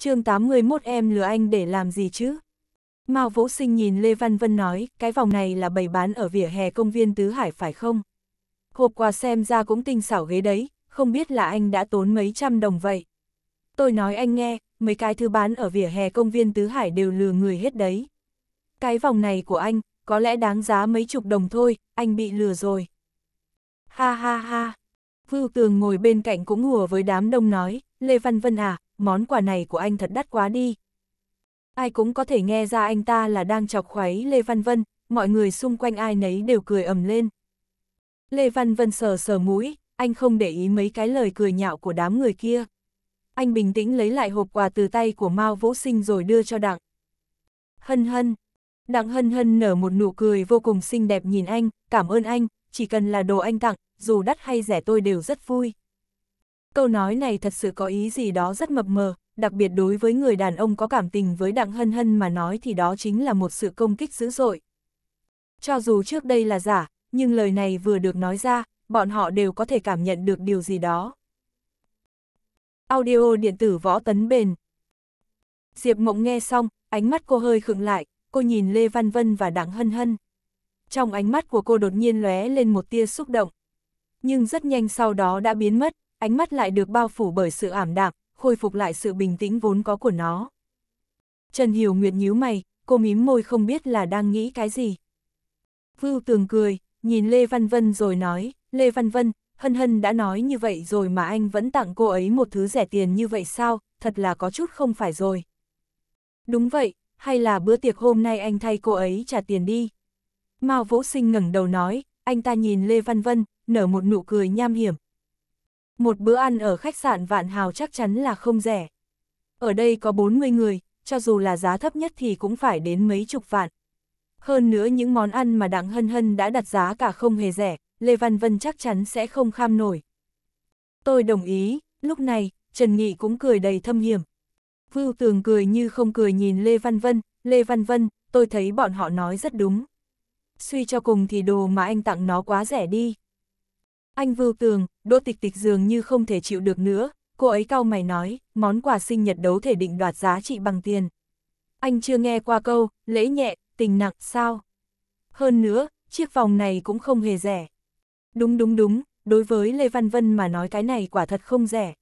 chương 81 em lừa anh để làm gì chứ? Mao Vũ Sinh nhìn Lê Văn Vân nói, cái vòng này là bày bán ở vỉa hè công viên Tứ Hải phải không? Hộp quà xem ra cũng tinh xảo ghế đấy, không biết là anh đã tốn mấy trăm đồng vậy. Tôi nói anh nghe, mấy cái thứ bán ở vỉa hè công viên Tứ Hải đều lừa người hết đấy. Cái vòng này của anh, có lẽ đáng giá mấy chục đồng thôi, anh bị lừa rồi. Ha ha ha. Vưu Tường ngồi bên cạnh cũng hùa với đám đông nói, Lê Văn Vân à, món quà này của anh thật đắt quá đi. Ai cũng có thể nghe ra anh ta là đang chọc khoáy Lê Văn Vân, mọi người xung quanh ai nấy đều cười ầm lên. Lê Văn Vân sờ sờ mũi, anh không để ý mấy cái lời cười nhạo của đám người kia. Anh bình tĩnh lấy lại hộp quà từ tay của Mao Vũ Sinh rồi đưa cho Đặng. Hân hân. Đặng hân hân nở một nụ cười vô cùng xinh đẹp nhìn anh, cảm ơn anh, chỉ cần là đồ anh tặng, dù đắt hay rẻ tôi đều rất vui. Câu nói này thật sự có ý gì đó rất mập mờ, đặc biệt đối với người đàn ông có cảm tình với Đặng Hân Hân mà nói thì đó chính là một sự công kích dữ dội. Cho dù trước đây là giả, nhưng lời này vừa được nói ra, bọn họ đều có thể cảm nhận được điều gì đó. Audio điện tử võ tấn bền Diệp Mộng nghe xong, ánh mắt cô hơi khựng lại, cô nhìn Lê Văn Vân và Đặng Hân Hân. Trong ánh mắt của cô đột nhiên lóe lên một tia xúc động. Nhưng rất nhanh sau đó đã biến mất, ánh mắt lại được bao phủ bởi sự ảm đạm, khôi phục lại sự bình tĩnh vốn có của nó. Trần Hiểu Nguyệt nhíu mày, cô mím môi không biết là đang nghĩ cái gì. Vưu Tường cười, nhìn Lê Văn Vân rồi nói, Lê Văn Vân, Hân Hân đã nói như vậy rồi mà anh vẫn tặng cô ấy một thứ rẻ tiền như vậy sao, thật là có chút không phải rồi. Đúng vậy, hay là bữa tiệc hôm nay anh thay cô ấy trả tiền đi. Mao Vũ Sinh ngẩng đầu nói, anh ta nhìn Lê Văn Vân, nở một nụ cười nham hiểm, một bữa ăn ở khách sạn Vạn Hào chắc chắn là không rẻ. Ở đây có 40 người, cho dù là giá thấp nhất thì cũng phải đến mấy chục vạn. Hơn nữa những món ăn mà Đặng Hân Hân đã đặt giá cả không hề rẻ, Lê Văn Vân chắc chắn sẽ không kham nổi. Tôi đồng ý, lúc này, Trần Nghị cũng cười đầy thâm hiểm. Vưu Tường cười như không cười nhìn Lê Văn Vân, Lê Văn Vân, tôi thấy bọn họ nói rất đúng. Suy cho cùng thì đồ mà anh tặng nó quá rẻ đi. Anh Vưu Tường, Đỗ Tịch Tịch dường như không thể chịu được nữa, cô ấy cau mày nói, món quà sinh nhật đấu thể định đoạt giá trị bằng tiền. Anh chưa nghe qua câu, lễ nhẹ, tình nặng, sao? Hơn nữa, chiếc vòng này cũng không hề rẻ. Đúng đúng đúng, đối với Lê Văn Vân mà nói cái này quả thật không rẻ.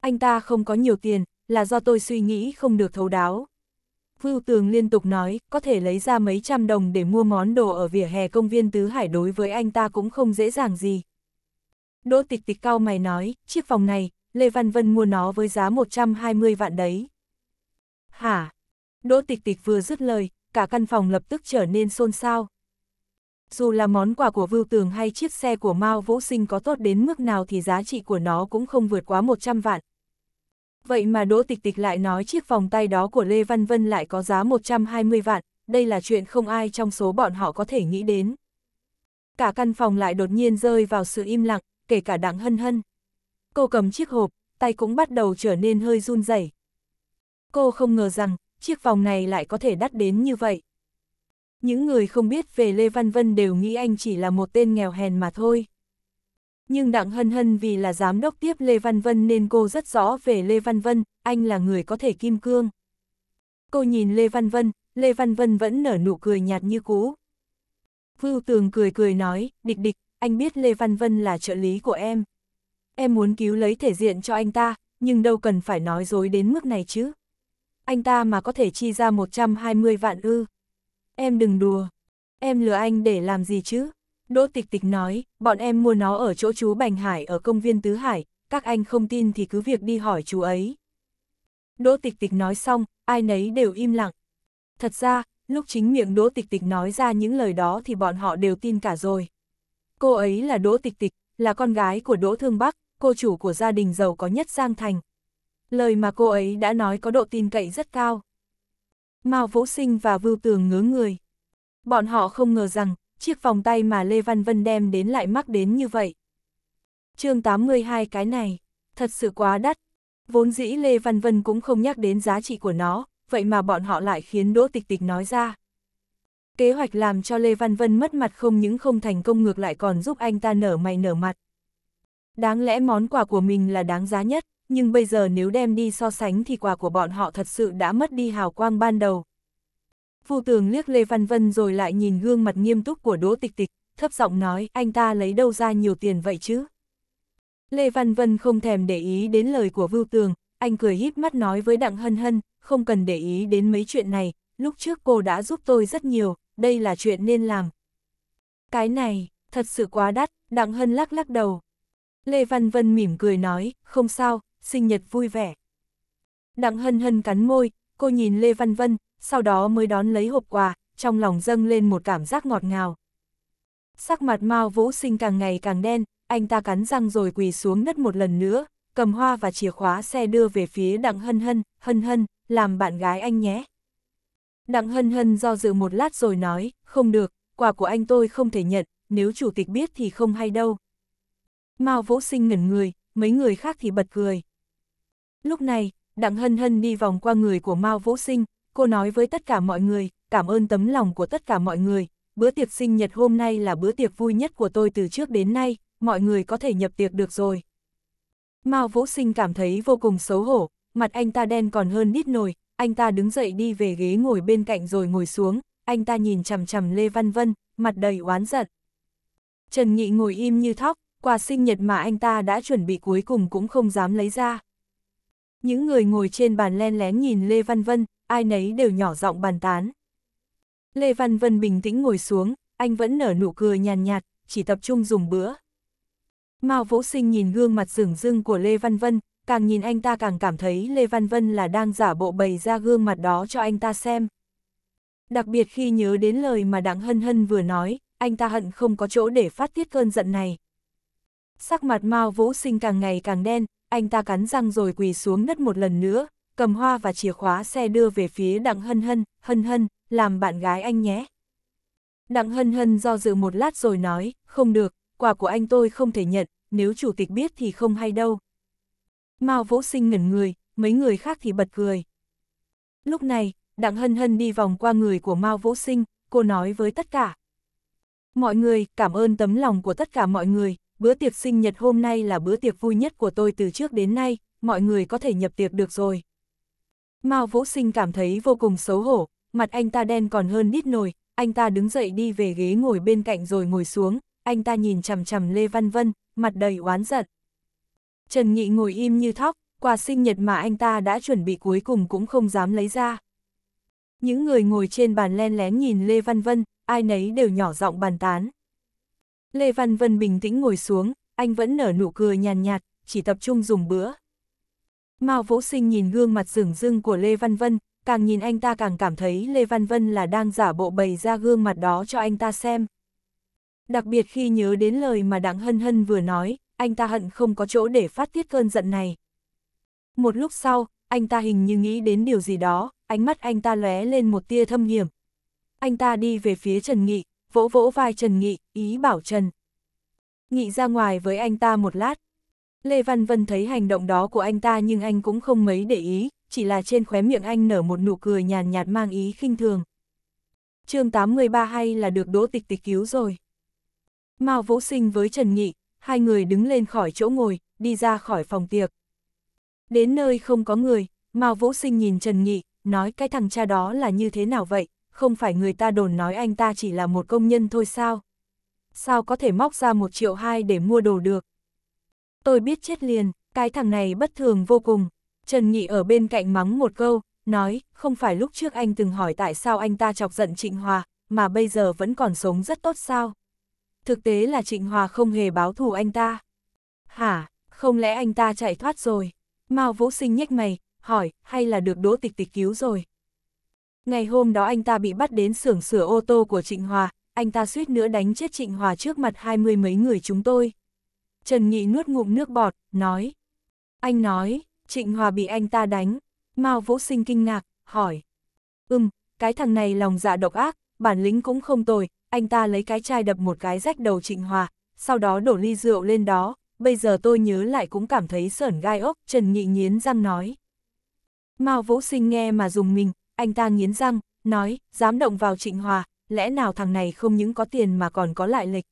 Anh ta không có nhiều tiền, là do tôi suy nghĩ không được thấu đáo. Vưu Tường liên tục nói, có thể lấy ra mấy trăm đồng để mua món đồ ở vỉa hè công viên Tứ Hải đối với anh ta cũng không dễ dàng gì, Đỗ tịch tịch cao mày nói, chiếc phòng này, Lê Văn Vân mua nó với giá 120 vạn đấy. Hả? Đỗ tịch tịch vừa dứt lời, cả căn phòng lập tức trở nên xôn xao. Dù là món quà của Vưu Tường hay chiếc xe của Mao Vũ Sinh có tốt đến mức nào thì giá trị của nó cũng không vượt quá 100 vạn. Vậy mà Đỗ Tịch Tịch lại nói chiếc vòng tay đó của Lê Văn Vân lại có giá 120 vạn, đây là chuyện không ai trong số bọn họ có thể nghĩ đến. Cả căn phòng lại đột nhiên rơi vào sự im lặng, kể cả đặng hân hân. Cô cầm chiếc hộp, tay cũng bắt đầu trở nên hơi run rẩy. Cô không ngờ rằng, chiếc vòng này lại có thể đắt đến như vậy. Những người không biết về Lê Văn Vân đều nghĩ anh chỉ là một tên nghèo hèn mà thôi. Nhưng Đặng Hân Hân vì là giám đốc tiếp Lê Văn Vân nên cô rất rõ về Lê Văn Vân, anh là người có thể kim cương. Cô nhìn Lê Văn Vân, Lê Văn Vân vẫn nở nụ cười nhạt như cũ. Vưu Tường cười cười nói, địch địch, anh biết Lê Văn Vân là trợ lý của em. Em muốn cứu lấy thể diện cho anh ta, nhưng đâu cần phải nói dối đến mức này chứ. Anh ta mà có thể chi ra 120 vạn ư. Em đừng đùa. Em lừa anh để làm gì chứ? Đỗ Tịch Tịch nói, bọn em mua nó ở chỗ chú Bành Hải ở công viên Tứ Hải, các anh không tin thì cứ việc đi hỏi chú ấy. Đỗ Tịch Tịch nói xong, ai nấy đều im lặng. Thật ra, lúc chính miệng Đỗ Tịch Tịch nói ra những lời đó thì bọn họ đều tin cả rồi. Cô ấy là Đỗ Tịch Tịch, là con gái của Đỗ Thương Bắc, cô chủ của gia đình giàu có nhất Giang Thành. Lời mà cô ấy đã nói có độ tin cậy rất cao. Mao Vũ Sinh và Vưu Tường ngớ người. Bọn họ không ngờ rằng, chiếc vòng tay mà Lê Văn Vân đem đến lại mắc đến như vậy. chương 82 cái này, thật sự quá đắt. Vốn dĩ Lê Văn Vân cũng không nhắc đến giá trị của nó, vậy mà bọn họ lại khiến Đỗ Tịch Tịch nói ra. Kế hoạch làm cho Lê Văn Vân mất mặt không những không thành công ngược lại còn giúp anh ta nở mày nở mặt. Đáng lẽ món quà của mình là đáng giá nhất, nhưng bây giờ nếu đem đi so sánh thì quà của bọn họ thật sự đã mất đi hào quang ban đầu. Vu Tường liếc Lê Văn Vân rồi lại nhìn gương mặt nghiêm túc của Đỗ Tịch Tịch, thấp giọng nói anh ta lấy đâu ra nhiều tiền vậy chứ. Lê Văn Vân không thèm để ý đến lời của Vưu Tường, anh cười híp mắt nói với Đặng Hân Hân, không cần để ý đến mấy chuyện này, lúc trước cô đã giúp tôi rất nhiều, đây là chuyện nên làm. Cái này, thật sự quá đắt, Đặng Hân lắc lắc đầu. Lê Văn Vân mỉm cười nói, không sao, sinh nhật vui vẻ. Đặng Hân Hân cắn môi, cô nhìn Lê Văn Vân, sau đó mới đón lấy hộp quà, trong lòng dâng lên một cảm giác ngọt ngào. Sắc mặt Mao Vũ Sinh càng ngày càng đen, anh ta cắn răng rồi quỳ xuống đất một lần nữa, cầm hoa và chìa khóa xe đưa về phía Đặng Hân Hân, Hân Hân, làm bạn gái anh nhé. Đặng hân hân do dự một lát rồi nói, không được, quà của anh tôi không thể nhận, nếu chủ tịch biết thì không hay đâu. Mao vỗ sinh ngẩn người, mấy người khác thì bật cười. Lúc này, Đặng hân hân đi vòng qua người của Mao vỗ sinh, cô nói với tất cả mọi người, cảm ơn tấm lòng của tất cả mọi người, bữa tiệc sinh nhật hôm nay là bữa tiệc vui nhất của tôi từ trước đến nay, mọi người có thể nhập tiệc được rồi. Mao Vũ Sinh cảm thấy vô cùng xấu hổ, mặt anh ta đen còn hơn nít nồi, anh ta đứng dậy đi về ghế ngồi bên cạnh rồi ngồi xuống, anh ta nhìn chằm chằm Lê Văn Vân, mặt đầy oán giận. Trần Nghị ngồi im như thóc, quà sinh nhật mà anh ta đã chuẩn bị cuối cùng cũng không dám lấy ra. Những người ngồi trên bàn len lén nhìn Lê Văn Vân, ai nấy đều nhỏ giọng bàn tán. Lê Văn Vân bình tĩnh ngồi xuống, anh vẫn nở nụ cười nhàn nhạt, chỉ tập trung dùng bữa. Mao Vũ Sinh nhìn gương mặt rừng rưng của Lê Văn Vân, càng nhìn anh ta càng cảm thấy Lê Văn Vân là đang giả bộ bày ra gương mặt đó cho anh ta xem. Đặc biệt khi nhớ đến lời mà Đặng Hân Hân vừa nói, anh ta hận không có chỗ để phát tiết cơn giận này. Sắc mặt Mao Vũ Sinh càng ngày càng đen, anh ta cắn răng rồi quỳ xuống đất một lần nữa, cầm hoa và chìa khóa xe đưa về phía Đặng Hân Hân, Hân Hân, làm bạn gái anh nhé. Đặng Hân Hân do dự một lát rồi nói, không được, quà của anh tôi không thể nhận, nếu chủ tịch biết thì không hay đâu. Mao Vũ Sinh ngẩn người, mấy người khác thì bật cười. Lúc này, Đặng Hân Hân đi vòng qua người của Mao Vũ Sinh, cô nói với tất cả. Mọi người, cảm ơn tấm lòng của tất cả mọi người, bữa tiệc sinh nhật hôm nay là bữa tiệc vui nhất của tôi từ trước đến nay, mọi người có thể nhập tiệc được rồi. Mao Vũ Sinh cảm thấy vô cùng xấu hổ, mặt anh ta đen còn hơn nít nồi, anh ta đứng dậy đi về ghế ngồi bên cạnh rồi ngồi xuống, anh ta nhìn chằm chằm Lê Văn Vân, mặt đầy oán giận. Trần Nghị ngồi im như thóc, quà sinh nhật mà anh ta đã chuẩn bị cuối cùng cũng không dám lấy ra. Những người ngồi trên bàn len lén nhìn Lê Văn Vân, ai nấy đều nhỏ giọng bàn tán. Lê Văn Vân bình tĩnh ngồi xuống, anh vẫn nở nụ cười nhàn nhạt, chỉ tập trung dùng bữa. Mao Vũ Sinh nhìn gương mặt rừng rưng của Lê Văn Vân, càng nhìn anh ta càng cảm thấy Lê Văn Vân là đang giả bộ bày ra gương mặt đó cho anh ta xem. Đặc biệt khi nhớ đến lời mà Đặng Hân Hân vừa nói, anh ta hận không có chỗ để phát tiết cơn giận này. Một lúc sau, anh ta hình như nghĩ đến điều gì đó, ánh mắt anh ta lóe lên một tia thâm hiểm. Anh ta đi về phía Trần Nghị, vỗ vỗ vai Trần Nghị, ý bảo Trần. Nghị ra ngoài với anh ta một lát. Lê Văn Vân thấy hành động đó của anh ta nhưng anh cũng không mấy để ý, chỉ là trên khóe miệng anh nở một nụ cười nhàn nhạt, nhạt mang ý khinh thường. chương 83 hay là được đỗ tịch tịch cứu rồi. Mao Vũ Sinh với Trần Nghị, hai người đứng lên khỏi chỗ ngồi, đi ra khỏi phòng tiệc. Đến nơi không có người, Mao Vũ Sinh nhìn Trần Nghị, nói cái thằng cha đó là như thế nào vậy, không phải người ta đồn nói anh ta chỉ là một công nhân thôi sao? Sao có thể móc ra một triệu hai để mua đồ được? Tôi biết chết liền, cái thằng này bất thường vô cùng. Trần Nghị ở bên cạnh mắng một câu, nói, không phải lúc trước anh từng hỏi tại sao anh ta chọc giận Trịnh Hòa, mà bây giờ vẫn còn sống rất tốt sao? thực tế là Trịnh Hòa không hề báo thù anh ta. Hả, không lẽ anh ta chạy thoát rồi? Mao Vũ Sinh nhếch mày, hỏi, hay là được Đỗ Tịch Tịch cứu rồi? Ngày hôm đó anh ta bị bắt đến xưởng sửa ô tô của Trịnh Hòa, anh ta suýt nữa đánh chết Trịnh Hòa trước mặt hai mươi mấy người chúng tôi. Trần Nghị nuốt ngụm nước bọt, nói. Anh nói, Trịnh Hòa bị anh ta đánh. Mao Vũ Sinh kinh ngạc, hỏi. Ừm, cái thằng này lòng dạ độc ác, bản lĩnh cũng không tồi, anh ta lấy cái chai đập một cái rách đầu Trịnh Hòa, sau đó đổ ly rượu lên đó, bây giờ tôi nhớ lại cũng cảm thấy sởn gai ốc, Trần Nghị nghiến răng nói. Mao Vũ Sinh nghe mà dùng mình, anh ta nghiến răng, nói, dám động vào Trịnh Hòa, lẽ nào thằng này không những có tiền mà còn có lại lịch.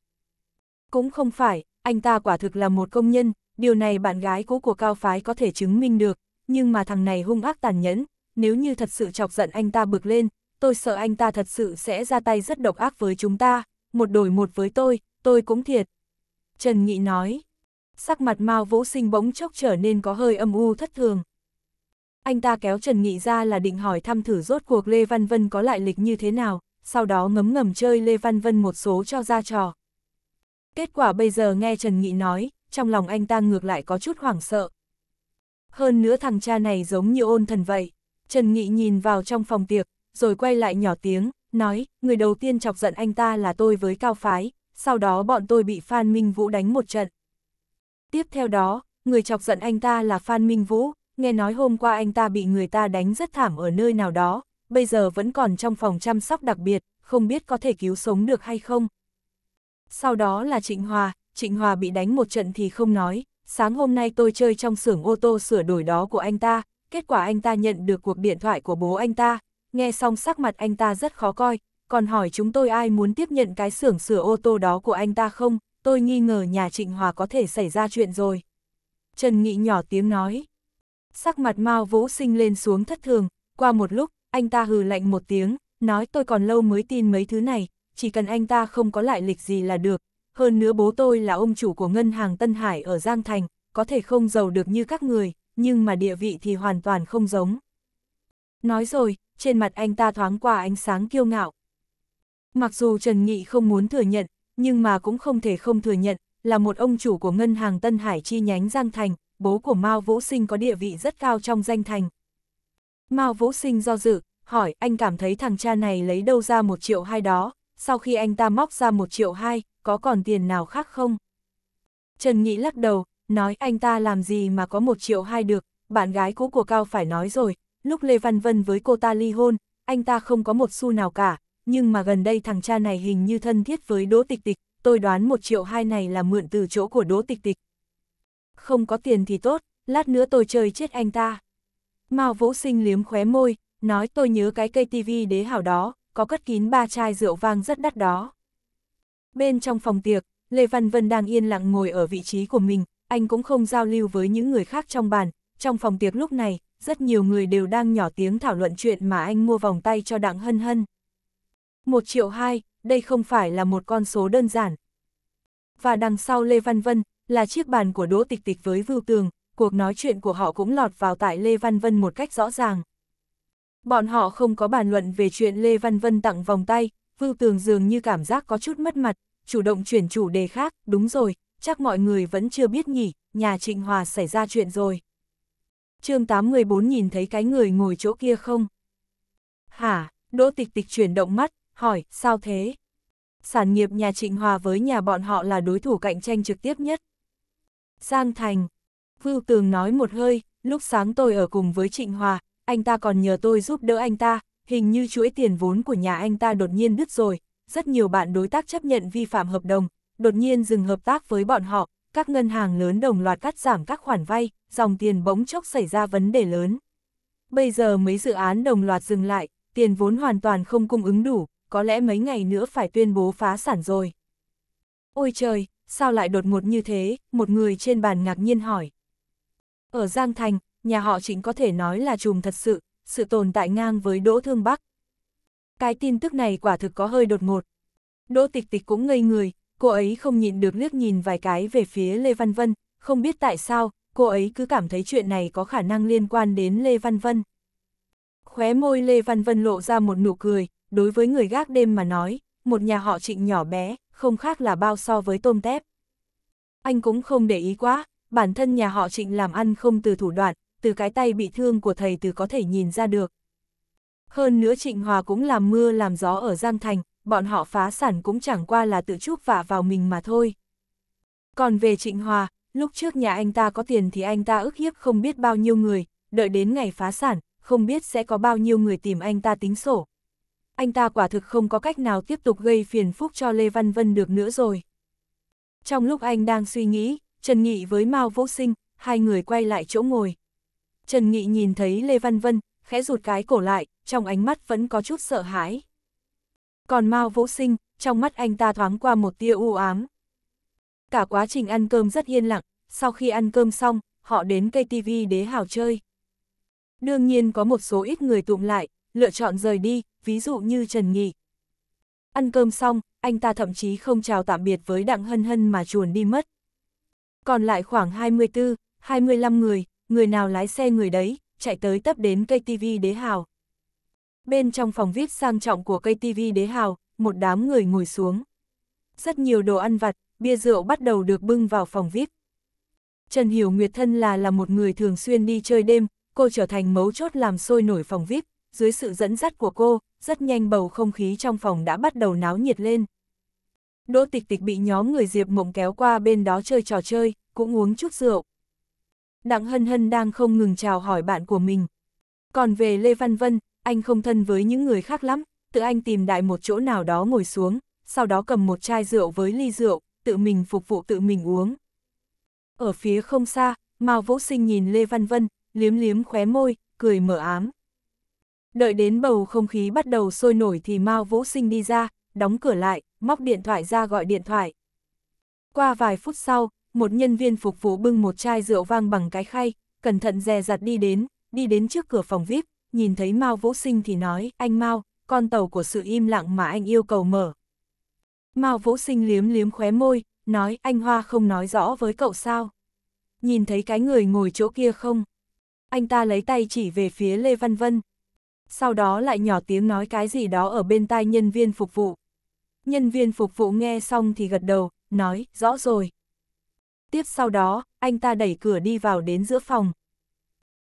Cũng không phải, anh ta quả thực là một công nhân, điều này bạn gái cũ của Cao Phái có thể chứng minh được, nhưng mà thằng này hung ác tàn nhẫn, nếu như thật sự chọc giận anh ta bực lên, tôi sợ anh ta thật sự sẽ ra tay rất độc ác với chúng ta, một đổi một với tôi, tôi cũng thiệt. Trần Nghị nói, sắc mặt Mao Vũ Sinh bỗng chốc trở nên có hơi âm u thất thường. Anh ta kéo Trần Nghị ra là định hỏi thăm thử rốt cuộc Lê Văn Vân có lại lịch như thế nào, sau đó ngấm ngầm chơi Lê Văn Vân một số cho ra trò. Kết quả bây giờ nghe Trần Nghị nói, trong lòng anh ta ngược lại có chút hoảng sợ. Hơn nữa thằng cha này giống như ôn thần vậy. Trần Nghị nhìn vào trong phòng tiệc, rồi quay lại nhỏ tiếng, nói, người đầu tiên chọc giận anh ta là tôi với Cao Phái, sau đó bọn tôi bị Phan Minh Vũ đánh một trận. Tiếp theo đó, người chọc giận anh ta là Phan Minh Vũ, nghe nói hôm qua anh ta bị người ta đánh rất thảm ở nơi nào đó, bây giờ vẫn còn trong phòng chăm sóc đặc biệt, không biết có thể cứu sống được hay không. Sau đó là Trịnh Hòa, Trịnh Hòa bị đánh một trận thì không nói, sáng hôm nay tôi chơi trong xưởng ô tô sửa đổi đó của anh ta, kết quả anh ta nhận được cuộc điện thoại của bố anh ta, nghe xong sắc mặt anh ta rất khó coi, còn hỏi chúng tôi ai muốn tiếp nhận cái xưởng sửa ô tô đó của anh ta không, tôi nghi ngờ nhà Trịnh Hòa có thể xảy ra chuyện rồi. Trần Nghị nhỏ tiếng nói. Sắc mặt Mao Vũ sinh lên xuống thất thường, qua một lúc, anh ta hừ lạnh một tiếng, nói tôi còn lâu mới tin mấy thứ này, chỉ cần anh ta không có lại lịch gì là được. Hơn nữa bố tôi là ông chủ của ngân hàng Tân Hải ở Giang Thành, có thể không giàu được như các người, nhưng mà địa vị thì hoàn toàn không giống. Nói rồi, trên mặt anh ta thoáng qua ánh sáng kiêu ngạo. Mặc dù Trần Nghị không muốn thừa nhận, nhưng mà cũng không thể không thừa nhận, là một ông chủ của ngân hàng Tân Hải chi nhánh Giang Thành, bố của Mao Vũ Sinh có địa vị rất cao trong danh thành. Mao Vũ Sinh do dự, hỏi anh cảm thấy thằng cha này lấy đâu ra một triệu hai đó, sau khi anh ta móc ra một triệu hai, có còn tiền nào khác không? Trần Nghị lắc đầu, nói anh ta làm gì mà có một triệu hai được, bạn gái cũ của Cao phải nói rồi, lúc Lê Văn Vân với cô ta ly hôn, anh ta không có một xu nào cả, nhưng mà gần đây thằng cha này hình như thân thiết với Đỗ Tịch Tịch, tôi đoán một triệu hai này là mượn từ chỗ của Đỗ Tịch Tịch. Không có tiền thì tốt, lát nữa tôi chơi chết anh ta. Mao Vũ Sinh liếm khóe môi, nói tôi nhớ cái cây tivi đế hảo đó, có cất kín ba chai rượu vang rất đắt đó. Bên trong phòng tiệc, Lê Văn Vân đang yên lặng ngồi ở vị trí của mình, anh cũng không giao lưu với những người khác trong bàn, trong phòng tiệc lúc này, rất nhiều người đều đang nhỏ tiếng thảo luận chuyện mà anh mua vòng tay cho Đặng Hân Hân. Một triệu hai, đây không phải là một con số đơn giản. Và đằng sau Lê Văn Vân, là chiếc bàn của Đỗ Tịch Tịch với Vưu Tường, cuộc nói chuyện của họ cũng lọt vào tại Lê Văn Vân một cách rõ ràng. Bọn họ không có bàn luận về chuyện Lê Văn Vân tặng vòng tay, Vưu Tường dường như cảm giác có chút mất mặt, chủ động chuyển chủ đề khác, đúng rồi, chắc mọi người vẫn chưa biết nhỉ, nhà Trịnh Hòa xảy ra chuyện rồi chương 814 nhìn thấy cái người ngồi chỗ kia không? Hả, đỗ tịch tịch chuyển động mắt, hỏi, sao thế? Sản nghiệp nhà Trịnh Hòa với nhà bọn họ là đối thủ cạnh tranh trực tiếp nhất. Giang Thành, Vưu Tường nói một hơi, lúc sáng tôi ở cùng với Trịnh Hòa, anh ta còn nhờ tôi giúp đỡ anh ta, hình như chuỗi tiền vốn của nhà anh ta đột nhiên đứt rồi, rất nhiều bạn đối tác chấp nhận vi phạm hợp đồng, đột nhiên dừng hợp tác với bọn họ, các ngân hàng lớn đồng loạt cắt giảm các khoản vay, dòng tiền bỗng chốc xảy ra vấn đề lớn. Bây giờ mấy dự án đồng loạt dừng lại, tiền vốn hoàn toàn không cung ứng đủ, có lẽ mấy ngày nữa phải tuyên bố phá sản rồi. Ôi trời, sao lại đột ngột như thế, một người trên bàn ngạc nhiên hỏi. Ở Giang Thành, nhà họ Trịnh có thể nói là trùm thật sự, sự tồn tại ngang với Đỗ Thương Bắc. Cái tin tức này quả thực có hơi đột ngột. Đỗ Tịch Tịch cũng ngây người, cô ấy không nhịn được liếc nhìn vài cái về phía Lê Văn Vân, không biết tại sao, cô ấy cứ cảm thấy chuyện này có khả năng liên quan đến Lê Văn Vân. Khóe môi Lê Văn Vân lộ ra một nụ cười, đối với người gác đêm mà nói, một nhà họ trịnh nhỏ bé, không khác là bao so với tôm tép. Anh cũng không để ý quá, bản thân nhà họ trịnh làm ăn không từ thủ đoạn, từ cái tay bị thương của thầy từ có thể nhìn ra được. Hơn nữa trịnh hòa cũng làm mưa làm gió ở Giang Thành, bọn họ phá sản cũng chẳng qua là tự chuốc vạ vào mình mà thôi. Còn về Trịnh Hòa, lúc trước nhà anh ta có tiền thì anh ta ức hiếp không biết bao nhiêu người, đợi đến ngày phá sản, không biết sẽ có bao nhiêu người tìm anh ta tính sổ. Anh ta quả thực không có cách nào tiếp tục gây phiền phúc cho Lê Văn Vân được nữa rồi. Trong lúc anh đang suy nghĩ, Trần Nghị với Mao vũ Sinh, hai người quay lại chỗ ngồi. Trần Nghị nhìn thấy Lê Văn Vân, khẽ rụt cái cổ lại, trong ánh mắt vẫn có chút sợ hãi. Còn Mao Vũ Sinh, trong mắt anh ta thoáng qua một tia u ám. Cả quá trình ăn cơm rất yên lặng, sau khi ăn cơm xong, họ đến cây KTV đế hào chơi. Đương nhiên có một số ít người tụm lại, lựa chọn rời đi, ví dụ như Trần Nghị. Ăn cơm xong, anh ta thậm chí không chào tạm biệt với Đặng Hân Hân mà chuồn đi mất. Còn lại khoảng 24, 25 người, người nào lái xe người đấy, chạy tới tấp đến cây KTV đế hào. Bên trong phòng VIP sang trọng của cây TV đế hào, một đám người ngồi xuống. Rất nhiều đồ ăn vặt, bia rượu bắt đầu được bưng vào phòng VIP. Trần Hiểu Nguyệt thân là là một người thường xuyên đi chơi đêm, cô trở thành mấu chốt làm sôi nổi phòng VIP, dưới sự dẫn dắt của cô, rất nhanh bầu không khí trong phòng đã bắt đầu náo nhiệt lên. Đỗ Tịch Tịch bị nhóm người Diệp Mộng kéo qua bên đó chơi trò chơi, cũng uống chút rượu. Đặng Hân Hân đang không ngừng chào hỏi bạn của mình. Còn về Lê Văn Vân, anh không thân với những người khác lắm, tự anh tìm đại một chỗ nào đó ngồi xuống, sau đó cầm một chai rượu với ly rượu, tự mình phục vụ tự mình uống. Ở phía không xa, Mao Vũ Sinh nhìn Lê Văn Vân, liếm liếm khóe môi, cười mở ám. Đợi đến bầu không khí bắt đầu sôi nổi thì Mao Vũ Sinh đi ra, đóng cửa lại, móc điện thoại ra gọi điện thoại. Qua vài phút sau, một nhân viên phục vụ bưng một chai rượu vang bằng cái khay, cẩn thận dè dặt đi đến, đi đến trước cửa phòng VIP, nhìn thấy Mao Vũ Sinh thì nói, anh Mao, con tàu của sự im lặng mà anh yêu cầu mở. Mao Vũ Sinh liếm liếm khóe môi, nói, anh Hoa không nói rõ với cậu sao. Nhìn thấy cái người ngồi chỗ kia không? Anh ta lấy tay chỉ về phía Lê Văn Vân. Sau đó lại nhỏ tiếng nói cái gì đó ở bên tai nhân viên phục vụ. Nhân viên phục vụ nghe xong thì gật đầu, nói, rõ rồi. Tiếp sau đó, anh ta đẩy cửa đi vào đến giữa phòng.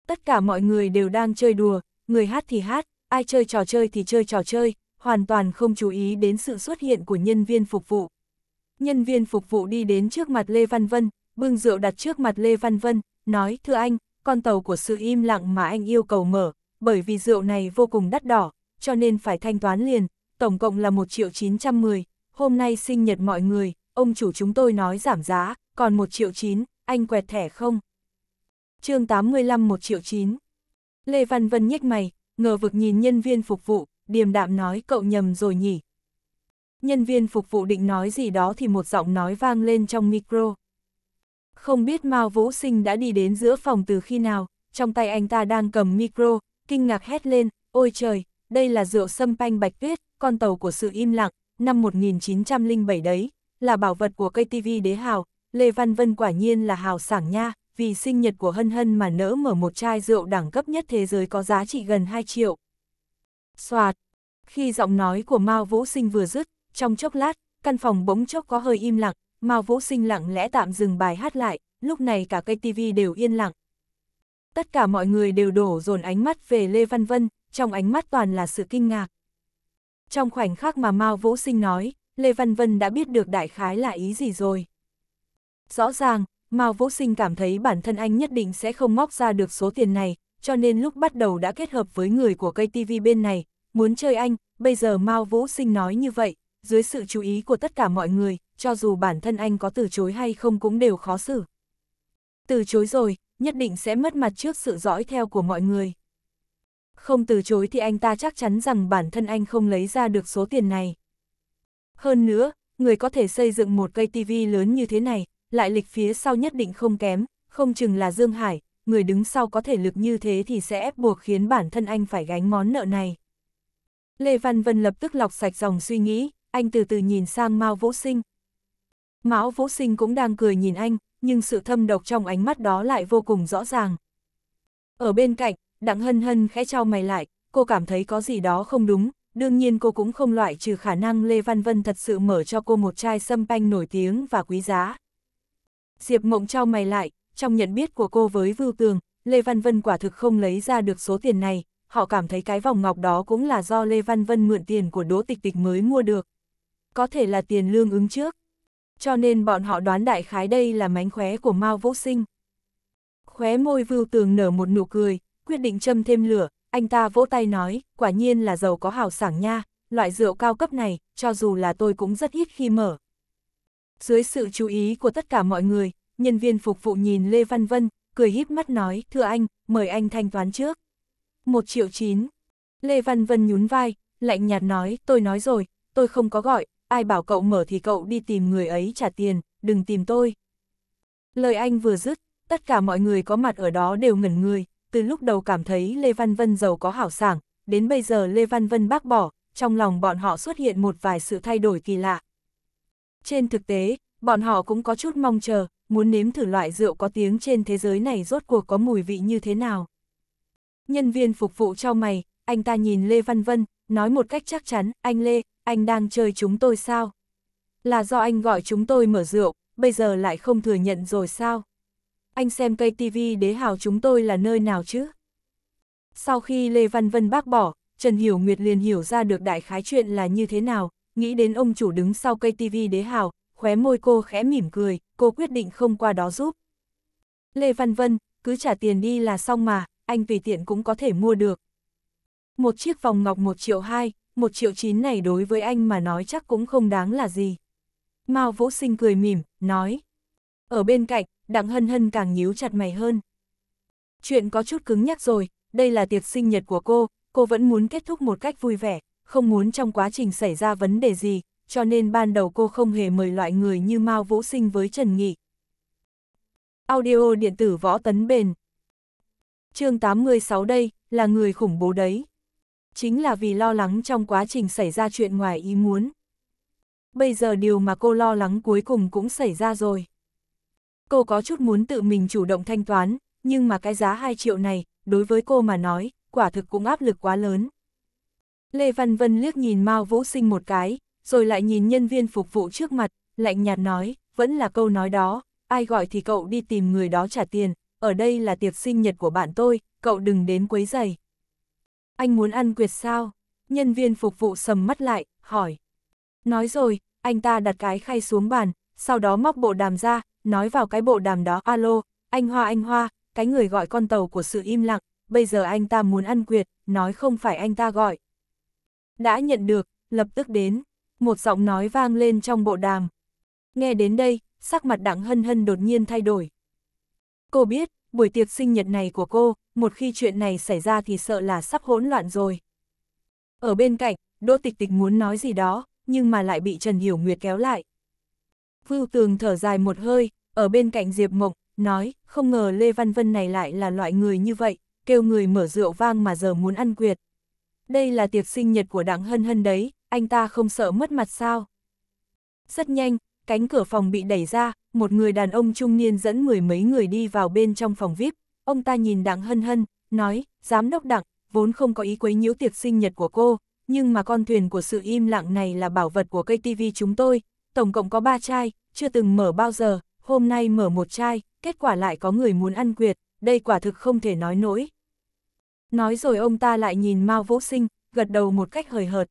Tất cả mọi người đều đang chơi đùa, người hát thì hát, ai chơi trò chơi thì chơi trò chơi, hoàn toàn không chú ý đến sự xuất hiện của nhân viên phục vụ. Nhân viên phục vụ đi đến trước mặt Lê Văn Vân, bưng rượu đặt trước mặt Lê Văn Vân, nói thưa anh, con tàu của sự im lặng mà anh yêu cầu mở, bởi vì rượu này vô cùng đắt đỏ, cho nên phải thanh toán liền, tổng cộng là 1 triệu 910, hôm nay sinh nhật mọi người, ông chủ chúng tôi nói giảm giá, còn 1 triệu 9, anh quẹt thẻ không? chương 85 1 triệu 9 Lê Văn Vân nhếch mày, ngờ vực nhìn nhân viên phục vụ, điềm đạm nói cậu nhầm rồi nhỉ. Nhân viên phục vụ định nói gì đó thì một giọng nói vang lên trong micro. Không biết Mao Vũ Sinh đã đi đến giữa phòng từ khi nào, trong tay anh ta đang cầm micro, kinh ngạc hét lên, ôi trời, đây là rượu sâm panh bạch tuyết, con tàu của sự im lặng, năm 1907 đấy, là bảo vật của cây TV đế hào, Lê Văn Vân quả nhiên là hào sảng nha, vì sinh nhật của Hân Hân mà nỡ mở một chai rượu đẳng cấp nhất thế giới có giá trị gần 2 triệu. Xoạt! Khi giọng nói của Mao Vũ Sinh vừa dứt, trong chốc lát, căn phòng bỗng chốc có hơi im lặng, Mao Vũ Sinh lặng lẽ tạm dừng bài hát lại, lúc này cả cây TV đều yên lặng. Tất cả mọi người đều đổ dồn ánh mắt về Lê Văn Vân, trong ánh mắt toàn là sự kinh ngạc. Trong khoảnh khắc mà Mao Vũ Sinh nói, Lê Văn Vân đã biết được đại khái là ý gì rồi. Rõ ràng, Mao Vũ Sinh cảm thấy bản thân anh nhất định sẽ không móc ra được số tiền này, cho nên lúc bắt đầu đã kết hợp với người của cây TV bên này, muốn chơi anh, bây giờ Mao Vũ Sinh nói như vậy, dưới sự chú ý của tất cả mọi người, cho dù bản thân anh có từ chối hay không cũng đều khó xử. Từ chối rồi, nhất định sẽ mất mặt trước sự dõi theo của mọi người. Không từ chối thì anh ta chắc chắn rằng bản thân anh không lấy ra được số tiền này. Hơn nữa, người có thể xây dựng một cây TV lớn như thế này, lại lịch phía sau nhất định không kém, không chừng là Dương Hải, người đứng sau có thể lực như thế thì sẽ ép buộc khiến bản thân anh phải gánh món nợ này. Lê Văn Vân lập tức lọc sạch dòng suy nghĩ, anh từ từ nhìn sang Mao Vũ Sinh. Mão Vũ Sinh cũng đang cười nhìn anh, nhưng sự thâm độc trong ánh mắt đó lại vô cùng rõ ràng. Ở bên cạnh, Đặng Hân Hân khẽ trao mày lại, cô cảm thấy có gì đó không đúng, đương nhiên cô cũng không loại trừ khả năng Lê Văn Vân thật sự mở cho cô một chai sâm panh nổi tiếng và quý giá. Diệp Mộng trao mày lại, trong nhận biết của cô với Vưu Tường, Lê Văn Vân quả thực không lấy ra được số tiền này, họ cảm thấy cái vòng ngọc đó cũng là do Lê Văn Vân mượn tiền của Đỗ Tịch Tịch mới mua được. Có thể là tiền lương ứng trước. Cho nên bọn họ đoán đại khái đây là mánh khóe của Mao Vũ Sinh. Khóe môi Vưu Tường nở một nụ cười, quyết định châm thêm lửa, anh ta vỗ tay nói, quả nhiên là giàu có hào sảng nha, loại rượu cao cấp này, cho dù là tôi cũng rất ít khi mở, dưới sự chú ý của tất cả mọi người, nhân viên phục vụ nhìn Lê Văn Vân, cười híp mắt nói, thưa anh, mời anh thanh toán trước. Một triệu chín. Lê Văn Vân nhún vai, lạnh nhạt nói, tôi nói rồi, tôi không có gọi, ai bảo cậu mở thì cậu đi tìm người ấy trả tiền, đừng tìm tôi. Lời anh vừa dứt, tất cả mọi người có mặt ở đó đều ngẩn người, từ lúc đầu cảm thấy Lê Văn Vân giàu có hảo sảng, đến bây giờ Lê Văn Vân bác bỏ, trong lòng bọn họ xuất hiện một vài sự thay đổi kỳ lạ. Trên thực tế, bọn họ cũng có chút mong chờ, muốn nếm thử loại rượu có tiếng trên thế giới này rốt cuộc có mùi vị như thế nào. Nhân viên phục vụ cho mày, anh ta nhìn Lê Văn Vân, nói một cách chắc chắn, anh Lê, anh đang chơi chúng tôi sao? Là do anh gọi chúng tôi mở rượu, bây giờ lại không thừa nhận rồi sao? Anh xem cây TV đế hào chúng tôi là nơi nào chứ? Sau khi Lê Văn Vân bác bỏ, Trần Hiểu Nguyệt liền hiểu ra được đại khái chuyện là như thế nào, nghĩ đến ông chủ đứng sau cây TV đế hào, khóe môi cô khẽ mỉm cười, cô quyết định không qua đó giúp. Lê Văn Vân, cứ trả tiền đi là xong mà, anh vì tiện cũng có thể mua được. Một chiếc vòng ngọc 1 triệu 2, 1 triệu 9 này đối với anh mà nói chắc cũng không đáng là gì. Mao Vũ Sinh cười mỉm, nói. Ở bên cạnh, Đặng Hân Hân càng nhíu chặt mày hơn. Chuyện có chút cứng nhắc rồi, đây là tiệc sinh nhật của cô, cô vẫn muốn kết thúc một cách vui vẻ, không muốn trong quá trình xảy ra vấn đề gì, cho nên ban đầu cô không hề mời loại người như Mao Vũ Sinh với Trần Nghị. Audio điện tử võ tấn bền chương 86 đây, là người khủng bố đấy. Chính là vì lo lắng trong quá trình xảy ra chuyện ngoài ý muốn. Bây giờ điều mà cô lo lắng cuối cùng cũng xảy ra rồi. Cô có chút muốn tự mình chủ động thanh toán, nhưng mà cái giá 2 triệu này, đối với cô mà nói, quả thực cũng áp lực quá lớn. Lê Văn Vân liếc nhìn Mao Vũ Sinh một cái, rồi lại nhìn nhân viên phục vụ trước mặt, lạnh nhạt nói, vẫn là câu nói đó, ai gọi thì cậu đi tìm người đó trả tiền, ở đây là tiệc sinh nhật của bạn tôi, cậu đừng đến quấy rầy. Anh muốn ăn quyệt sao? Nhân viên phục vụ sầm mắt lại, hỏi. Nói rồi, anh ta đặt cái khay xuống bàn, sau đó móc bộ đàm ra, nói vào cái bộ đàm đó, alo, anh Hoa anh Hoa, cái người gọi con tàu của sự im lặng, bây giờ anh ta muốn ăn quyệt, nói không phải anh ta gọi, đã nhận được, lập tức đến. Một giọng nói vang lên trong bộ đàm. Nghe đến đây, sắc mặt đặng hân hân đột nhiên thay đổi. Cô biết, buổi tiệc sinh nhật này của cô, một khi chuyện này xảy ra thì sợ là sắp hỗn loạn rồi. Ở bên cạnh, Đỗ Tịch Tịch muốn nói gì đó, nhưng mà lại bị Trần Hiểu Nguyệt kéo lại. Vưu Tường thở dài một hơi, ở bên cạnh Diệp Mộng, nói, không ngờ Lê Văn Vân này lại là loại người như vậy, kêu người mở rượu vang mà giờ muốn ăn quyệt đây là tiệc sinh nhật của Đặng Hân Hân đấy, anh ta không sợ mất mặt sao. Rất nhanh, cánh cửa phòng bị đẩy ra, một người đàn ông trung niên dẫn mười mấy người đi vào bên trong phòng VIP, ông ta nhìn Đặng Hân Hân, nói, giám đốc Đặng, vốn không có ý quấy nhiễu tiệc sinh nhật của cô, nhưng mà con thuyền của sự im lặng này là bảo vật của cây tivi chúng tôi, tổng cộng có ba chai, chưa từng mở bao giờ, hôm nay mở một chai, kết quả lại có người muốn ăn quyệt, đây quả thực không thể nói nổi, Nói rồi ông ta lại nhìn Mao Vũ Sinh, gật đầu một cách hời hợt.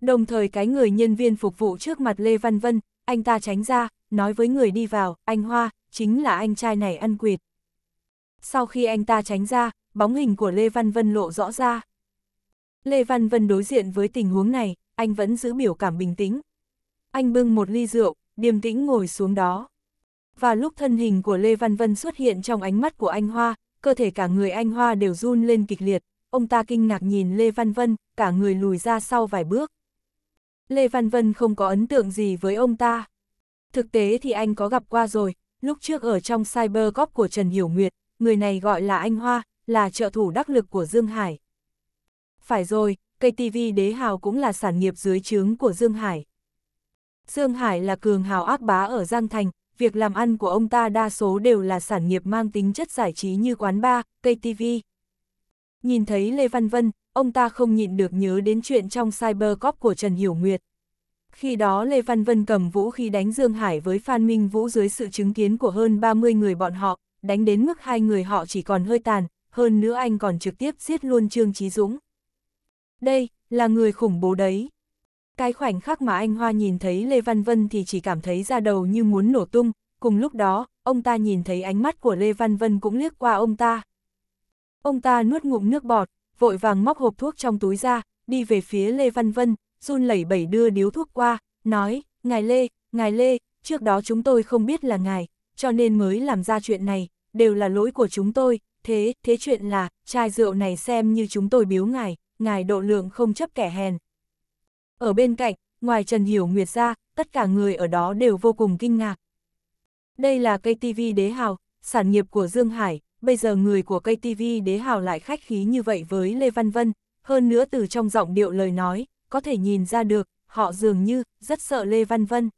Đồng thời cái người nhân viên phục vụ trước mặt Lê Văn Vân, anh ta tránh ra, nói với người đi vào, anh Hoa, chính là anh trai này ăn quỵt. Sau khi anh ta tránh ra, bóng hình của Lê Văn Vân lộ rõ ra. Lê Văn Vân đối diện với tình huống này, anh vẫn giữ biểu cảm bình tĩnh. Anh bưng một ly rượu, điềm tĩnh ngồi xuống đó. Và lúc thân hình của Lê Văn Vân xuất hiện trong ánh mắt của anh Hoa, cơ thể cả người anh Hoa đều run lên kịch liệt, ông ta kinh ngạc nhìn Lê Văn Vân, cả người lùi ra sau vài bước. Lê Văn Vân không có ấn tượng gì với ông ta. Thực tế thì anh có gặp qua rồi, lúc trước ở trong cyber cop của Trần Hiểu Nguyệt, người này gọi là anh Hoa, là trợ thủ đắc lực của Dương Hải. Phải rồi, cây TV đế hào cũng là sản nghiệp dưới trướng của Dương Hải. Dương Hải là cường hào ác bá ở Giang Thành, việc làm ăn của ông ta đa số đều là sản nghiệp mang tính chất giải trí như quán bar, KTV. Nhìn thấy Lê Văn Vân, ông ta không nhịn được nhớ đến chuyện trong Cybercop của Trần Hiểu Nguyệt. Khi đó Lê Văn Vân cầm vũ khí đánh Dương Hải với Phan Minh Vũ dưới sự chứng kiến của hơn 30 người bọn họ, đánh đến mức hai người họ chỉ còn hơi tàn, hơn nữa anh còn trực tiếp giết luôn Trương Trí Dũng. Đây, là người khủng bố đấy. Cái khoảnh khắc mà anh Hoa nhìn thấy Lê Văn Vân thì chỉ cảm thấy ra đầu như muốn nổ tung, cùng lúc đó, ông ta nhìn thấy ánh mắt của Lê Văn Vân cũng liếc qua ông ta. Ông ta nuốt ngụm nước bọt, vội vàng móc hộp thuốc trong túi ra, đi về phía Lê Văn Vân, run lẩy bẩy đưa điếu thuốc qua, nói, Ngài Lê, Ngài Lê, trước đó chúng tôi không biết là ngài, cho nên mới làm ra chuyện này, đều là lỗi của chúng tôi, thế, thế chuyện là, chai rượu này xem như chúng tôi biếu ngài, ngài độ lượng không chấp kẻ hèn, ở bên cạnh, ngoài Trần Hiểu Nguyệt ra, tất cả người ở đó đều vô cùng kinh ngạc. Đây là cây KTV Đế Hào, sản nghiệp của Dương Hải, bây giờ người của cây KTV Đế Hào lại khách khí như vậy với Lê Văn Vân, hơn nữa từ trong giọng điệu lời nói, có thể nhìn ra được, họ dường như rất sợ Lê Văn Vân.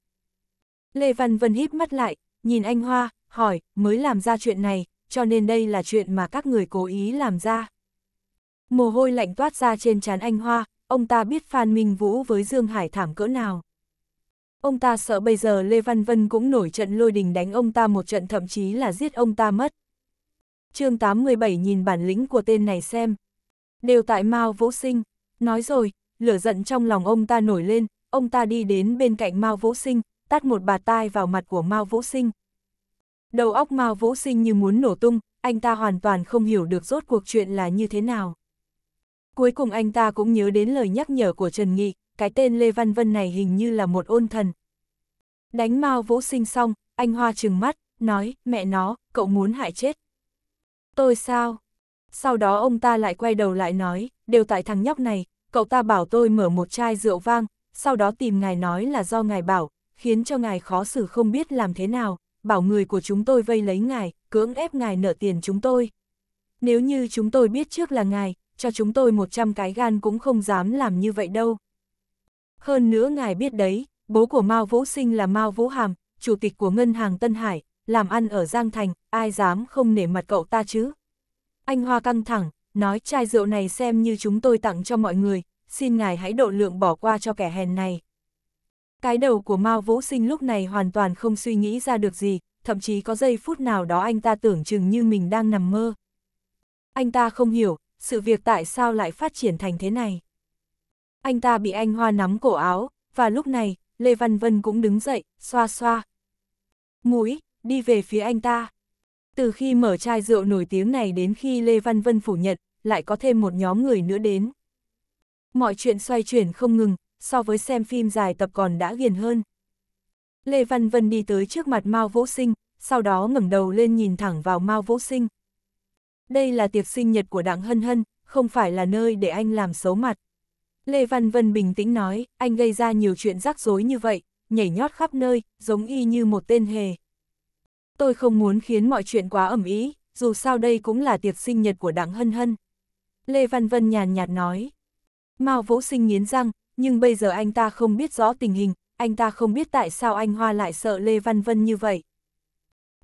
Lê Văn Vân híp mắt lại, nhìn anh Hoa, hỏi, mới làm ra chuyện này, cho nên đây là chuyện mà các người cố ý làm ra. Mồ hôi lạnh toát ra trên trán anh Hoa, ông ta biết Phan Minh Vũ với Dương Hải thảm cỡ nào. Ông ta sợ bây giờ Lê Văn Vân cũng nổi trận lôi đình đánh ông ta một trận thậm chí là giết ông ta mất. chương 87 nhìn bản lĩnh của tên này xem. Đều tại Mao Vũ Sinh, nói rồi, lửa giận trong lòng ông ta nổi lên, ông ta đi đến bên cạnh Mao Vũ Sinh, tát một bà tai vào mặt của Mao Vũ Sinh. Đầu óc Mao Vũ Sinh như muốn nổ tung, anh ta hoàn toàn không hiểu được rốt cuộc chuyện là như thế nào. Cuối cùng anh ta cũng nhớ đến lời nhắc nhở của Trần Nghị, cái tên Lê Văn Vân này hình như là một ôn thần. Đánh mau vũ sinh xong, anh Hoa trừng mắt, nói, mẹ nó, cậu muốn hại chết. Tôi sao? Sau đó ông ta lại quay đầu lại nói, đều tại thằng nhóc này, cậu ta bảo tôi mở một chai rượu vang, sau đó tìm ngài nói là do ngài bảo, khiến cho ngài khó xử không biết làm thế nào, bảo người của chúng tôi vây lấy ngài, cưỡng ép ngài nợ tiền chúng tôi. Nếu như chúng tôi biết trước là ngài, cho chúng tôi 100 cái gan cũng không dám làm như vậy đâu. Hơn nữa ngài biết đấy, bố của Mao Vũ Sinh là Mao Vũ Hàm, chủ tịch của Ngân hàng Tân Hải, làm ăn ở Giang Thành, ai dám không nể mặt cậu ta chứ. Anh Hoa căng thẳng, nói chai rượu này xem như chúng tôi tặng cho mọi người, xin ngài hãy độ lượng bỏ qua cho kẻ hèn này. Cái đầu của Mao Vũ Sinh lúc này hoàn toàn không suy nghĩ ra được gì, thậm chí có giây phút nào đó anh ta tưởng chừng như mình đang nằm mơ. Anh ta không hiểu, sự việc tại sao lại phát triển thành thế này. Anh ta bị anh Hoa nắm cổ áo, và lúc này, Lê Văn Vân cũng đứng dậy, xoa xoa. Mũi, đi về phía anh ta. Từ khi mở chai rượu nổi tiếng này đến khi Lê Văn Vân phủ nhận, lại có thêm một nhóm người nữa đến. Mọi chuyện xoay chuyển không ngừng, so với xem phim dài tập còn đã ghiền hơn. Lê Văn Vân đi tới trước mặt Mao Vũ Sinh, sau đó ngẩng đầu lên nhìn thẳng vào Mao Vũ Sinh đây là tiệc sinh nhật của Đặng Hân Hân, không phải là nơi để anh làm xấu mặt. Lê Văn Vân bình tĩnh nói, anh gây ra nhiều chuyện rắc rối như vậy, nhảy nhót khắp nơi, giống y như một tên hề. Tôi không muốn khiến mọi chuyện quá ẩm ý, dù sao đây cũng là tiệc sinh nhật của Đặng Hân Hân. Lê Văn Vân nhàn nhạt nói. Mao vũ Sinh nghiến răng, nhưng bây giờ anh ta không biết rõ tình hình, anh ta không biết tại sao anh Hoa lại sợ Lê Văn Vân như vậy.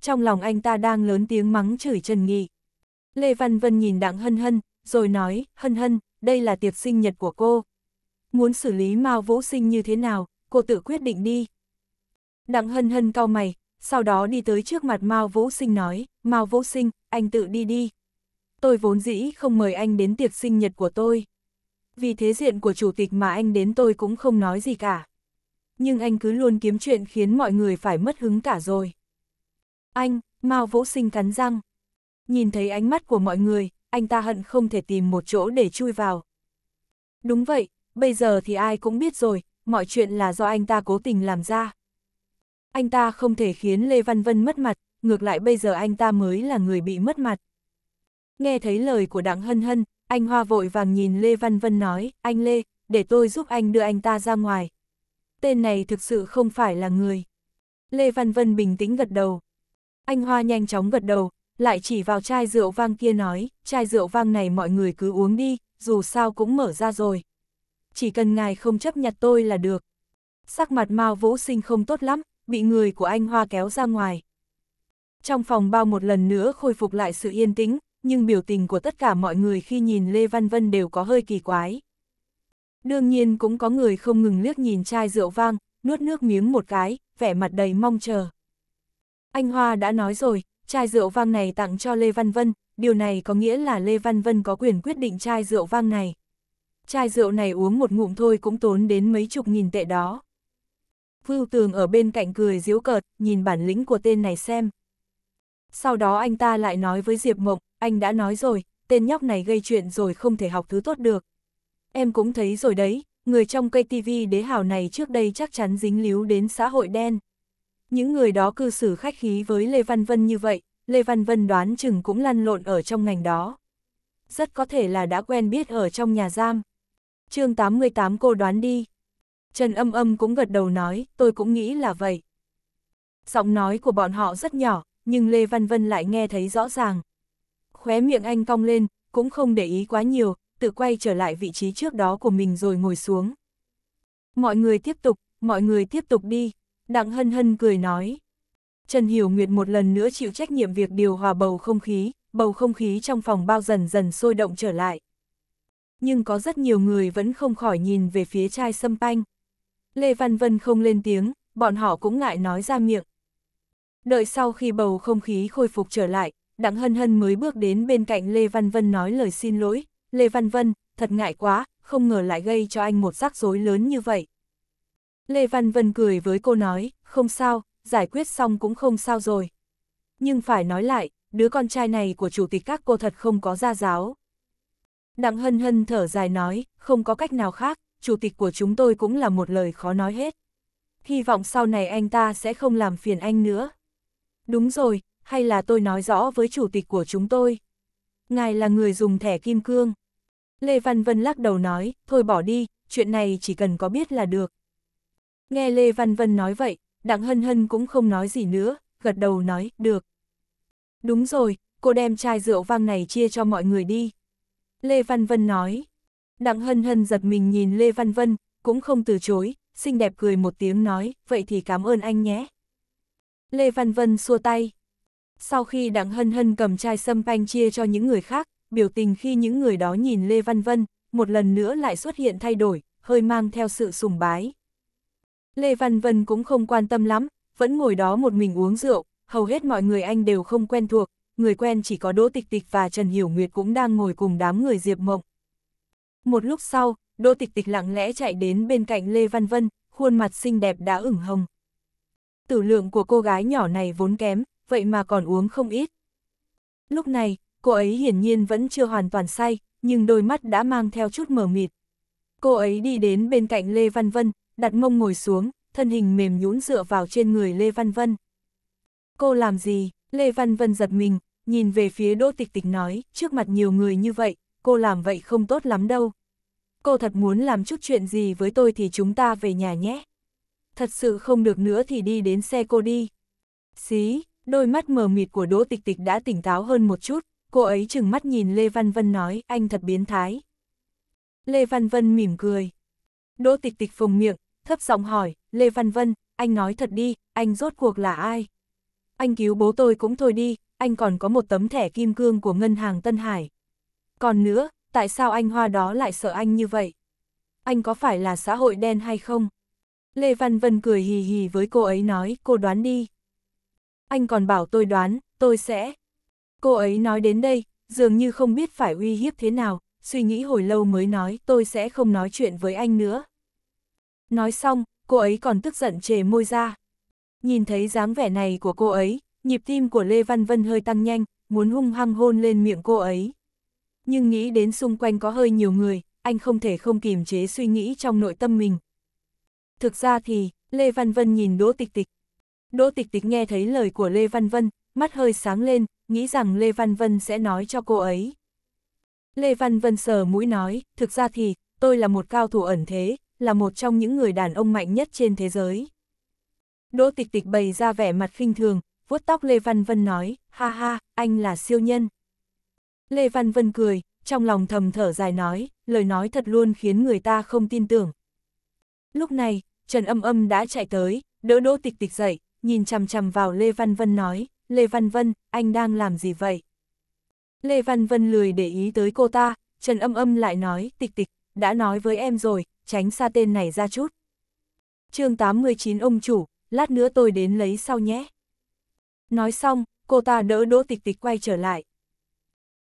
Trong lòng anh ta đang lớn tiếng mắng chửi Trần Nghị. Lê Văn Vân nhìn Đặng Hân Hân, rồi nói, Hân Hân, đây là tiệc sinh nhật của cô. Muốn xử lý Mao Vũ Sinh như thế nào, cô tự quyết định đi. Đặng Hân Hân cau mày, sau đó đi tới trước mặt Mao Vũ Sinh nói, Mao Vũ Sinh, anh tự đi đi. Tôi vốn dĩ không mời anh đến tiệc sinh nhật của tôi. Vì thế diện của chủ tịch mà anh đến tôi cũng không nói gì cả. Nhưng anh cứ luôn kiếm chuyện khiến mọi người phải mất hứng cả rồi. Anh, Mao Vũ Sinh cắn răng nhìn thấy ánh mắt của mọi người, anh ta hận không thể tìm một chỗ để chui vào. Đúng vậy, bây giờ thì ai cũng biết rồi, mọi chuyện là do anh ta cố tình làm ra. Anh ta không thể khiến Lê Văn Vân mất mặt, ngược lại bây giờ anh ta mới là người bị mất mặt. Nghe thấy lời của Đặng Hân Hân, anh Hoa vội vàng nhìn Lê Văn Vân nói, anh Lê, để tôi giúp anh đưa anh ta ra ngoài. Tên này thực sự không phải là người. Lê Văn Vân bình tĩnh gật đầu. Anh Hoa nhanh chóng gật đầu, lại chỉ vào chai rượu vang kia nói, chai rượu vang này mọi người cứ uống đi, dù sao cũng mở ra rồi. Chỉ cần ngài không chấp nhặt tôi là được. Sắc mặt Mao Vũ Sinh không tốt lắm, bị người của anh Hoa kéo ra ngoài. Trong phòng bao một lần nữa khôi phục lại sự yên tĩnh, nhưng biểu tình của tất cả mọi người khi nhìn Lê Văn Vân đều có hơi kỳ quái. Đương nhiên cũng có người không ngừng liếc nhìn chai rượu vang, nuốt nước miếng một cái, vẻ mặt đầy mong chờ. Anh Hoa đã nói rồi, chai rượu vang này tặng cho Lê Văn Vân, điều này có nghĩa là Lê Văn Vân có quyền quyết định chai rượu vang này. Chai rượu này uống một ngụm thôi cũng tốn đến mấy chục nghìn tệ đó. Vưu Tường ở bên cạnh cười giễu cợt, nhìn bản lĩnh của tên này xem. Sau đó anh ta lại nói với Diệp Mộng, anh đã nói rồi, tên nhóc này gây chuyện rồi không thể học thứ tốt được. Em cũng thấy rồi đấy, người trong cây TV đế hào này trước đây chắc chắn dính líu đến xã hội đen. Những người đó cư xử khách khí với Lê Văn Vân như vậy, Lê Văn Vân đoán chừng cũng lăn lộn ở trong ngành đó. Rất có thể là đã quen biết ở trong nhà giam. chương 88 cô đoán đi. Trần âm âm cũng gật đầu nói, tôi cũng nghĩ là vậy. Giọng nói của bọn họ rất nhỏ, nhưng Lê Văn Vân lại nghe thấy rõ ràng. Khóe miệng anh cong lên, cũng không để ý quá nhiều, tự quay trở lại vị trí trước đó của mình rồi ngồi xuống. Mọi người tiếp tục, mọi người tiếp tục đi. Đặng hân hân cười nói. Trần Hiểu Nguyệt một lần nữa chịu trách nhiệm việc điều hòa bầu không khí, bầu không khí trong phòng bao dần dần sôi động trở lại. Nhưng có rất nhiều người vẫn không khỏi nhìn về phía chai sâm panh. Lê Văn Vân không lên tiếng, bọn họ cũng ngại nói ra miệng. Đợi sau khi bầu không khí khôi phục trở lại, Đặng Hân Hân mới bước đến bên cạnh Lê Văn Vân nói lời xin lỗi. Lê Văn Vân, thật ngại quá, không ngờ lại gây cho anh một rắc rối lớn như vậy. Lê Văn Vân cười với cô nói, không sao, giải quyết xong cũng không sao rồi. Nhưng phải nói lại, đứa con trai này của chủ tịch các cô thật không có gia giáo. Đặng hân hân thở dài nói, không có cách nào khác, chủ tịch của chúng tôi cũng là một lời khó nói hết. Hy vọng sau này anh ta sẽ không làm phiền anh nữa. Đúng rồi, hay là tôi nói rõ với chủ tịch của chúng tôi. Ngài là người dùng thẻ kim cương. Lê Văn Vân lắc đầu nói, thôi bỏ đi, chuyện này chỉ cần có biết là được. Nghe Lê Văn Vân nói vậy, Đặng Hân Hân cũng không nói gì nữa, gật đầu nói, được. Đúng rồi, cô đem chai rượu vang này chia cho mọi người đi. Lê Văn Vân nói. Đặng Hân Hân giật mình nhìn Lê Văn Vân, cũng không từ chối, xinh đẹp cười một tiếng nói, vậy thì cảm ơn anh nhé. Lê Văn Vân xua tay. Sau khi Đặng Hân Hân cầm chai sâm panh chia cho những người khác, biểu tình khi những người đó nhìn Lê Văn Vân, một lần nữa lại xuất hiện thay đổi, hơi mang theo sự sùng bái, Lê Văn Vân cũng không quan tâm lắm, vẫn ngồi đó một mình uống rượu, hầu hết mọi người anh đều không quen thuộc, người quen chỉ có Đỗ Tịch Tịch và Trần Hiểu Nguyệt cũng đang ngồi cùng đám người Diệp Mộng. Một lúc sau, Đỗ Tịch Tịch lặng lẽ chạy đến bên cạnh Lê Văn Vân, khuôn mặt xinh đẹp đã ửng hồng. Tử lượng của cô gái nhỏ này vốn kém, vậy mà còn uống không ít. Lúc này, cô ấy hiển nhiên vẫn chưa hoàn toàn say, nhưng đôi mắt đã mang theo chút mờ mịt. Cô ấy đi đến bên cạnh Lê Văn Vân, đặt mông ngồi xuống, thân hình mềm nhũn dựa vào trên người Lê Văn Vân. Cô làm gì? Lê Văn Vân giật mình, nhìn về phía Đỗ Tịch Tịch nói, trước mặt nhiều người như vậy, cô làm vậy không tốt lắm đâu. Cô thật muốn làm chút chuyện gì với tôi thì chúng ta về nhà nhé. Thật sự không được nữa thì đi đến xe cô đi. Xí, đôi mắt mờ mịt của Đỗ Tịch Tịch đã tỉnh táo hơn một chút, cô ấy chừng mắt nhìn Lê Văn Vân nói, anh thật biến thái. Lê Văn Vân mỉm cười. Đỗ Tịch Tịch phồng miệng, thấp giọng hỏi, Lê Văn Vân, anh nói thật đi, anh rốt cuộc là ai? Anh cứu bố tôi cũng thôi đi, anh còn có một tấm thẻ kim cương của ngân hàng Tân Hải. Còn nữa, tại sao anh Hoa đó lại sợ anh như vậy? Anh có phải là xã hội đen hay không? Lê Văn Vân cười hì hì với cô ấy nói, cô đoán đi. Anh còn bảo tôi đoán, tôi sẽ. Cô ấy nói đến đây, dường như không biết phải uy hiếp thế nào, suy nghĩ hồi lâu mới nói, tôi sẽ không nói chuyện với anh nữa. Nói xong, cô ấy còn tức giận chề môi ra. Nhìn thấy dáng vẻ này của cô ấy, nhịp tim của Lê Văn Vân hơi tăng nhanh, muốn hung hăng hôn lên miệng cô ấy. Nhưng nghĩ đến xung quanh có hơi nhiều người, anh không thể không kìm chế suy nghĩ trong nội tâm mình. Thực ra thì, Lê Văn Vân nhìn Đỗ Tịch Tịch. Đỗ Tịch Tịch nghe thấy lời của Lê Văn Vân, mắt hơi sáng lên, nghĩ rằng Lê Văn Vân sẽ nói cho cô ấy. Lê Văn Vân sờ mũi nói, thực ra thì, tôi là một cao thủ ẩn thế, là một trong những người đàn ông mạnh nhất trên thế giới. Đỗ tịch tịch bày ra vẻ mặt khinh thường, vuốt tóc Lê Văn Vân nói, ha ha, anh là siêu nhân. Lê Văn Vân cười, trong lòng thầm thở dài nói, lời nói thật luôn khiến người ta không tin tưởng. Lúc này, Trần Âm Âm đã chạy tới, đỡ Đỗ Tịch Tịch dậy, nhìn chằm chằm vào Lê Văn Vân nói, Lê Văn Vân, anh đang làm gì vậy? Lê Văn Vân lười để ý tới cô ta, Trần Âm Âm lại nói, Tịch Tịch, đã nói với em rồi, tránh xa tên này ra chút. chương 89 ông chủ, lát nữa tôi đến lấy sau nhé. Nói xong, cô ta đỡ đỗ tịch tịch quay trở lại.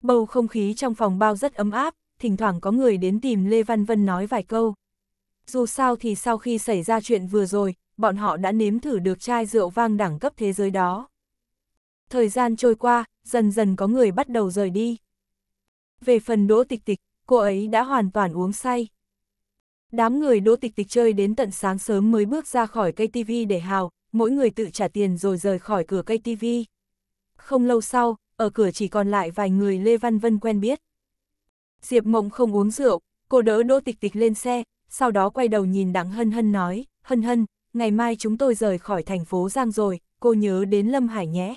Bầu không khí trong phòng bao rất ấm áp, thỉnh thoảng có người đến tìm Lê Văn Vân nói vài câu. Dù sao thì sau khi xảy ra chuyện vừa rồi, bọn họ đã nếm thử được chai rượu vang đẳng cấp thế giới đó. Thời gian trôi qua, dần dần có người bắt đầu rời đi. Về phần đỗ tịch tịch, cô ấy đã hoàn toàn uống say. Đám người đỗ tịch tịch chơi đến tận sáng sớm mới bước ra khỏi cây KTV để hào, mỗi người tự trả tiền rồi rời khỏi cửa cây KTV. Không lâu sau, ở cửa chỉ còn lại vài người Lê Văn Vân quen biết. Diệp Mộng không uống rượu, cô đỡ đỗ tịch tịch lên xe, sau đó quay đầu nhìn Đặng Hân Hân nói, Hân Hân, ngày mai chúng tôi rời khỏi thành phố Giang rồi, cô nhớ đến Lâm Hải nhé.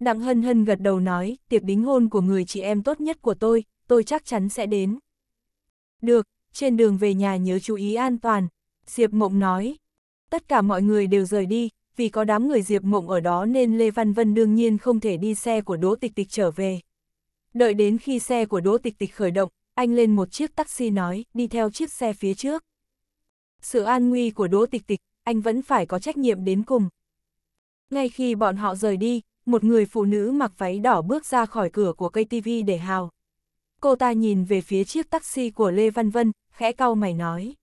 Đặng Hân Hân gật đầu nói, tiệc đính hôn của người chị em tốt nhất của tôi, tôi chắc chắn sẽ đến. Được, trên đường về nhà nhớ chú ý an toàn, Diệp Mộng nói. Tất cả mọi người đều rời đi, vì có đám người Diệp Mộng ở đó nên Lê Văn Vân đương nhiên không thể đi xe của Đỗ Tịch Tịch trở về. Đợi đến khi xe của Đỗ Tịch Tịch khởi động, anh lên một chiếc taxi nói, đi theo chiếc xe phía trước. Sự an nguy của Đỗ Tịch Tịch, anh vẫn phải có trách nhiệm đến cùng. Ngay khi bọn họ rời đi, một người phụ nữ mặc váy đỏ bước ra khỏi cửa của cây TV để hào cô ta nhìn về phía chiếc taxi của Lê Văn Vân, khẽ cau mày nói.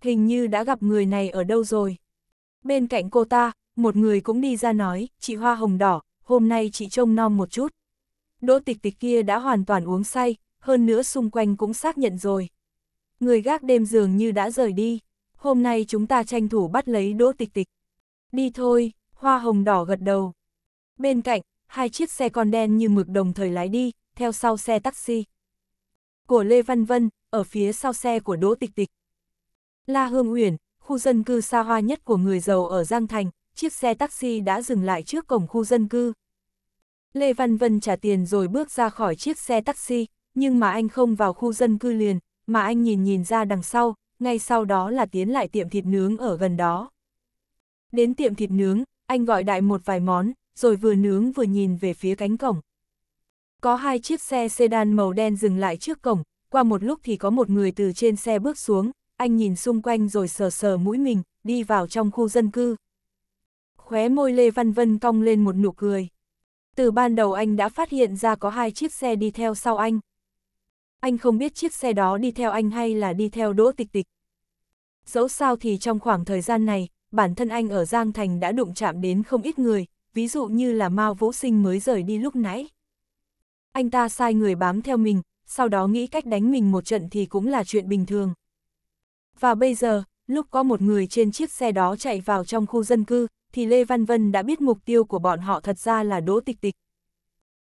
Hình như đã gặp người này ở đâu rồi. Bên cạnh cô ta, một người cũng đi ra nói, chị Hoa Hồng Đỏ, hôm nay chị trông non một chút. Đỗ tịch tịch kia đã hoàn toàn uống say, hơn nữa xung quanh cũng xác nhận rồi. Người gác đêm dường như đã rời đi, hôm nay chúng ta tranh thủ bắt lấy đỗ tịch tịch. Đi thôi, Hoa Hồng Đỏ gật đầu. Bên cạnh, hai chiếc xe con đen như mực đồng thời lái đi, theo sau xe taxi. Của Lê Văn Vân, ở phía sau xe của Đỗ Tịch Tịch. La Hương Uyển, khu dân cư xa hoa nhất của người giàu ở Giang Thành, chiếc xe taxi đã dừng lại trước cổng khu dân cư. Lê Văn Vân trả tiền rồi bước ra khỏi chiếc xe taxi, nhưng mà anh không vào khu dân cư liền, mà anh nhìn nhìn ra đằng sau, ngay sau đó là tiến lại tiệm thịt nướng ở gần đó. Đến tiệm thịt nướng, anh gọi đại một vài món, rồi vừa nướng vừa nhìn về phía cánh cổng. Có hai chiếc xe sedan màu đen dừng lại trước cổng, qua một lúc thì có một người từ trên xe bước xuống, anh nhìn xung quanh rồi sờ sờ mũi mình, đi vào trong khu dân cư. Khóe môi Lê Văn Vân cong lên một nụ cười. Từ ban đầu anh đã phát hiện ra có hai chiếc xe đi theo sau anh. Anh không biết chiếc xe đó đi theo anh hay là đi theo Đỗ Tịch Tịch. Dẫu sao thì trong khoảng thời gian này, bản thân anh ở Giang Thành đã đụng chạm đến không ít người, ví dụ như là Mao Vũ Sinh mới rời đi lúc nãy anh ta sai người bám theo mình, sau đó nghĩ cách đánh mình một trận thì cũng là chuyện bình thường. Và bây giờ, lúc có một người trên chiếc xe đó chạy vào trong khu dân cư, thì Lê Văn Vân đã biết mục tiêu của bọn họ thật ra là Đỗ Tịch Tịch.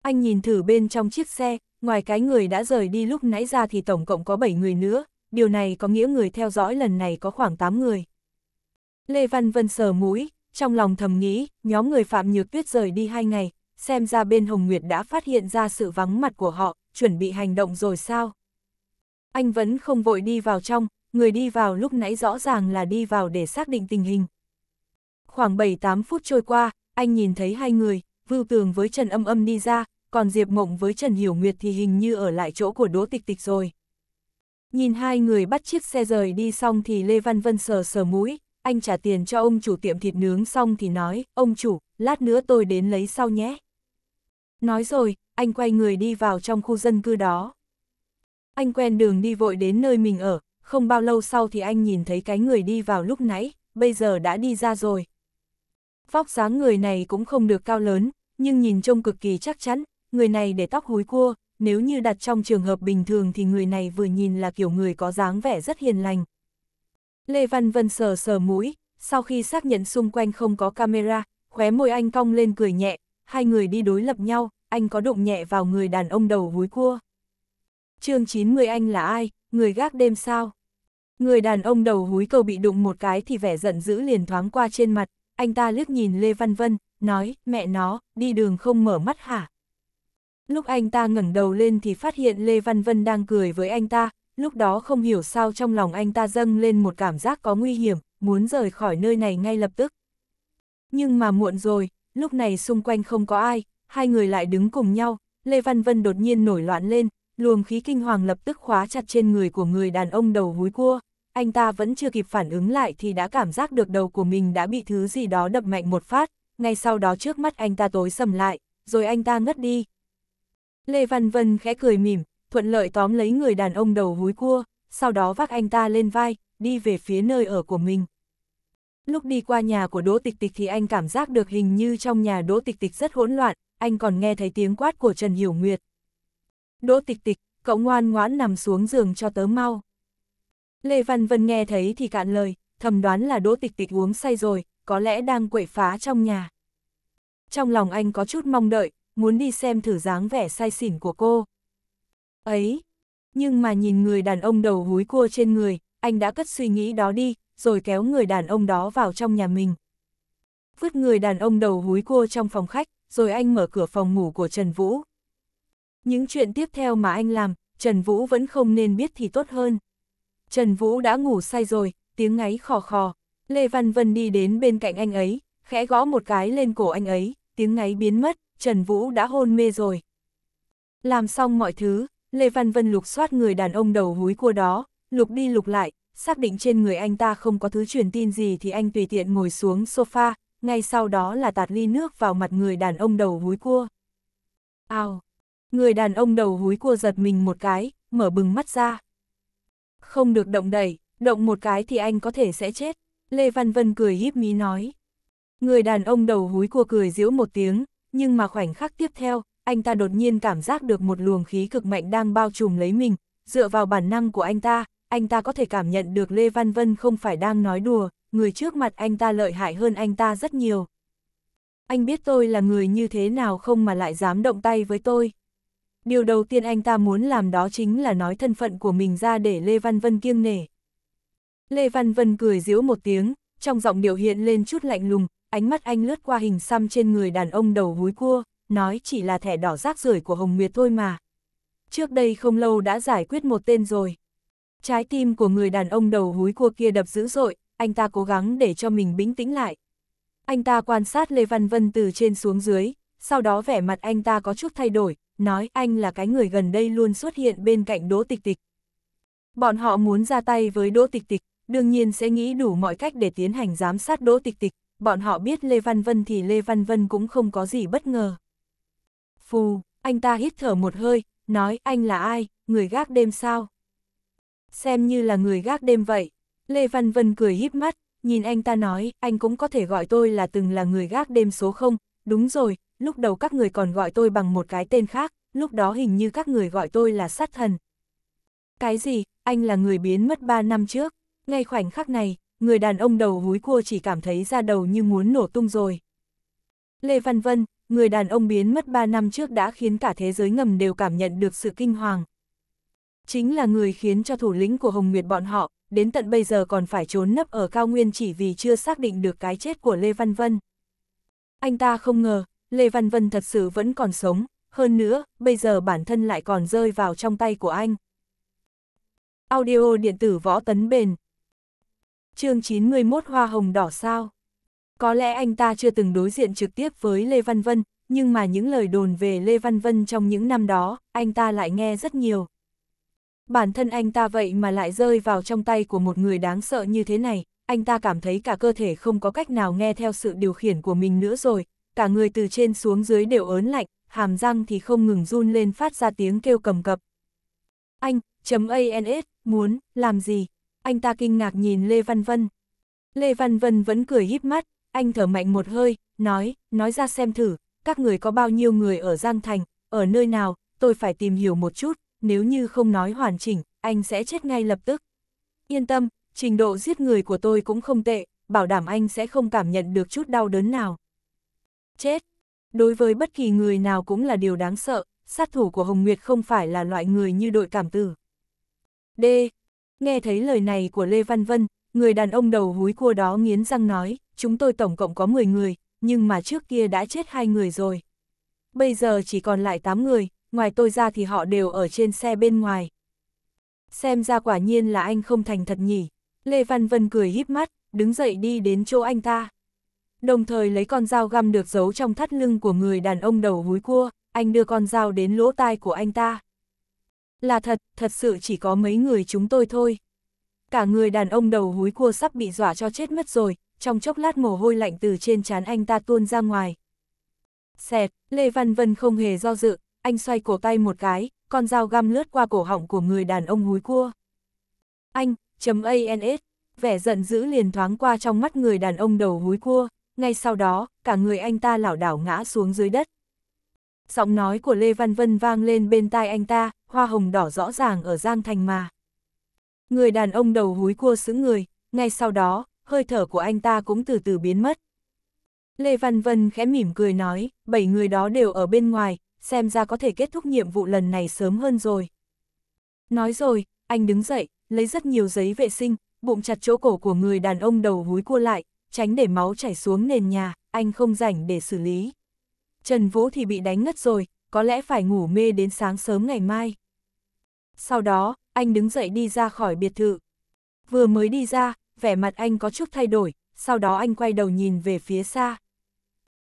Anh nhìn thử bên trong chiếc xe, ngoài cái người đã rời đi lúc nãy ra thì tổng cộng có 7 người nữa, điều này có nghĩa người theo dõi lần này có khoảng 8 người. Lê Văn Vân sờ mũi, trong lòng thầm nghĩ, nhóm người Phạm Nhược Tuyết rời đi hai ngày, xem ra bên Hồng Nguyệt đã phát hiện ra sự vắng mặt của họ, chuẩn bị hành động rồi sao? Anh vẫn không vội đi vào trong, người đi vào lúc nãy rõ ràng là đi vào để xác định tình hình. Khoảng 7-8 phút trôi qua, anh nhìn thấy hai người, Vưu Tường với Trần Âm Âm đi ra, còn Diệp Mộng với Trần Hiểu Nguyệt thì hình như ở lại chỗ của Đỗ Tịch Tịch rồi. Nhìn hai người bắt chiếc xe rời đi xong thì Lê Văn Vân sờ sờ mũi, anh trả tiền cho ông chủ tiệm thịt nướng xong thì nói, ông chủ, lát nữa tôi đến lấy sau nhé. Nói rồi, anh quay người đi vào trong khu dân cư đó. Anh quen đường đi vội đến nơi mình ở, không bao lâu sau thì anh nhìn thấy cái người đi vào lúc nãy, bây giờ đã đi ra rồi. Vóc dáng người này cũng không được cao lớn, nhưng nhìn trông cực kỳ chắc chắn, người này để tóc húi cua, nếu như đặt trong trường hợp bình thường thì người này vừa nhìn là kiểu người có dáng vẻ rất hiền lành. Lê Văn Vân sờ sờ mũi, sau khi xác nhận xung quanh không có camera, khóe môi anh cong lên cười nhẹ, hai người đi đối lập nhau, anh có đụng nhẹ vào người đàn ông đầu húi cua. chương 90 anh là ai, người gác đêm sao? Người đàn ông đầu húi cầu bị đụng một cái thì vẻ giận dữ liền thoáng qua trên mặt, anh ta liếc nhìn Lê Văn Vân, nói, mẹ nó, đi đường không mở mắt hả? Lúc anh ta ngẩng đầu lên thì phát hiện Lê Văn Vân đang cười với anh ta, lúc đó không hiểu sao trong lòng anh ta dâng lên một cảm giác có nguy hiểm, muốn rời khỏi nơi này ngay lập tức. Nhưng mà muộn rồi, lúc này xung quanh không có ai, hai người lại đứng cùng nhau, Lê Văn Vân đột nhiên nổi loạn lên, luồng khí kinh hoàng lập tức khóa chặt trên người của người đàn ông đầu húi cua, anh ta vẫn chưa kịp phản ứng lại thì đã cảm giác được đầu của mình đã bị thứ gì đó đập mạnh một phát, ngay sau đó trước mắt anh ta tối sầm lại, rồi anh ta ngất đi. Lê Văn Vân khẽ cười mỉm, thuận lợi tóm lấy người đàn ông đầu húi cua, sau đó vác anh ta lên vai, đi về phía nơi ở của mình. Lúc đi qua nhà của Đỗ Tịch Tịch thì anh cảm giác được hình như trong nhà Đỗ Tịch Tịch rất hỗn loạn, anh còn nghe thấy tiếng quát của Trần Hiểu Nguyệt. Đỗ Tịch Tịch, cậu ngoan ngoãn nằm xuống giường cho tớ mau. Lê Văn Vân nghe thấy thì cạn lời, thầm đoán là Đỗ Tịch Tịch uống say rồi, có lẽ đang quậy phá trong nhà. Trong lòng anh có chút mong đợi, muốn đi xem thử dáng vẻ say xỉn của cô. Ấy, nhưng mà nhìn người đàn ông đầu húi cua trên người, anh đã cất suy nghĩ đó đi, rồi kéo người đàn ông đó vào trong nhà mình. Vứt người đàn ông đầu húi cua trong phòng khách, rồi anh mở cửa phòng ngủ của Trần Vũ. Những chuyện tiếp theo mà anh làm, Trần Vũ vẫn không nên biết thì tốt hơn. Trần Vũ đã ngủ say rồi, tiếng ngáy khò khò. Lê Văn Vân đi đến bên cạnh anh ấy, khẽ gõ một cái lên cổ anh ấy, tiếng ngáy biến mất, Trần Vũ đã hôn mê rồi. Làm xong mọi thứ, Lê Văn Vân lục soát người đàn ông đầu húi cua đó, lục đi lục lại, xác định trên người anh ta không có thứ truyền tin gì thì anh tùy tiện ngồi xuống sofa, ngay sau đó là tạt ly nước vào mặt người đàn ông đầu húi cua. Ao! Người đàn ông đầu húi cua giật mình một cái, mở bừng mắt ra. Không được động đẩy, động một cái thì anh có thể sẽ chết. Lê Văn Vân cười híp mí nói. Người đàn ông đầu húi cua cười giễu một tiếng, nhưng mà khoảnh khắc tiếp theo, anh ta đột nhiên cảm giác được một luồng khí cực mạnh đang bao trùm lấy mình, dựa vào bản năng của anh ta, anh ta có thể cảm nhận được Lê Văn Vân không phải đang nói đùa, người trước mặt anh ta lợi hại hơn anh ta rất nhiều. Anh biết tôi là người như thế nào không mà lại dám động tay với tôi. Điều đầu tiên anh ta muốn làm đó chính là nói thân phận của mình ra để Lê Văn Vân kiêng nể. Lê Văn Vân cười giễu một tiếng, trong giọng điệu hiện lên chút lạnh lùng, ánh mắt anh lướt qua hình xăm trên người đàn ông đầu húi cua, nói chỉ là thẻ đỏ rác rưởi của Hồng Nguyệt thôi mà. Trước đây không lâu đã giải quyết một tên rồi. Trái tim của người đàn ông đầu húi cua kia đập dữ dội, anh ta cố gắng để cho mình bình tĩnh lại. Anh ta quan sát Lê Văn Vân từ trên xuống dưới, sau đó vẻ mặt anh ta có chút thay đổi, nói anh là cái người gần đây luôn xuất hiện bên cạnh Đỗ Tịch Tịch. Bọn họ muốn ra tay với Đỗ Tịch Tịch, đương nhiên sẽ nghĩ đủ mọi cách để tiến hành giám sát Đỗ Tịch Tịch, bọn họ biết Lê Văn Vân thì Lê Văn Vân cũng không có gì bất ngờ. Phù, anh ta hít thở một hơi, nói anh là ai, người gác đêm sao? xem như là người gác đêm vậy. Lê Văn Vân cười híp mắt, nhìn anh ta nói, anh cũng có thể gọi tôi là từng là người gác đêm số không, đúng rồi, lúc đầu các người còn gọi tôi bằng một cái tên khác, lúc đó hình như các người gọi tôi là sát thần. Cái gì, anh là người biến mất 3 năm trước, ngay khoảnh khắc này, người đàn ông đầu húi cua chỉ cảm thấy ra đầu như muốn nổ tung rồi. Lê Văn Vân, người đàn ông biến mất 3 năm trước đã khiến cả thế giới ngầm đều cảm nhận được sự kinh hoàng, chính là người khiến cho thủ lĩnh của Hồng Nguyệt bọn họ, đến tận bây giờ còn phải trốn nấp ở cao nguyên chỉ vì chưa xác định được cái chết của Lê Văn Vân. Anh ta không ngờ, Lê Văn Vân thật sự vẫn còn sống, hơn nữa, bây giờ bản thân lại còn rơi vào trong tay của anh. Audio điện tử võ tấn bền chương 91 Hoa Hồng Đỏ sao? Có lẽ anh ta chưa từng đối diện trực tiếp với Lê Văn Vân, nhưng mà những lời đồn về Lê Văn Vân trong những năm đó, anh ta lại nghe rất nhiều. Bản thân anh ta vậy mà lại rơi vào trong tay của một người đáng sợ như thế này, anh ta cảm thấy cả cơ thể không có cách nào nghe theo sự điều khiển của mình nữa rồi, cả người từ trên xuống dưới đều ớn lạnh, hàm răng thì không ngừng run lên phát ra tiếng kêu cầm cập. Anh, chấm ANS, muốn, làm gì? Anh ta kinh ngạc nhìn Lê Văn Vân. Lê Văn Vân vẫn cười híp mắt, anh thở mạnh một hơi, nói, nói ra xem thử, các người có bao nhiêu người ở Giang Thành, ở nơi nào, tôi phải tìm hiểu một chút, nếu như không nói hoàn chỉnh, anh sẽ chết ngay lập tức. Yên tâm, trình độ giết người của tôi cũng không tệ, bảo đảm anh sẽ không cảm nhận được chút đau đớn nào. Chết! Đối với bất kỳ người nào cũng là điều đáng sợ, sát thủ của Hồng Nguyệt không phải là loại người như đội cảm tử. D. Nghe thấy lời này của Lê Văn Vân, người đàn ông đầu húi cua đó nghiến răng nói, chúng tôi tổng cộng có 10 người, nhưng mà trước kia đã chết hai người rồi. Bây giờ chỉ còn lại 8 người, ngoài tôi ra thì họ đều ở trên xe bên ngoài. Xem ra quả nhiên là anh không thành thật nhỉ. Lê Văn Vân cười híp mắt, đứng dậy đi đến chỗ anh ta. Đồng thời lấy con dao găm được giấu trong thắt lưng của người đàn ông đầu húi cua, anh đưa con dao đến lỗ tai của anh ta. Là thật, thật sự chỉ có mấy người chúng tôi thôi. Cả người đàn ông đầu húi cua sắp bị dọa cho chết mất rồi, trong chốc lát mồ hôi lạnh từ trên trán anh ta tuôn ra ngoài. Xẹt, Lê Văn Vân không hề do dự, anh xoay cổ tay một cái, con dao găm lướt qua cổ họng của người đàn ông húi cua. Anh, chấm ANS, vẻ giận dữ liền thoáng qua trong mắt người đàn ông đầu húi cua, ngay sau đó, cả người anh ta lảo đảo ngã xuống dưới đất. Giọng nói của Lê Văn Vân vang lên bên tai anh ta, hoa hồng đỏ rõ ràng ở Giang Thành mà. Người đàn ông đầu húi cua sững người, ngay sau đó, hơi thở của anh ta cũng từ từ biến mất. Lê Văn Vân khẽ mỉm cười nói, bảy người đó đều ở bên ngoài, xem ra có thể kết thúc nhiệm vụ lần này sớm hơn rồi. Nói rồi, anh đứng dậy, lấy rất nhiều giấy vệ sinh, bụng chặt chỗ cổ của người đàn ông đầu húi cua lại, tránh để máu chảy xuống nền nhà, anh không rảnh để xử lý. Trần Vũ thì bị đánh ngất rồi, có lẽ phải ngủ mê đến sáng sớm ngày mai. Sau đó, anh đứng dậy đi ra khỏi biệt thự. Vừa mới đi ra, vẻ mặt anh có chút thay đổi, sau đó anh quay đầu nhìn về phía xa.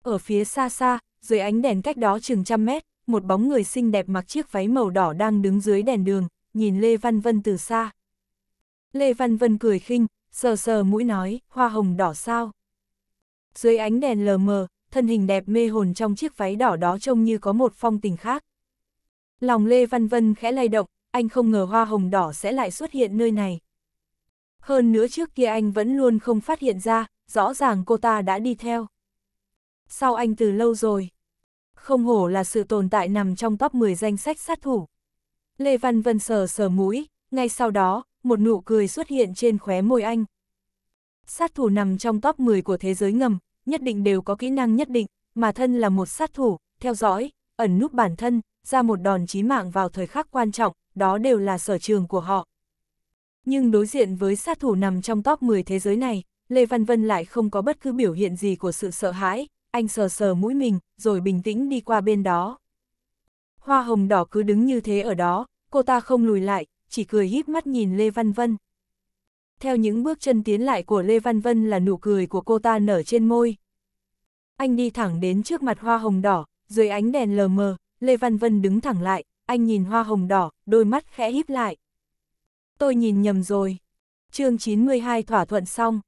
Ở phía xa xa, dưới ánh đèn cách đó chừng trăm mét, một bóng người xinh đẹp mặc chiếc váy màu đỏ đang đứng dưới đèn đường, nhìn Lê Văn Vân từ xa. Lê Văn Vân cười khinh, sờ sờ mũi nói, hoa hồng đỏ sao. Dưới ánh đèn lờ mờ, thân hình đẹp mê hồn trong chiếc váy đỏ đó trông như có một phong tình khác. Lòng Lê Văn Vân khẽ lay động, anh không ngờ hoa hồng đỏ sẽ lại xuất hiện nơi này. Hơn nữa trước kia anh vẫn luôn không phát hiện ra, rõ ràng cô ta đã đi theo sau anh từ lâu rồi. Không hổ là sự tồn tại nằm trong top 10 danh sách sát thủ. Lê Văn Vân sờ sờ mũi, ngay sau đó, một nụ cười xuất hiện trên khóe môi anh. Sát thủ nằm trong top 10 của thế giới ngầm, nhất định đều có kỹ năng nhất định, mà thân là một sát thủ, theo dõi, ẩn núp bản thân, ra một đòn chí mạng vào thời khắc quan trọng, đó đều là sở trường của họ. Nhưng đối diện với sát thủ nằm trong top 10 thế giới này, Lê Văn Vân lại không có bất cứ biểu hiện gì của sự sợ hãi, anh sờ sờ mũi mình, rồi bình tĩnh đi qua bên đó. Hoa hồng đỏ cứ đứng như thế ở đó, cô ta không lùi lại, chỉ cười híp mắt nhìn Lê Văn Vân. Theo những bước chân tiến lại của Lê Văn Vân là nụ cười của cô ta nở trên môi. Anh đi thẳng đến trước mặt hoa hồng đỏ, dưới ánh đèn lờ mờ, Lê Văn Vân đứng thẳng lại, anh nhìn hoa hồng đỏ, đôi mắt khẽ híp lại. Tôi nhìn nhầm rồi. chương 92 thỏa thuận xong.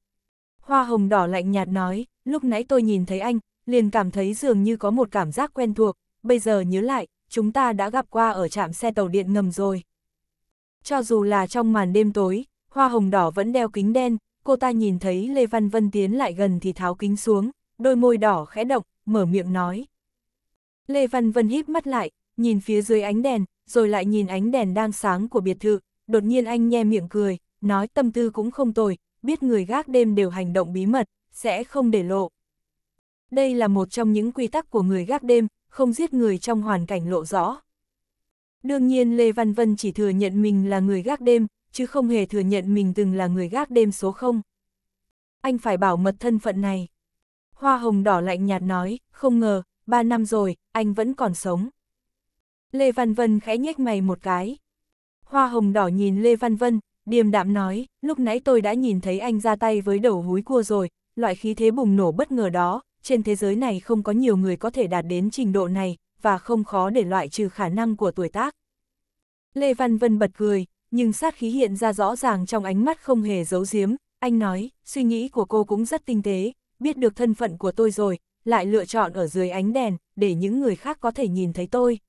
Hoa hồng đỏ lạnh nhạt nói, lúc nãy tôi nhìn thấy anh, liền cảm thấy dường như có một cảm giác quen thuộc, bây giờ nhớ lại, chúng ta đã gặp qua ở trạm xe tàu điện ngầm rồi. Cho dù là trong màn đêm tối, hoa hồng đỏ vẫn đeo kính đen, cô ta nhìn thấy Lê Văn Vân tiến lại gần thì tháo kính xuống, đôi môi đỏ khẽ động, mở miệng nói. Lê Văn Vân híp mắt lại, nhìn phía dưới ánh đèn, rồi lại nhìn ánh đèn đang sáng của biệt thự, đột nhiên anh nhe miệng cười, nói tâm tư cũng không tồi, biết người gác đêm đều hành động bí mật, sẽ không để lộ đây là một trong những quy tắc của người gác đêm, không giết người trong hoàn cảnh lộ rõ. Đương nhiên Lê Văn Vân chỉ thừa nhận mình là người gác đêm, chứ không hề thừa nhận mình từng là người gác đêm số 0. Anh phải bảo mật thân phận này. Hoa hồng đỏ lạnh nhạt nói, không ngờ, ba năm rồi, anh vẫn còn sống. Lê Văn Vân khẽ nhếch mày một cái. Hoa hồng đỏ nhìn Lê Văn Vân, điềm đạm nói, lúc nãy tôi đã nhìn thấy anh ra tay với đầu húi cua rồi, loại khí thế bùng nổ bất ngờ đó, trên thế giới này không có nhiều người có thể đạt đến trình độ này, và không khó để loại trừ khả năng của tuổi tác. Lê Văn Vân bật cười, nhưng sát khí hiện ra rõ ràng trong ánh mắt không hề giấu giếm, anh nói, suy nghĩ của cô cũng rất tinh tế, biết được thân phận của tôi rồi, lại lựa chọn ở dưới ánh đèn, để những người khác có thể nhìn thấy tôi.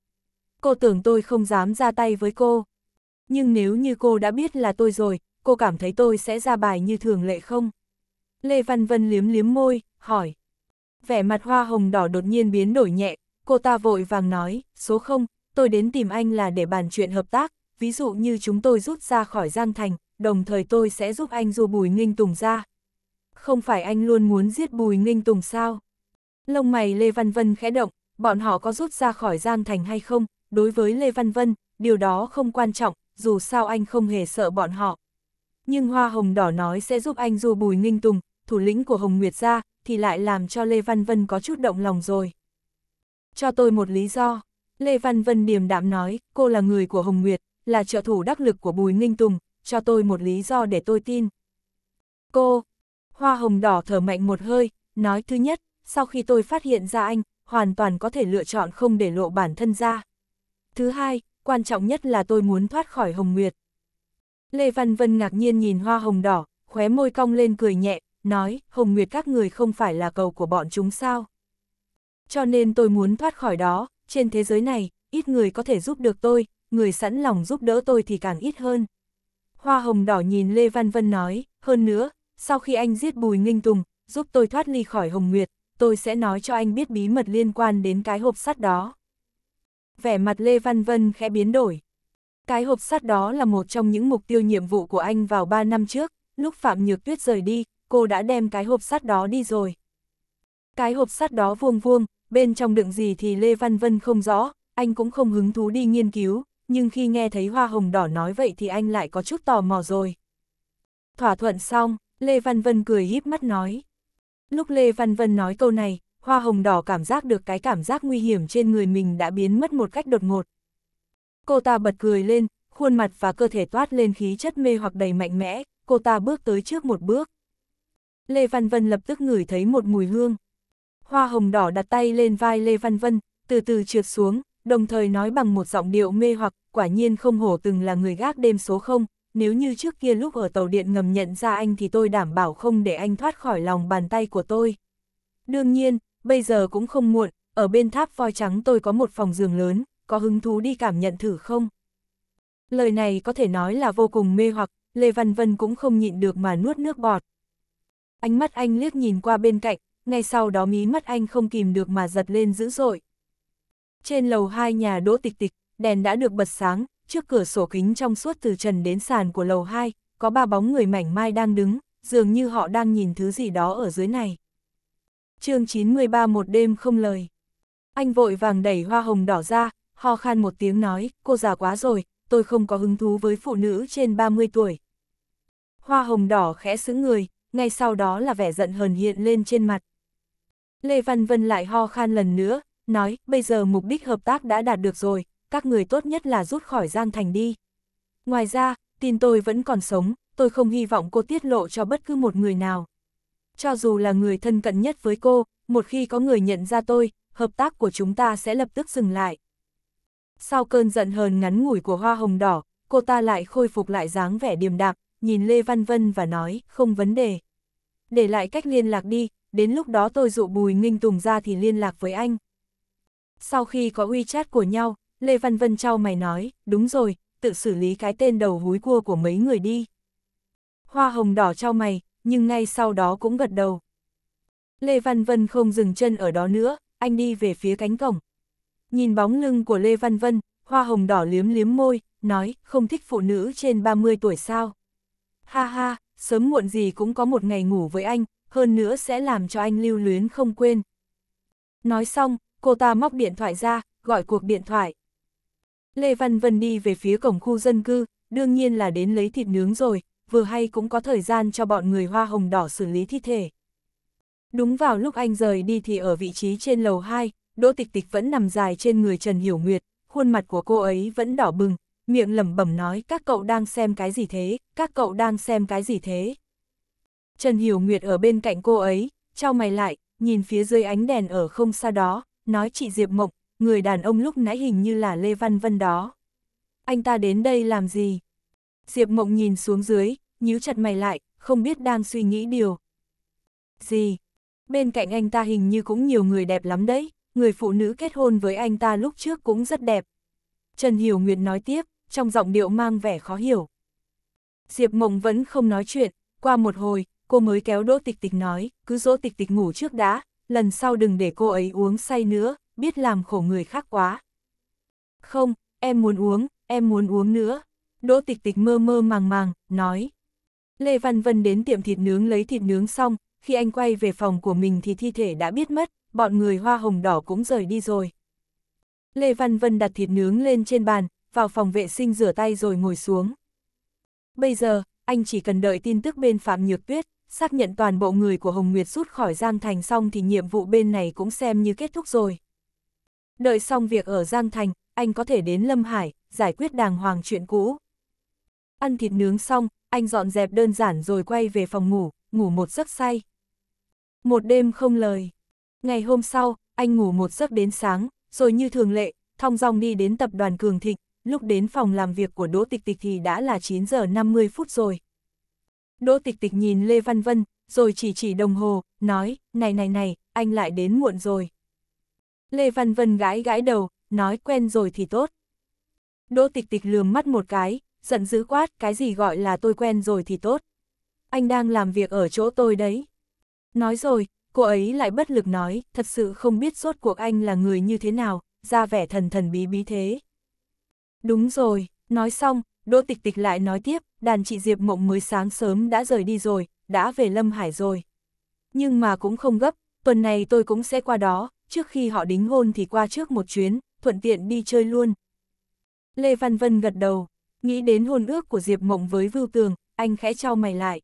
Cô tưởng tôi không dám ra tay với cô. Nhưng nếu như cô đã biết là tôi rồi, cô cảm thấy tôi sẽ ra bài như thường lệ không? Lê Văn Vân liếm liếm môi, hỏi, vẻ mặt hoa hồng đỏ đột nhiên biến đổi nhẹ, cô ta vội vàng nói, số 0, tôi đến tìm anh là để bàn chuyện hợp tác, ví dụ như chúng tôi rút ra khỏi Giang Thành, đồng thời tôi sẽ giúp anh du Bùi Nghinh Tùng ra. Không phải anh luôn muốn giết Bùi Nghinh Tùng sao? Lông mày Lê Văn Vân khẽ động, bọn họ có rút ra khỏi Giang Thành hay không, đối với Lê Văn Vân, điều đó không quan trọng, dù sao anh không hề sợ bọn họ. Nhưng Hoa Hồng Đỏ nói sẽ giúp anh du Bùi Nghinh Tùng, thủ lĩnh của Hồng Nguyệt ra, thì lại làm cho Lê Văn Vân có chút động lòng rồi. Cho tôi một lý do. Lê Văn Vân điềm đạm nói, cô là người của Hồng Nguyệt, là trợ thủ đắc lực của Bùi Ninh Tùng, cho tôi một lý do để tôi tin. Cô, hoa hồng đỏ thở mạnh một hơi, nói thứ nhất, sau khi tôi phát hiện ra anh, hoàn toàn có thể lựa chọn không để lộ bản thân ra. Thứ hai, quan trọng nhất là tôi muốn thoát khỏi Hồng Nguyệt. Lê Văn Vân ngạc nhiên nhìn hoa hồng đỏ, khóe môi cong lên cười nhẹ, nói, Hồng Nguyệt các người không phải là cầu của bọn chúng sao. Cho nên tôi muốn thoát khỏi đó, trên thế giới này, ít người có thể giúp được tôi, người sẵn lòng giúp đỡ tôi thì càng ít hơn. Hoa hồng đỏ nhìn Lê Văn Vân nói, hơn nữa, sau khi anh giết Bùi Nghinh Tùng, giúp tôi thoát ly khỏi Hồng Nguyệt, tôi sẽ nói cho anh biết bí mật liên quan đến cái hộp sắt đó. Vẻ mặt Lê Văn Vân khẽ biến đổi. Cái hộp sắt đó là một trong những mục tiêu nhiệm vụ của anh vào 3 năm trước, lúc Phạm Nhược Tuyết rời đi, cô đã đem cái hộp sắt đó đi rồi. Cái hộp sắt đó vuông vuông, bên trong đựng gì thì Lê Văn Vân không rõ, anh cũng không hứng thú đi nghiên cứu, nhưng khi nghe thấy hoa hồng đỏ nói vậy thì anh lại có chút tò mò rồi. Thỏa thuận xong, Lê Văn Vân cười híp mắt nói. Lúc Lê Văn Vân nói câu này, hoa hồng đỏ cảm giác được cái cảm giác nguy hiểm trên người mình đã biến mất một cách đột ngột. Cô ta bật cười lên, khuôn mặt và cơ thể toát lên khí chất mê hoặc đầy mạnh mẽ, cô ta bước tới trước một bước. Lê Văn Vân lập tức ngửi thấy một mùi hương. Hoa hồng đỏ đặt tay lên vai Lê Văn Vân, từ từ trượt xuống, đồng thời nói bằng một giọng điệu mê hoặc, quả nhiên không hổ từng là người gác đêm số không, nếu như trước kia lúc ở tàu điện ngầm nhận ra anh thì tôi đảm bảo không để anh thoát khỏi lòng bàn tay của tôi. Đương nhiên, bây giờ cũng không muộn, ở bên tháp voi trắng tôi có một phòng giường lớn, có hứng thú đi cảm nhận thử không? Lời này có thể nói là vô cùng mê hoặc, Lê Văn Vân cũng không nhịn được mà nuốt nước bọt ánh mắt anh liếc nhìn qua bên cạnh, ngay sau đó mí mắt anh không kìm được mà giật lên dữ dội. Trên lầu hai nhà đỗ tịch tịch, đèn đã được bật sáng, trước cửa sổ kính trong suốt từ trần đến sàn của lầu hai có ba bóng người mảnh mai đang đứng, dường như họ đang nhìn thứ gì đó ở dưới này. chương 93 một đêm không lời. Anh vội vàng đẩy hoa hồng đỏ ra, ho khan một tiếng nói, cô già quá rồi, tôi không có hứng thú với phụ nữ trên 30 tuổi. Hoa hồng đỏ khẽ xứng người, ngay sau đó là vẻ giận hờn hiện lên trên mặt. Lê Văn Vân lại ho khan lần nữa, nói, bây giờ mục đích hợp tác đã đạt được rồi, các người tốt nhất là rút khỏi Giang Thành đi. Ngoài ra, tin tôi vẫn còn sống, tôi không hy vọng cô tiết lộ cho bất cứ một người nào. Cho dù là người thân cận nhất với cô, một khi có người nhận ra tôi, hợp tác của chúng ta sẽ lập tức dừng lại. Sau cơn giận hờn ngắn ngủi của hoa hồng đỏ, cô ta lại khôi phục lại dáng vẻ điềm đạm, nhìn Lê Văn Vân và nói, không vấn đề để lại cách liên lạc đi, đến lúc đó tôi dụ Bùi Nghinh Tùng ra thì liên lạc với anh. Sau khi có WeChat của nhau, Lê Văn Vân trao mày nói, đúng rồi, tự xử lý cái tên đầu húi cua của mấy người đi. Hoa hồng đỏ trao mày, nhưng ngay sau đó cũng gật đầu. Lê Văn Vân không dừng chân ở đó nữa, anh đi về phía cánh cổng. Nhìn bóng lưng của Lê Văn Vân, hoa hồng đỏ liếm liếm môi, nói, không thích phụ nữ trên 30 tuổi sao. Ha ha, sớm muộn gì cũng có một ngày ngủ với anh, hơn nữa sẽ làm cho anh lưu luyến không quên. Nói xong, cô ta móc điện thoại ra, gọi cuộc điện thoại. Lê Văn Vân đi về phía cổng khu dân cư, đương nhiên là đến lấy thịt nướng rồi, vừa hay cũng có thời gian cho bọn người hoa hồng đỏ xử lý thi thể. Đúng vào lúc anh rời đi thì ở vị trí trên lầu 2, Đỗ Tịch Tịch vẫn nằm dài trên người Trần Hiểu Nguyệt, khuôn mặt của cô ấy vẫn đỏ bừng, miệng lẩm bẩm nói các cậu đang xem cái gì thế, các cậu đang xem cái gì thế. Trần Hiểu Nguyệt ở bên cạnh cô ấy, trao mày lại, nhìn phía dưới ánh đèn ở không xa đó, nói chị Diệp Mộng, người đàn ông lúc nãy hình như là Lê Văn Vân đó. Anh ta đến đây làm gì? Diệp Mộng nhìn xuống dưới, nhíu chặt mày lại, không biết đang suy nghĩ điều. Gì? Bên cạnh anh ta hình như cũng nhiều người đẹp lắm đấy, người phụ nữ kết hôn với anh ta lúc trước cũng rất đẹp. Trần Hiểu Nguyệt nói tiếp trong giọng điệu mang vẻ khó hiểu. Diệp Mộng vẫn không nói chuyện, qua một hồi, cô mới kéo Đỗ Tịch Tịch nói, cứ dỗ Tịch Tịch ngủ trước đã, lần sau đừng để cô ấy uống say nữa, biết làm khổ người khác quá. Không, em muốn uống, em muốn uống nữa. Đỗ Tịch Tịch mơ mơ màng màng, nói. Lê Văn Vân đến tiệm thịt nướng lấy thịt nướng xong, khi anh quay về phòng của mình thì thi thể đã biết mất, bọn người hoa hồng đỏ cũng rời đi rồi. Lê Văn Vân đặt thịt nướng lên trên bàn, vào phòng vệ sinh rửa tay rồi ngồi xuống. Bây giờ, anh chỉ cần đợi tin tức bên Phạm Nhược Tuyết, xác nhận toàn bộ người của Hồng Nguyệt rút khỏi Giang Thành xong thì nhiệm vụ bên này cũng xem như kết thúc rồi. Đợi xong việc ở Giang Thành, anh có thể đến Lâm Hải, giải quyết đàng hoàng chuyện cũ. Ăn thịt nướng xong, anh dọn dẹp đơn giản rồi quay về phòng ngủ, ngủ một giấc say. Một đêm không lời. Ngày hôm sau, anh ngủ một giấc đến sáng, rồi như thường lệ, thong dong đi đến tập đoàn Cường Thịnh, lúc đến phòng làm việc của Đỗ Tịch Tịch thì đã là 9 giờ 50 phút rồi. Đỗ Tịch Tịch nhìn Lê Văn Vân, rồi chỉ chỉ đồng hồ, nói, này này này, anh lại đến muộn rồi. Lê Văn Vân gãi gãi đầu, nói quen rồi thì tốt. Đỗ Tịch Tịch lườm mắt một cái, giận dữ quát, cái gì gọi là tôi quen rồi thì tốt. Anh đang làm việc ở chỗ tôi đấy. Nói rồi, cô ấy lại bất lực nói, thật sự không biết rốt cuộc anh là người như thế nào, ra vẻ thần thần bí bí thế. Đúng rồi, nói xong, Đỗ Tịch Tịch lại nói tiếp, đàn chị Diệp Mộng mới sáng sớm đã rời đi rồi, đã về Lâm Hải rồi. Nhưng mà cũng không gấp, tuần này tôi cũng sẽ qua đó, trước khi họ đính hôn thì qua trước một chuyến, thuận tiện đi chơi luôn. Lê Văn Vân gật đầu, nghĩ đến hôn ước của Diệp Mộng với Vưu Tường, anh khẽ trao mày lại.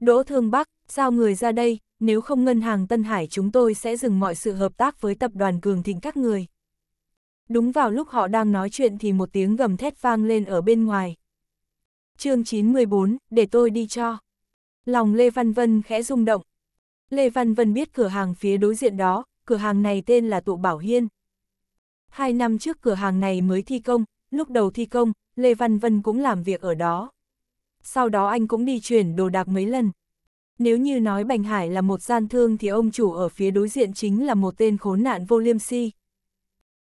Đỗ Thương Bắc, sao người ra đây, nếu không ngân hàng Tân Hải chúng tôi sẽ dừng mọi sự hợp tác với tập đoàn Cường Thịnh các người. Đúng vào lúc họ đang nói chuyện thì một tiếng gầm thét vang lên ở bên ngoài. chương 914, để tôi đi cho. Lòng Lê Văn Vân khẽ rung động. Lê Văn Vân biết cửa hàng phía đối diện đó, cửa hàng này tên là Tụ Bảo Hiên. Hai năm trước cửa hàng này mới thi công, lúc đầu thi công, Lê Văn Vân cũng làm việc ở đó. Sau đó anh cũng đi chuyển đồ đạc mấy lần. Nếu như nói Bành Hải là một gian thương thì ông chủ ở phía đối diện chính là một tên khốn nạn vô liêm si.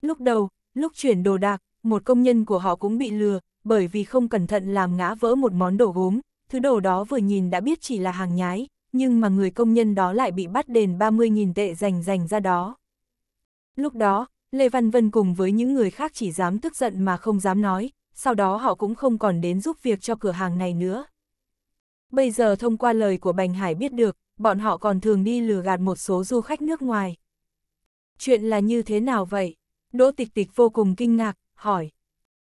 Lúc đầu, lúc chuyển đồ đạc, một công nhân của họ cũng bị lừa, bởi vì không cẩn thận làm ngã vỡ một món đồ gốm, thứ đồ đó vừa nhìn đã biết chỉ là hàng nhái, nhưng mà người công nhân đó lại bị bắt đền 30.000 tệ dành dành ra đó. Lúc đó, Lê Văn Vân cùng với những người khác chỉ dám tức giận mà không dám nói, sau đó họ cũng không còn đến giúp việc cho cửa hàng này nữa. Bây giờ thông qua lời của Bành Hải biết được, bọn họ còn thường đi lừa gạt một số du khách nước ngoài. Chuyện là như thế nào vậy? Đỗ Tịch Tịch vô cùng kinh ngạc, hỏi.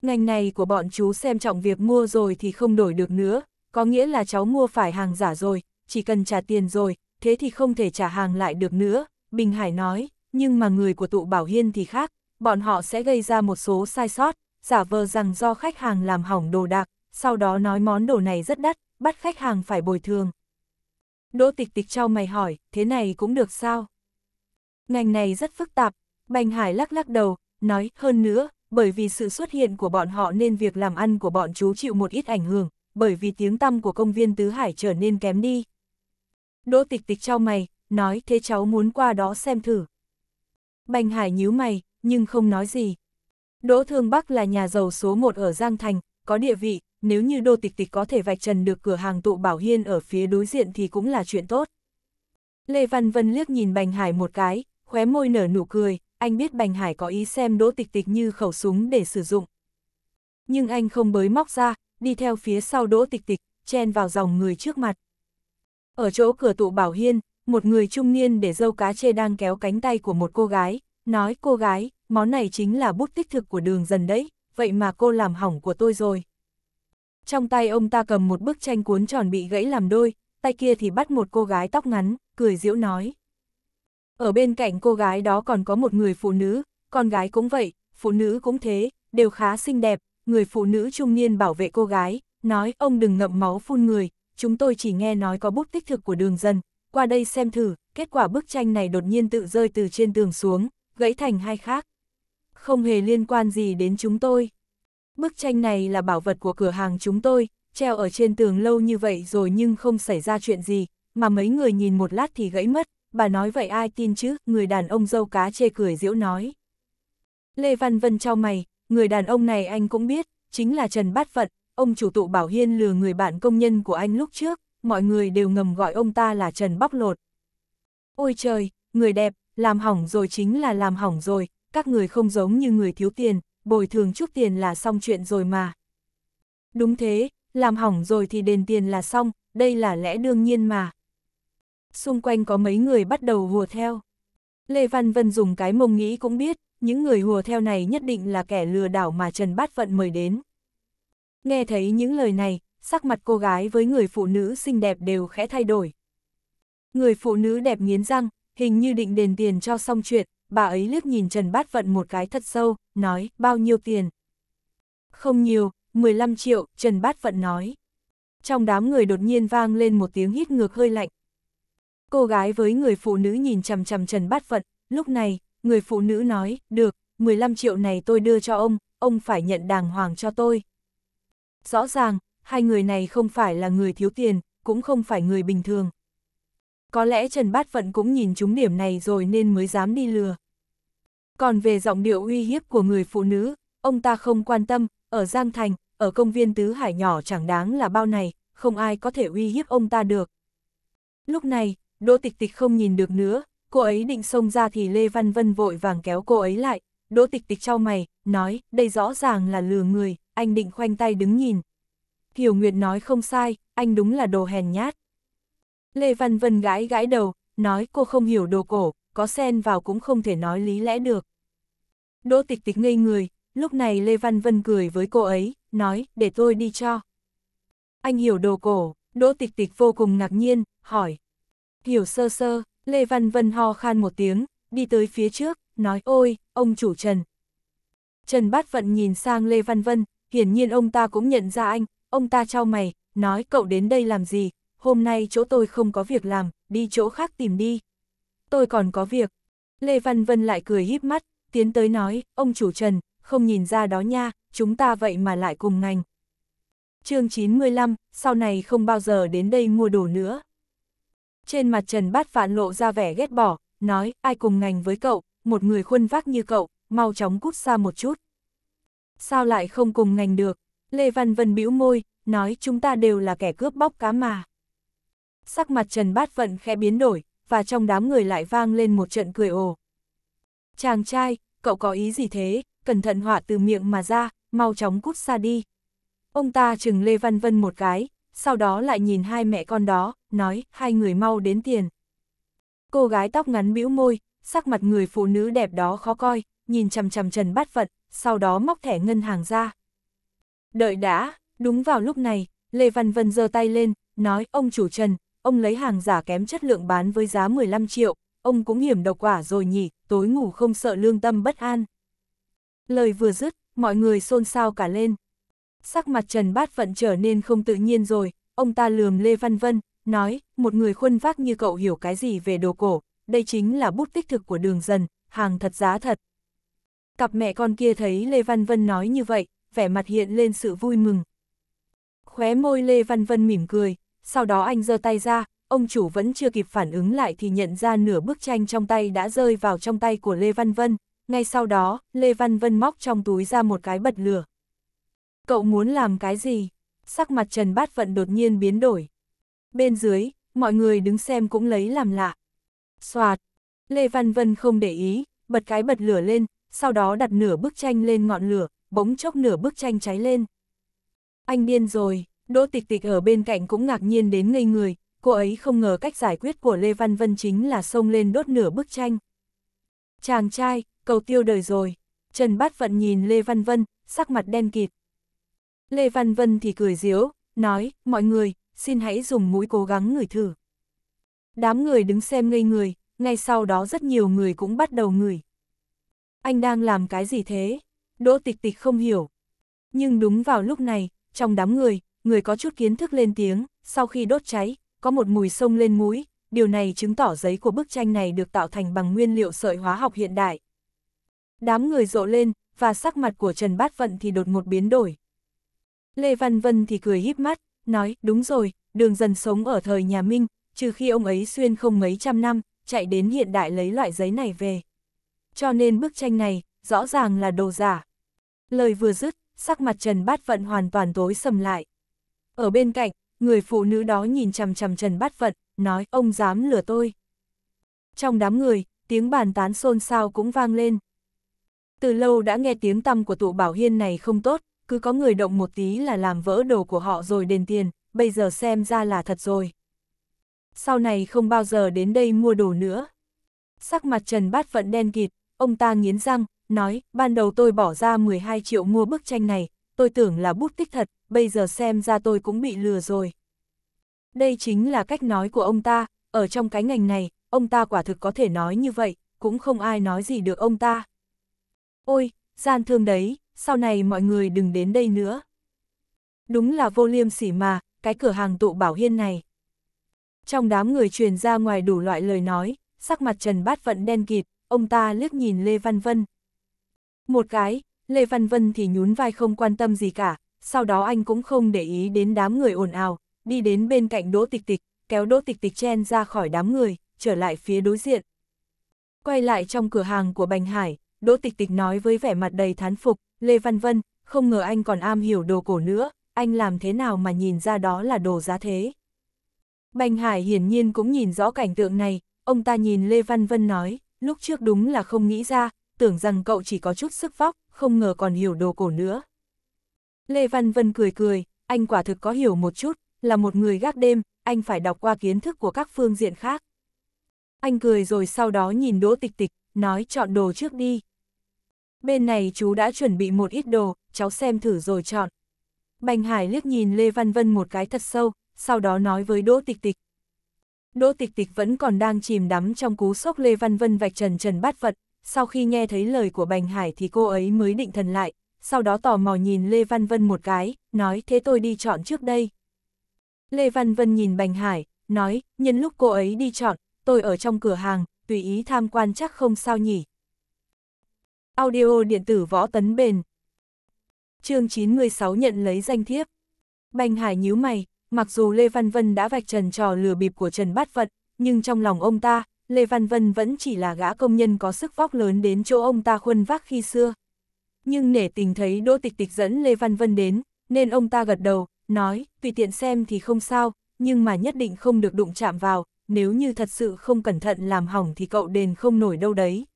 Ngành này của bọn chú xem trọng việc mua rồi thì không đổi được nữa, có nghĩa là cháu mua phải hàng giả rồi, chỉ cần trả tiền rồi, thế thì không thể trả hàng lại được nữa, Bình Hải nói, nhưng mà người của tụ Bảo Hiên thì khác, bọn họ sẽ gây ra một số sai sót, giả vờ rằng do khách hàng làm hỏng đồ đạc, sau đó nói món đồ này rất đắt, bắt khách hàng phải bồi thường. Đỗ tịch tịch trao mày hỏi, thế này cũng được sao? Ngành này rất phức tạp, Bành Hải lắc lắc đầu, nói, hơn nữa, bởi vì sự xuất hiện của bọn họ nên việc làm ăn của bọn chú chịu một ít ảnh hưởng, bởi vì tiếng tăm của công viên Tứ Hải trở nên kém đi. Đỗ tịch tịch trao mày, nói thế cháu muốn qua đó xem thử. Bành Hải nhíu mày, nhưng không nói gì. Đỗ Thương Bắc là nhà giàu số một ở Giang Thành, có địa vị, nếu như Đỗ Tịch Tịch có thể vạch trần được cửa hàng tụ Bảo Hiên ở phía đối diện thì cũng là chuyện tốt. Lê Văn Vân liếc nhìn Bành Hải một cái, khóe môi nở nụ cười, anh biết Bành Hải có ý xem đỗ tịch tịch như khẩu súng để sử dụng. Nhưng anh không bới móc ra, đi theo phía sau đỗ tịch tịch, chen vào dòng người trước mặt. Ở chỗ cửa tụ Bảo Hiên, một người trung niên để dâu cá chê đang kéo cánh tay của một cô gái, nói cô gái, món này chính là bút tích thực của đường dần đấy, vậy mà cô làm hỏng của tôi rồi. Trong tay ông ta cầm một bức tranh cuốn tròn bị gãy làm đôi, tay kia thì bắt một cô gái tóc ngắn, cười diễu nói. Ở bên cạnh cô gái đó còn có một người phụ nữ, con gái cũng vậy, phụ nữ cũng thế, đều khá xinh đẹp, người phụ nữ trung niên bảo vệ cô gái, nói ông đừng ngậm máu phun người, chúng tôi chỉ nghe nói có bút tích thực của đường dân, qua đây xem thử, kết quả bức tranh này đột nhiên tự rơi từ trên tường xuống, gãy thành hai khác. Không hề liên quan gì đến chúng tôi. Bức tranh này là bảo vật của cửa hàng chúng tôi, treo ở trên tường lâu như vậy rồi nhưng không xảy ra chuyện gì, mà mấy người nhìn một lát thì gãy mất, bà nói vậy ai tin chứ, người đàn ông dâu cá chê cười diễu nói. Lê Văn Vân trao mày, người đàn ông này anh cũng biết, chính là Trần Bát Phận, ông chủ tụ Bảo Hiên lừa người bạn công nhân của anh lúc trước, mọi người đều ngầm gọi ông ta là Trần Bóc Lột. Ôi trời, người đẹp, làm hỏng rồi chính là làm hỏng rồi, các người không giống như người thiếu tiền, bồi thường chút tiền là xong chuyện rồi mà. Đúng thế, làm hỏng rồi thì đền tiền là xong, đây là lẽ đương nhiên mà xung quanh có mấy người bắt đầu hùa theo. Lê Văn Vân dùng cái mông nghĩ cũng biết, những người hùa theo này nhất định là kẻ lừa đảo mà Trần Bát Vận mời đến. Nghe thấy những lời này, sắc mặt cô gái với người phụ nữ xinh đẹp đều khẽ thay đổi. Người phụ nữ đẹp nghiến răng, hình như định đền tiền cho xong chuyện, bà ấy liếc nhìn Trần Bát Vận một cái thật sâu, nói, bao nhiêu tiền? Không nhiều, 15 triệu, Trần Bát Vận nói. Trong đám người đột nhiên vang lên một tiếng hít ngược hơi lạnh, Cô gái với người phụ nữ nhìn chằm chằm Trần Bát Phận. lúc này, người phụ nữ nói, được, 15 triệu này tôi đưa cho ông, ông phải nhận đàng hoàng cho tôi. Rõ ràng, hai người này không phải là người thiếu tiền, cũng không phải người bình thường. Có lẽ Trần Bát Phận cũng nhìn trúng điểm này rồi nên mới dám đi lừa. Còn về giọng điệu uy hiếp của người phụ nữ, ông ta không quan tâm, ở Giang Thành, ở công viên Tứ Hải nhỏ chẳng đáng là bao này, không ai có thể uy hiếp ông ta được. Lúc này, Đỗ Tịch Tịch không nhìn được nữa, cô ấy định xông ra thì Lê Văn Vân vội vàng kéo cô ấy lại, Đỗ Tịch Tịch trao mày, nói, đây rõ ràng là lừa người, anh định khoanh tay đứng nhìn. Hiểu Nguyệt nói không sai, anh đúng là đồ hèn nhát. Lê Văn Vân gãi gãi đầu, nói cô không hiểu đồ cổ, có xen vào cũng không thể nói lý lẽ được. Đỗ Tịch Tịch ngây người, lúc này Lê Văn Vân cười với cô ấy, nói, để tôi đi cho. Anh hiểu đồ cổ, Đỗ Tịch Tịch vô cùng ngạc nhiên, hỏi, hiểu sơ sơ, Lê Văn Vân ho khan một tiếng, đi tới phía trước, nói ôi, ông chủ Trần. Trần Bát Vận nhìn sang Lê Văn Vân, hiển nhiên ông ta cũng nhận ra anh, ông ta trao mày, nói cậu đến đây làm gì, hôm nay chỗ tôi không có việc làm, đi chỗ khác tìm đi. Tôi còn có việc. Lê Văn Vân lại cười híp mắt, tiến tới nói, ông chủ Trần, không nhìn ra đó nha, chúng ta vậy mà lại cùng ngành. chương 95, sau này không bao giờ đến đây mua đồ nữa trên mặt Trần Bát Phạn lộ ra vẻ ghét bỏ, nói, ai cùng ngành với cậu, một người khuân vác như cậu, mau chóng cút xa một chút. Sao lại không cùng ngành được? Lê Văn Vân bĩu môi, nói chúng ta đều là kẻ cướp bóc cá mà. Sắc mặt Trần Bát Vận khẽ biến đổi, và trong đám người lại vang lên một trận cười ồ. Chàng trai, cậu có ý gì thế, cẩn thận họa từ miệng mà ra, mau chóng cút xa đi. Ông ta chừng Lê Văn Vân một cái, sau đó lại nhìn hai mẹ con đó, nói, hai người mau đến tiền. Cô gái tóc ngắn bĩu môi, sắc mặt người phụ nữ đẹp đó khó coi, nhìn chằm chằm Trần Bát Phật, sau đó móc thẻ ngân hàng ra. Đợi đã, đúng vào lúc này, Lê Văn Vân giơ tay lên, nói, ông chủ Trần, ông lấy hàng giả kém chất lượng bán với giá 15 triệu, ông cũng hiểm độc quả rồi nhỉ, tối ngủ không sợ lương tâm bất an. Lời vừa dứt, mọi người xôn xao cả lên sắc mặt Trần Bát Vận trở nên không tự nhiên rồi, ông ta lườm Lê Văn Vân, nói, một người khuân vác như cậu hiểu cái gì về đồ cổ, đây chính là bút tích thực của đường dần, hàng thật giá thật. Cặp mẹ con kia thấy Lê Văn Vân nói như vậy, vẻ mặt hiện lên sự vui mừng. Khóe môi Lê Văn Vân mỉm cười, sau đó anh giơ tay ra, ông chủ vẫn chưa kịp phản ứng lại thì nhận ra nửa bức tranh trong tay đã rơi vào trong tay của Lê Văn Vân. Ngay sau đó, Lê Văn Vân móc trong túi ra một cái bật lửa, Cậu muốn làm cái gì? Sắc mặt Trần Bát Vận đột nhiên biến đổi. Bên dưới, mọi người đứng xem cũng lấy làm lạ. Xoạt, Lê Văn Vân không để ý, bật cái bật lửa lên, sau đó đặt nửa bức tranh lên ngọn lửa, bỗng chốc nửa bức tranh cháy lên. Anh điên rồi, Đỗ Tịch Tịch ở bên cạnh cũng ngạc nhiên đến ngây người, cô ấy không ngờ cách giải quyết của Lê Văn Vân chính là xông lên đốt nửa bức tranh. Chàng trai, cầu tiêu đời rồi. Trần Bát Vận nhìn Lê Văn Vân, sắc mặt đen kịt, Lê Văn Vân thì cười diếu, nói, mọi người, xin hãy dùng mũi cố gắng ngửi thử. Đám người đứng xem ngây người, ngay sau đó rất nhiều người cũng bắt đầu ngửi. Anh đang làm cái gì thế? Đỗ tịch tịch không hiểu. Nhưng đúng vào lúc này, trong đám người, người có chút kiến thức lên tiếng, sau khi đốt cháy, có một mùi sông lên mũi, điều này chứng tỏ giấy của bức tranh này được tạo thành bằng nguyên liệu sợi hóa học hiện đại. Đám người rộ lên, và sắc mặt của Trần Bát Vận thì đột ngột biến đổi. Lê Văn Vân thì cười híp mắt, nói, đúng rồi, đường dần sống ở thời nhà Minh, trừ khi ông ấy xuyên không mấy trăm năm, chạy đến hiện đại lấy loại giấy này về. Cho nên bức tranh này, rõ ràng là đồ giả. Lời vừa dứt, sắc mặt Trần Bát Vận hoàn toàn tối sầm lại. Ở bên cạnh, người phụ nữ đó nhìn chằm chằm Trần Bát Vận, nói ông dám lừa tôi. Trong đám người, tiếng bàn tán xôn xao cũng vang lên. Từ lâu đã nghe tiếng tăm của tụ Bảo Hiên này không tốt, cứ có người động một tí là làm vỡ đồ của họ rồi đền tiền, bây giờ xem ra là thật rồi. Sau này không bao giờ đến đây mua đồ nữa. Sắc mặt Trần Bát Vận đen kịt, ông ta nghiến răng, nói, ban đầu tôi bỏ ra 12 triệu mua bức tranh này, tôi tưởng là bút tích thật, bây giờ xem ra tôi cũng bị lừa rồi. Đây chính là cách nói của ông ta, ở trong cái ngành này, ông ta quả thực có thể nói như vậy, cũng không ai nói gì được ông ta. Ôi, gian thương đấy, sau này mọi người đừng đến đây nữa. Đúng là vô liêm sỉ mà, cái cửa hàng tụ bảo hiên này. Trong đám người truyền ra ngoài đủ loại lời nói, sắc mặt Trần Bát Vận đen kịt, ông ta liếc nhìn Lê Văn Vân. Một cái, Lê Văn Vân thì nhún vai không quan tâm gì cả, sau đó anh cũng không để ý đến đám người ồn ào, đi đến bên cạnh Đỗ Tịch Tịch, kéo Đỗ Tịch Tịch chen ra khỏi đám người, trở lại phía đối diện. Quay lại trong cửa hàng của Bành Hải, Đỗ Tịch Tịch nói với vẻ mặt đầy thán phục, Lê Văn Vân, không ngờ anh còn am hiểu đồ cổ nữa, anh làm thế nào mà nhìn ra đó là đồ giá thế. Bành Hải hiển nhiên cũng nhìn rõ cảnh tượng này, ông ta nhìn Lê Văn Vân nói, lúc trước đúng là không nghĩ ra, tưởng rằng cậu chỉ có chút sức vóc, không ngờ còn hiểu đồ cổ nữa. Lê Văn Vân cười cười, anh quả thực có hiểu một chút, là một người gác đêm, anh phải đọc qua kiến thức của các phương diện khác. Anh cười rồi sau đó nhìn Đỗ Tịch Tịch, nói chọn đồ trước đi. Bên này chú đã chuẩn bị một ít đồ, cháu xem thử rồi chọn. Bành Hải liếc nhìn Lê Văn Vân một cái thật sâu, sau đó nói với Đỗ Tịch Tịch. Đỗ Tịch Tịch vẫn còn đang chìm đắm trong cú sốc Lê Văn Vân vạch trần trần bát vật, sau khi nghe thấy lời của Bành Hải thì cô ấy mới định thần lại, sau đó tò mò nhìn Lê Văn Vân một cái, nói thế tôi đi chọn trước đây. Lê Văn Vân nhìn Bành Hải, nói, nhân lúc cô ấy đi chọn, tôi ở trong cửa hàng, tùy ý tham quan chắc không sao nhỉ, Audio điện tử võ tấn bền. chương 96 nhận lấy danh thiếp. Bành Hải nhíu mày, mặc dù Lê Văn Vân đã vạch trần trò lừa bịp của Trần Bát Vận, nhưng trong lòng ông ta, Lê Văn Vân vẫn chỉ là gã công nhân có sức vóc lớn đến chỗ ông ta khuân vác khi xưa. Nhưng nể tình thấy Đỗ Tịch Tịch dẫn Lê Văn Vân đến, nên ông ta gật đầu, nói, tùy tiện xem thì không sao, nhưng mà nhất định không được đụng chạm vào, nếu như thật sự không cẩn thận làm hỏng thì cậu đền không nổi đâu đấy.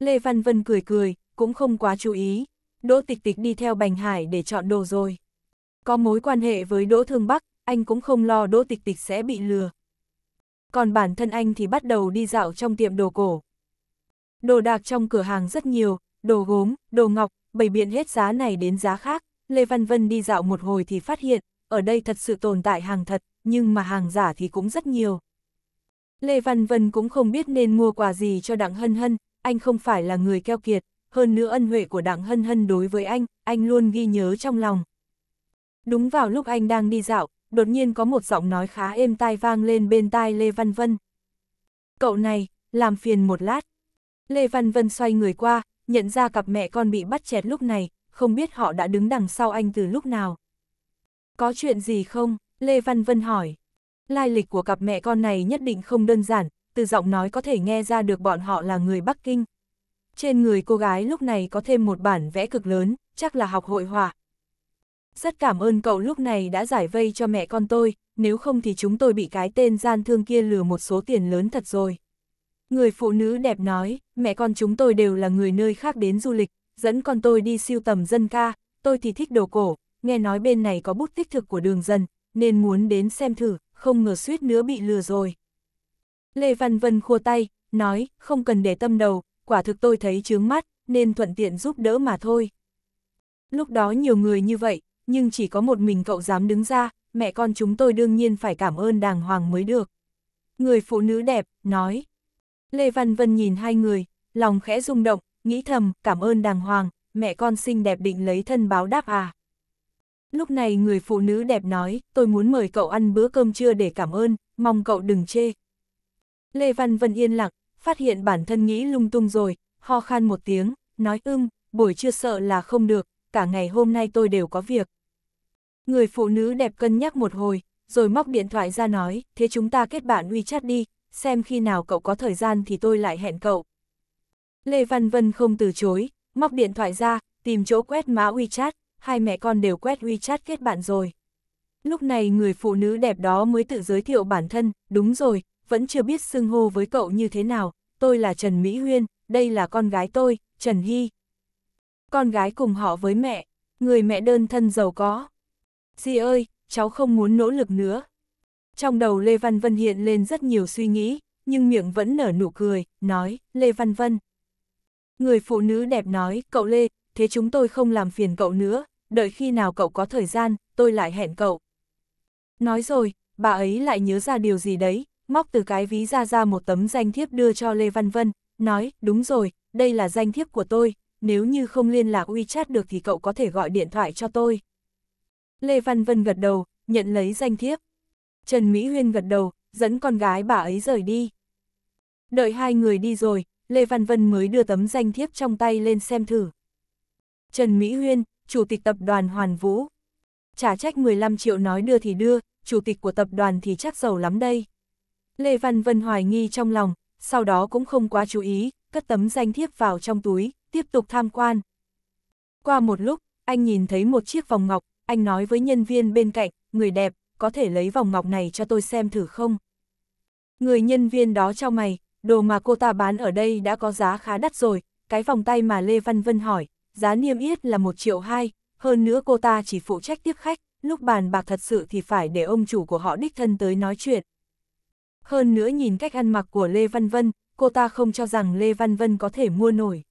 Lê Văn Vân cười cười, cũng không quá chú ý. Đỗ Tịch Tịch đi theo Bành Hải để chọn đồ rồi. Có mối quan hệ với Đỗ Thương Bắc, anh cũng không lo Đỗ Tịch Tịch sẽ bị lừa. Còn bản thân anh thì bắt đầu đi dạo trong tiệm đồ cổ. Đồ đạc trong cửa hàng rất nhiều, đồ gốm, đồ ngọc, bày biện hết giá này đến giá khác. Lê Văn Vân đi dạo một hồi thì phát hiện, ở đây thật sự tồn tại hàng thật, nhưng mà hàng giả thì cũng rất nhiều. Lê Văn Vân cũng không biết nên mua quà gì cho Đặng Hân Hân, anh không phải là người keo kiệt, hơn nữa ân huệ của đảng hân hân đối với anh, anh luôn ghi nhớ trong lòng. Đúng vào lúc anh đang đi dạo, đột nhiên có một giọng nói khá êm tai vang lên bên tai Lê Văn Vân. Cậu này, làm phiền một lát. Lê Văn Vân xoay người qua, nhận ra cặp mẹ con bị bắt chẹt lúc này, không biết họ đã đứng đằng sau anh từ lúc nào. Có chuyện gì không? Lê Văn Vân hỏi. Lai lịch của cặp mẹ con này nhất định không đơn giản, từ giọng nói có thể nghe ra được bọn họ là người Bắc Kinh. Trên người cô gái lúc này có thêm một bản vẽ cực lớn, chắc là học hội họa. Rất cảm ơn cậu lúc này đã giải vây cho mẹ con tôi, nếu không thì chúng tôi bị cái tên gian thương kia lừa một số tiền lớn thật rồi. Người phụ nữ đẹp nói, mẹ con chúng tôi đều là người nơi khác đến du lịch, dẫn con tôi đi siêu tầm dân ca, tôi thì thích đồ cổ, nghe nói bên này có bút tích thực của đường dân, nên muốn đến xem thử, không ngờ suýt nữa bị lừa rồi. Lê Văn Vân khua tay, nói, không cần để tâm đầu, quả thực tôi thấy chướng mắt, nên thuận tiện giúp đỡ mà thôi. Lúc đó nhiều người như vậy, nhưng chỉ có một mình cậu dám đứng ra, mẹ con chúng tôi đương nhiên phải cảm ơn đàng hoàng mới được. Người phụ nữ đẹp, nói. Lê Văn Vân nhìn hai người, lòng khẽ rung động, nghĩ thầm, cảm ơn đàng hoàng, mẹ con xinh đẹp định lấy thân báo đáp à. Lúc này người phụ nữ đẹp nói, tôi muốn mời cậu ăn bữa cơm trưa để cảm ơn, mong cậu đừng chê, Lê Văn Vân yên lặng, phát hiện bản thân nghĩ lung tung rồi, ho khan một tiếng, nói ưng, buổi trưa sợ là không được, cả ngày hôm nay tôi đều có việc. Người phụ nữ đẹp cân nhắc một hồi, rồi móc điện thoại ra nói, thế chúng ta kết bạn WeChat đi, xem khi nào cậu có thời gian thì tôi lại hẹn cậu. Lê Văn Vân không từ chối, móc điện thoại ra, tìm chỗ quét mã WeChat, hai mẹ con đều quét WeChat kết bạn rồi. Lúc này người phụ nữ đẹp đó mới tự giới thiệu bản thân, đúng rồi, vẫn chưa biết xưng hô với cậu như thế nào, tôi là Trần Mỹ Huyên, đây là con gái tôi, Trần Hy. Con gái cùng họ với mẹ, người mẹ đơn thân giàu có. Dì ơi, cháu không muốn nỗ lực nữa. Trong đầu Lê Văn Vân hiện lên rất nhiều suy nghĩ, nhưng miệng vẫn nở nụ cười, nói, Lê Văn Vân. Người phụ nữ đẹp nói, cậu Lê, thế chúng tôi không làm phiền cậu nữa, đợi khi nào cậu có thời gian, tôi lại hẹn cậu. Nói rồi, bà ấy lại nhớ ra điều gì đấy, móc từ cái ví ra ra một tấm danh thiếp đưa cho Lê Văn Vân, nói, đúng rồi, đây là danh thiếp của tôi, nếu như không liên lạc WeChat được thì cậu có thể gọi điện thoại cho tôi. Lê Văn Vân gật đầu, nhận lấy danh thiếp. Trần Mỹ Huyên gật đầu, dẫn con gái bà ấy rời đi. Đợi hai người đi rồi, Lê Văn Vân mới đưa tấm danh thiếp trong tay lên xem thử. Trần Mỹ Huyên, Chủ tịch Tập đoàn Hoàn Vũ. Trả trách 15 triệu nói đưa thì đưa, Chủ tịch của Tập đoàn thì chắc giàu lắm đây. Lê Văn Vân hoài nghi trong lòng, sau đó cũng không quá chú ý, cất tấm danh thiếp vào trong túi, tiếp tục tham quan. Qua một lúc, anh nhìn thấy một chiếc vòng ngọc, anh nói với nhân viên bên cạnh, người đẹp, có thể lấy vòng ngọc này cho tôi xem thử không? Người nhân viên đó cho mày, đồ mà cô ta bán ở đây đã có giá khá đắt rồi, cái vòng tay mà Lê Văn Vân hỏi, giá niêm yết là 1 triệu 2, hơn nữa cô ta chỉ phụ trách tiếp khách, lúc bàn bạc thật sự thì phải để ông chủ của họ đích thân tới nói chuyện hơn nữa nhìn cách ăn mặc của Lê Văn Vân, cô ta không cho rằng Lê Văn Vân có thể mua nổi.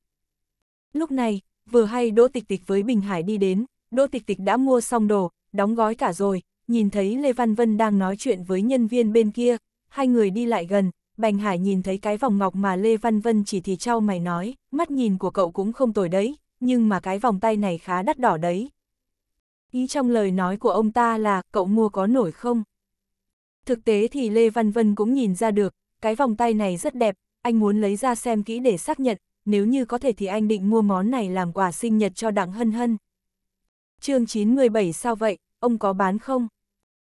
Lúc này, vừa hay Đỗ Tịch Tịch với Bình Hải đi đến, Đỗ Tịch Tịch đã mua xong đồ, đóng gói cả rồi, nhìn thấy Lê Văn Vân đang nói chuyện với nhân viên bên kia, hai người đi lại gần, Bành Hải nhìn thấy cái vòng ngọc mà Lê Văn Vân chỉ thì trao mày nói, mắt nhìn của cậu cũng không tồi đấy, nhưng mà cái vòng tay này khá đắt đỏ đấy. Ý trong lời nói của ông ta là, cậu mua có nổi không? Thực tế thì Lê Văn Vân cũng nhìn ra được, cái vòng tay này rất đẹp, anh muốn lấy ra xem kỹ để xác nhận, nếu như có thể thì anh định mua món này làm quà sinh nhật cho Đặng Hân Hân. chương 97 sao vậy, ông có bán không?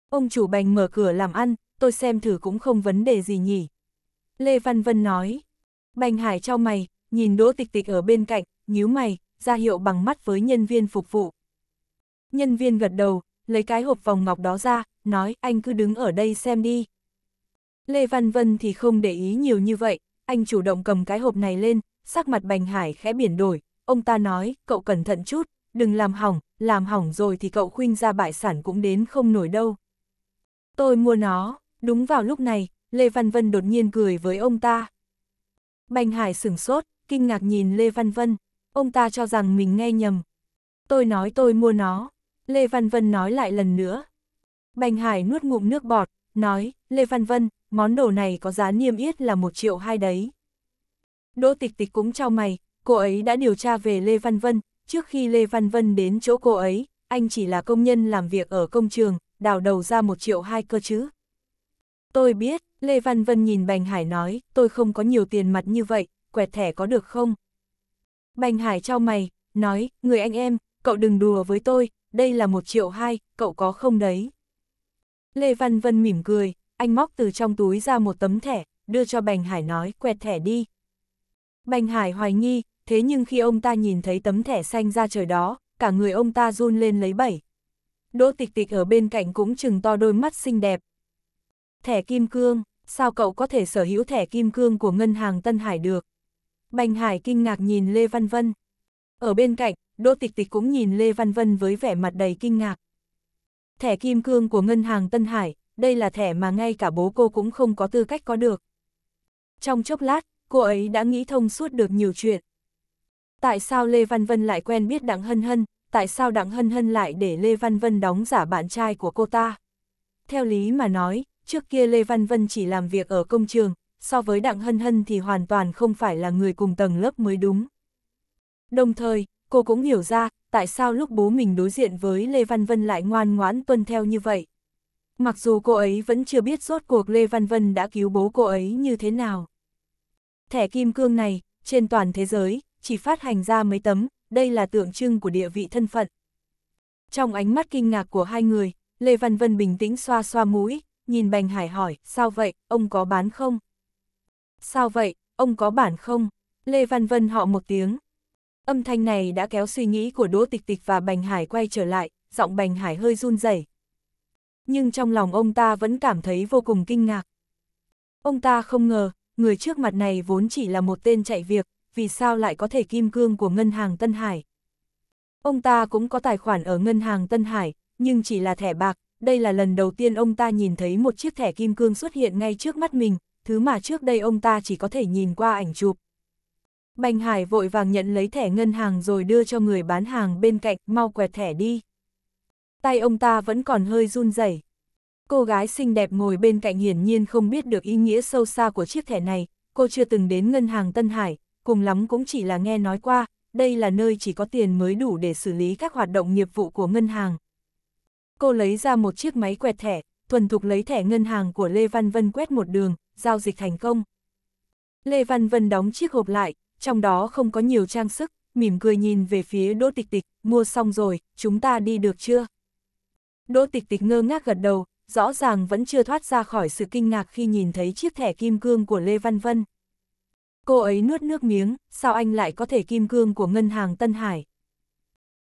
Ông chủ bành mở cửa làm ăn, tôi xem thử cũng không vấn đề gì nhỉ. Lê Văn Vân nói. Bành Hải cho mày, nhìn Đỗ Tịch Tịch ở bên cạnh, nhíu mày, ra hiệu bằng mắt với nhân viên phục vụ. Nhân viên gật đầu, lấy cái hộp vòng ngọc đó ra, nói anh cứ đứng ở đây xem đi. Lê Văn Vân thì không để ý nhiều như vậy, anh chủ động cầm cái hộp này lên, sắc mặt bành hải khẽ biển đổi, ông ta nói, cậu cẩn thận chút, đừng làm hỏng, làm hỏng rồi thì cậu khuynh ra bại sản cũng đến không nổi đâu. Tôi mua nó, đúng vào lúc này, Lê Văn Vân đột nhiên cười với ông ta. Bành hải sửng sốt, kinh ngạc nhìn Lê Văn Vân, ông ta cho rằng mình nghe nhầm. Tôi nói tôi mua nó, Lê Văn Vân nói lại lần nữa, Bành Hải nuốt ngụm nước bọt, nói, Lê Văn Vân, món đồ này có giá niêm yết là một triệu hai đấy. Đỗ Tịch Tịch cũng trao mày, cô ấy đã điều tra về Lê Văn Vân, trước khi Lê Văn Vân đến chỗ cô ấy, anh chỉ là công nhân làm việc ở công trường, đào đầu ra một triệu hai cơ chứ. Tôi biết, Lê Văn Vân nhìn Bành Hải nói, tôi không có nhiều tiền mặt như vậy, quẹt thẻ có được không? Bành Hải trao mày, nói, người anh em, cậu đừng đùa với tôi, đây là một triệu hai, cậu có không đấy? Lê Văn Vân mỉm cười, anh móc từ trong túi ra một tấm thẻ, đưa cho Bành Hải nói quẹt thẻ đi. Bành Hải hoài nghi, thế nhưng khi ông ta nhìn thấy tấm thẻ xanh ra trời đó, cả người ông ta run lên lấy bảy. Đỗ tịch tịch ở bên cạnh cũng chừng to đôi mắt xinh đẹp. Thẻ kim cương, sao cậu có thể sở hữu thẻ kim cương của ngân hàng Tân Hải được? Bành Hải kinh ngạc nhìn Lê Văn Vân. Ở bên cạnh, Đỗ Tịch Tịch cũng nhìn Lê Văn Vân với vẻ mặt đầy kinh ngạc thẻ kim cương của ngân hàng Tân Hải, đây là thẻ mà ngay cả bố cô cũng không có tư cách có được. Trong chốc lát, cô ấy đã nghĩ thông suốt được nhiều chuyện. Tại sao Lê Văn Vân lại quen biết Đặng Hân Hân, tại sao Đặng Hân Hân lại để Lê Văn Vân đóng giả bạn trai của cô ta? Theo lý mà nói, trước kia Lê Văn Vân chỉ làm việc ở công trường, so với Đặng Hân Hân thì hoàn toàn không phải là người cùng tầng lớp mới đúng. Đồng thời, cô cũng hiểu ra, tại sao lúc bố mình đối diện với Lê Văn Vân lại ngoan ngoãn tuân theo như vậy. Mặc dù cô ấy vẫn chưa biết rốt cuộc Lê Văn Vân đã cứu bố cô ấy như thế nào. Thẻ kim cương này, trên toàn thế giới, chỉ phát hành ra mấy tấm, đây là tượng trưng của địa vị thân phận. Trong ánh mắt kinh ngạc của hai người, Lê Văn Vân bình tĩnh xoa xoa mũi, nhìn Bành Hải hỏi, sao vậy, ông có bán không? Sao vậy, ông có bản không? Lê Văn Vân họ một tiếng, Âm thanh này đã kéo suy nghĩ của Đỗ Tịch Tịch và Bành Hải quay trở lại, giọng Bành Hải hơi run rẩy. Nhưng trong lòng ông ta vẫn cảm thấy vô cùng kinh ngạc. Ông ta không ngờ, người trước mặt này vốn chỉ là một tên chạy việc, vì sao lại có thể kim cương của ngân hàng Tân Hải. Ông ta cũng có tài khoản ở ngân hàng Tân Hải, nhưng chỉ là thẻ bạc, đây là lần đầu tiên ông ta nhìn thấy một chiếc thẻ kim cương xuất hiện ngay trước mắt mình, thứ mà trước đây ông ta chỉ có thể nhìn qua ảnh chụp, Bành Hải vội vàng nhận lấy thẻ ngân hàng rồi đưa cho người bán hàng bên cạnh, mau quẹt thẻ đi. Tay ông ta vẫn còn hơi run rẩy. Cô gái xinh đẹp ngồi bên cạnh hiển nhiên không biết được ý nghĩa sâu xa của chiếc thẻ này, cô chưa từng đến ngân hàng Tân Hải, cùng lắm cũng chỉ là nghe nói qua, đây là nơi chỉ có tiền mới đủ để xử lý các hoạt động nghiệp vụ của ngân hàng. Cô lấy ra một chiếc máy quẹt thẻ, thuần thục lấy thẻ ngân hàng của Lê Văn Vân quét một đường, giao dịch thành công. Lê Văn Vân đóng chiếc hộp lại, trong đó không có nhiều trang sức, mỉm cười nhìn về phía Đỗ Tịch Tịch, mua xong rồi, chúng ta đi được chưa? Đỗ Tịch Tịch ngơ ngác gật đầu, rõ ràng vẫn chưa thoát ra khỏi sự kinh ngạc khi nhìn thấy chiếc thẻ kim cương của Lê Văn Vân. Cô ấy nuốt nước miếng, sao anh lại có thể kim cương của ngân hàng Tân Hải?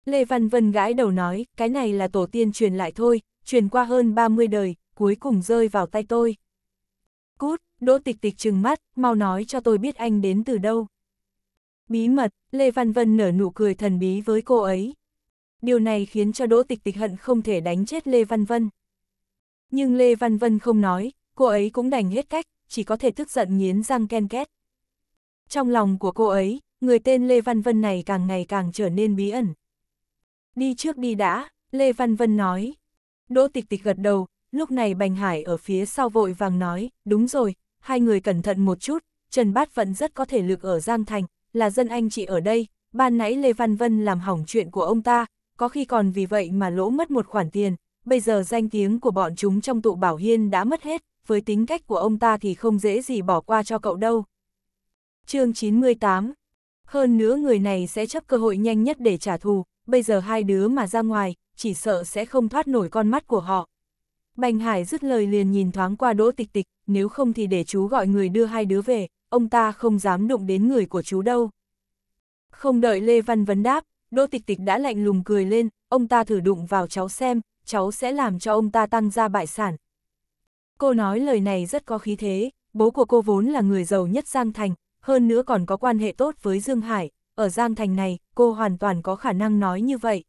Lê Văn Vân gãi đầu nói, cái này là tổ tiên truyền lại thôi, truyền qua hơn 30 đời, cuối cùng rơi vào tay tôi. Cút, đỗ tịch tịch trừng mắt, mau nói cho tôi biết anh đến từ đâu. Bí mật, Lê Văn Vân nở nụ cười thần bí với cô ấy. Điều này khiến cho Đỗ Tịch Tịch hận không thể đánh chết Lê Văn Vân. Nhưng Lê Văn Vân không nói, cô ấy cũng đành hết cách, chỉ có thể tức giận nghiến răng ken két. Trong lòng của cô ấy, người tên Lê Văn Vân này càng ngày càng trở nên bí ẩn. Đi trước đi đã, Lê Văn Vân nói. Đỗ Tịch Tịch gật đầu, lúc này Bành Hải ở phía sau vội vàng nói, đúng rồi, hai người cẩn thận một chút, Trần Bát Vận rất có thể lực ở Giang Thành, là dân anh chị ở đây, ban nãy Lê Văn Vân làm hỏng chuyện của ông ta, có khi còn vì vậy mà lỗ mất một khoản tiền, bây giờ danh tiếng của bọn chúng trong tụ bảo hiên đã mất hết, với tính cách của ông ta thì không dễ gì bỏ qua cho cậu đâu. chương 98 Hơn nữa người này sẽ chấp cơ hội nhanh nhất để trả thù, bây giờ hai đứa mà ra ngoài, chỉ sợ sẽ không thoát nổi con mắt của họ. Bành Hải dứt lời liền nhìn thoáng qua đỗ tịch tịch, nếu không thì để chú gọi người đưa hai đứa về, ông ta không dám đụng đến người của chú đâu. Không đợi Lê Văn vấn đáp, Đỗ Tịch Tịch đã lạnh lùng cười lên, ông ta thử đụng vào cháu xem, cháu sẽ làm cho ông ta tăng ra bại sản. Cô nói lời này rất có khí thế, bố của cô vốn là người giàu nhất Giang Thành, hơn nữa còn có quan hệ tốt với Dương Hải, ở Giang Thành này, cô hoàn toàn có khả năng nói như vậy.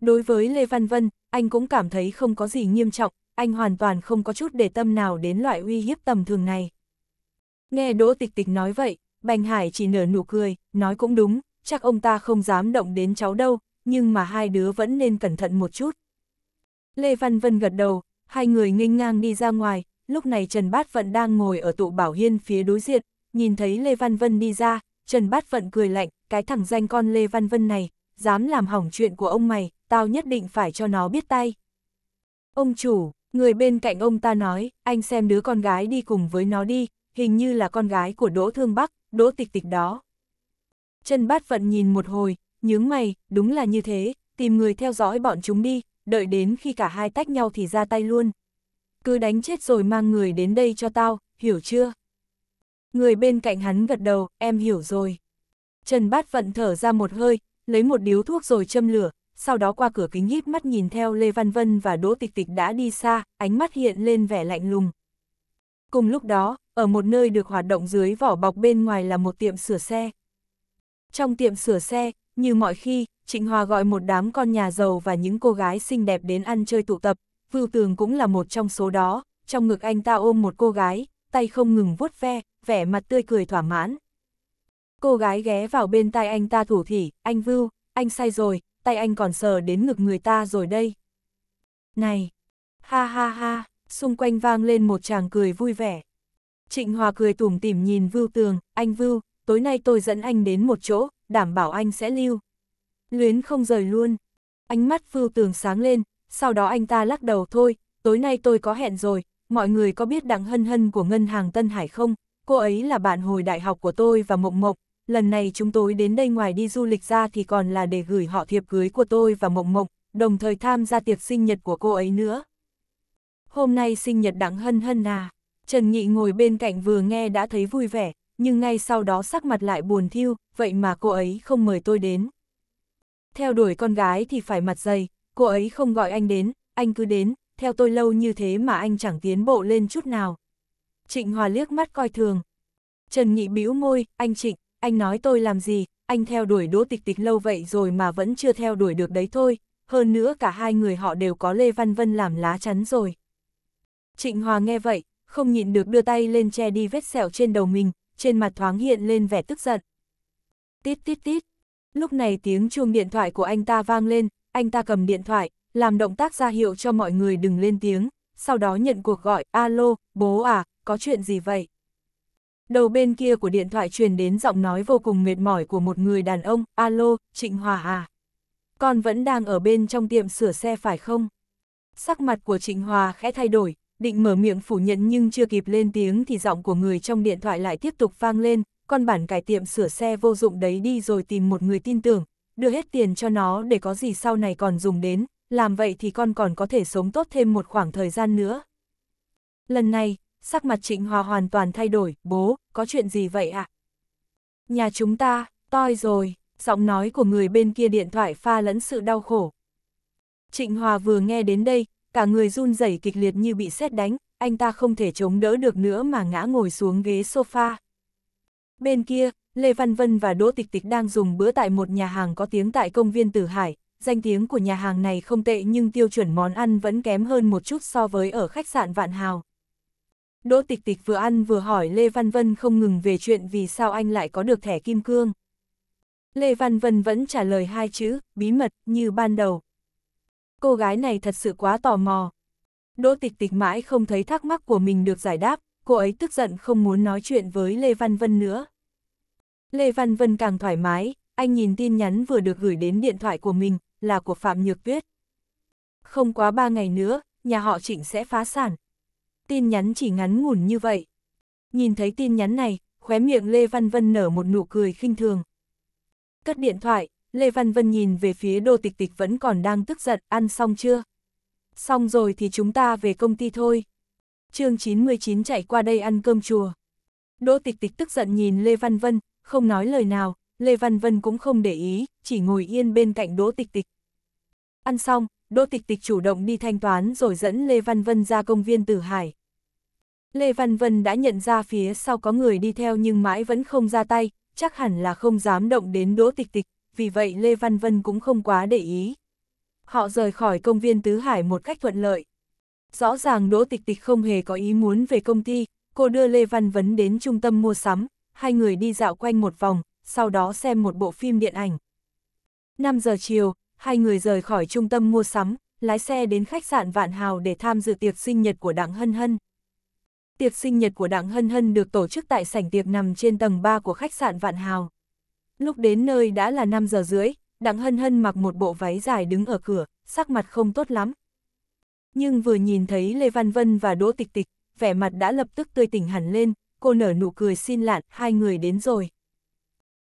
Đối với Lê Văn Vân, anh cũng cảm thấy không có gì nghiêm trọng, anh hoàn toàn không có chút để tâm nào đến loại uy hiếp tầm thường này. Nghe Đỗ Tịch Tịch nói vậy, Bành Hải chỉ nở nụ cười, nói cũng đúng, chắc ông ta không dám động đến cháu đâu, nhưng mà hai đứa vẫn nên cẩn thận một chút. Lê Văn Vân gật đầu, hai người nghênh ngang đi ra ngoài, lúc này Trần Bát Vận đang ngồi ở tụ bảo hiên phía đối diện, nhìn thấy Lê Văn Vân đi ra, Trần Bát Vận cười lạnh, cái thằng danh con Lê Văn Vân này, dám làm hỏng chuyện của ông mày, tao nhất định phải cho nó biết tay. Ông chủ, người bên cạnh ông ta nói, anh xem đứa con gái đi cùng với nó đi, hình như là con gái của Đỗ Thương Bắc, Đỗ Tịch Tịch đó. Chân bát Vận nhìn một hồi, nhướng mày, đúng là như thế, tìm người theo dõi bọn chúng đi, đợi đến khi cả hai tách nhau thì ra tay luôn. Cứ đánh chết rồi mang người đến đây cho tao, hiểu chưa? Người bên cạnh hắn gật đầu, em hiểu rồi. Trần bát Vận thở ra một hơi, lấy một điếu thuốc rồi châm lửa, sau đó qua cửa kính híp mắt nhìn theo Lê Văn Vân và Đỗ Tịch Tịch đã đi xa, ánh mắt hiện lên vẻ lạnh lùng. Cùng lúc đó, ở một nơi được hoạt động dưới vỏ bọc bên ngoài là một tiệm sửa xe. Trong tiệm sửa xe, như mọi khi, Trịnh Hòa gọi một đám con nhà giàu và những cô gái xinh đẹp đến ăn chơi tụ tập, Vưu Tường cũng là một trong số đó, trong ngực anh ta ôm một cô gái, tay không ngừng vuốt ve, vẻ mặt tươi cười thỏa mãn. Cô gái ghé vào bên tai anh ta thủ thỉ, anh Vưu, anh sai rồi, tay anh còn sờ đến ngực người ta rồi đây. Này! Ha ha ha! Xung quanh vang lên một chàng cười vui vẻ. Trịnh Hòa cười tủm tỉm nhìn Vưu Tường, anh Vưu, tối nay tôi dẫn anh đến một chỗ, đảm bảo anh sẽ lưu. Luyến không rời luôn. Ánh mắt Vưu Tường sáng lên, sau đó anh ta lắc đầu thôi, tối nay tôi có hẹn rồi, mọi người có biết đặng hân hân của ngân hàng Tân Hải không? Cô ấy là bạn hồi đại học của tôi và Mộng Mộng. lần này chúng tôi đến đây ngoài đi du lịch ra thì còn là để gửi họ thiệp cưới của tôi và Mộng Mộng, đồng thời tham gia tiệc sinh nhật của cô ấy nữa. Hôm nay sinh nhật đặng hân hân à? Trần Nhị ngồi bên cạnh vừa nghe đã thấy vui vẻ, nhưng ngay sau đó sắc mặt lại buồn thiêu, vậy mà cô ấy không mời tôi đến. Theo đuổi con gái thì phải mặt dày, cô ấy không gọi anh đến, anh cứ đến, theo tôi lâu như thế mà anh chẳng tiến bộ lên chút nào. Trịnh Hòa liếc mắt coi thường. Trần Nhị bĩu môi, anh Trịnh, anh nói tôi làm gì, anh theo đuổi đỗ tịch tịch lâu vậy rồi mà vẫn chưa theo đuổi được đấy thôi, hơn nữa cả hai người họ đều có Lê Văn Vân làm lá chắn rồi. Trịnh Hòa nghe vậy, không nhịn được đưa tay lên che đi vết sẹo trên đầu mình, trên mặt thoáng hiện lên vẻ tức giận. Tít tít tít. Lúc này tiếng chuông điện thoại của anh ta vang lên, anh ta cầm điện thoại, làm động tác ra hiệu cho mọi người đừng lên tiếng, sau đó nhận cuộc gọi, alo, bố à, có chuyện gì vậy? Đầu bên kia của điện thoại truyền đến giọng nói vô cùng mệt mỏi của một người đàn ông, alo, Trịnh Hòa à? Con vẫn đang ở bên trong tiệm sửa xe phải không? Sắc mặt của Trịnh Hòa khẽ thay đổi, định mở miệng phủ nhận nhưng chưa kịp lên tiếng thì giọng của người trong điện thoại lại tiếp tục vang lên, con bản cải tiệm sửa xe vô dụng đấy đi rồi tìm một người tin tưởng, đưa hết tiền cho nó để có gì sau này còn dùng đến, làm vậy thì con còn có thể sống tốt thêm một khoảng thời gian nữa. Lần này, sắc mặt Trịnh Hòa hoàn toàn thay đổi, bố, có chuyện gì vậy ạ? À? Nhà chúng ta, toi rồi, giọng nói của người bên kia điện thoại pha lẫn sự đau khổ. Trịnh Hòa vừa nghe đến đây, cả người run rẩy kịch liệt như bị xét đánh, anh ta không thể chống đỡ được nữa mà ngã ngồi xuống ghế sofa. Bên kia, Lê Văn Vân và Đỗ Tịch Tịch đang dùng bữa tại một nhà hàng có tiếng tại công viên Tử Hải. Danh tiếng của nhà hàng này không tệ nhưng tiêu chuẩn món ăn vẫn kém hơn một chút so với ở khách sạn Vạn Hào. Đỗ Tịch Tịch vừa ăn vừa hỏi Lê Văn Vân không ngừng về chuyện vì sao anh lại có được thẻ kim cương. Lê Văn Vân vẫn trả lời hai chữ, bí mật, như ban đầu cô gái này thật sự quá tò mò. Đỗ tịch tịch mãi không thấy thắc mắc của mình được giải đáp, cô ấy tức giận không muốn nói chuyện với Lê Văn Vân nữa. Lê Văn Vân càng thoải mái, anh nhìn tin nhắn vừa được gửi đến điện thoại của mình, là của Phạm Nhược Tuyết. Không quá ba ngày nữa, nhà họ Trịnh sẽ phá sản. Tin nhắn chỉ ngắn ngủn như vậy. Nhìn thấy tin nhắn này, khóe miệng Lê Văn Vân nở một nụ cười khinh thường. Cất điện thoại, Lê Văn Vân nhìn về phía đô tịch tịch vẫn còn đang tức giận, ăn xong chưa? Xong rồi thì chúng ta về công ty thôi. chương 99 chạy qua đây ăn cơm chùa. Đỗ tịch tịch tức giận nhìn Lê Văn Vân, không nói lời nào, Lê Văn Vân cũng không để ý, chỉ ngồi yên bên cạnh đỗ tịch tịch. Ăn xong, đỗ tịch tịch chủ động đi thanh toán rồi dẫn Lê Văn Vân ra công viên Tử Hải. Lê Văn Vân đã nhận ra phía sau có người đi theo nhưng mãi vẫn không ra tay, chắc hẳn là không dám động đến đỗ tịch tịch vì vậy Lê Văn Vân cũng không quá để ý. Họ rời khỏi công viên Tứ Hải một cách thuận lợi. Rõ ràng Đỗ Tịch Tịch không hề có ý muốn về công ty, cô đưa Lê Văn Vấn đến trung tâm mua sắm, hai người đi dạo quanh một vòng, sau đó xem một bộ phim điện ảnh. 5 giờ chiều, hai người rời khỏi trung tâm mua sắm, lái xe đến khách sạn Vạn Hào để tham dự tiệc sinh nhật của Đặng Hân Hân. Tiệc sinh nhật của Đặng Hân Hân được tổ chức tại sảnh tiệc nằm trên tầng 3 của khách sạn Vạn Hào. Lúc đến nơi đã là 5 giờ rưỡi, Đặng Hân Hân mặc một bộ váy dài đứng ở cửa, sắc mặt không tốt lắm. Nhưng vừa nhìn thấy Lê Văn Vân và Đỗ Tịch Tịch, vẻ mặt đã lập tức tươi tỉnh hẳn lên, cô nở nụ cười xin lạn, hai người đến rồi.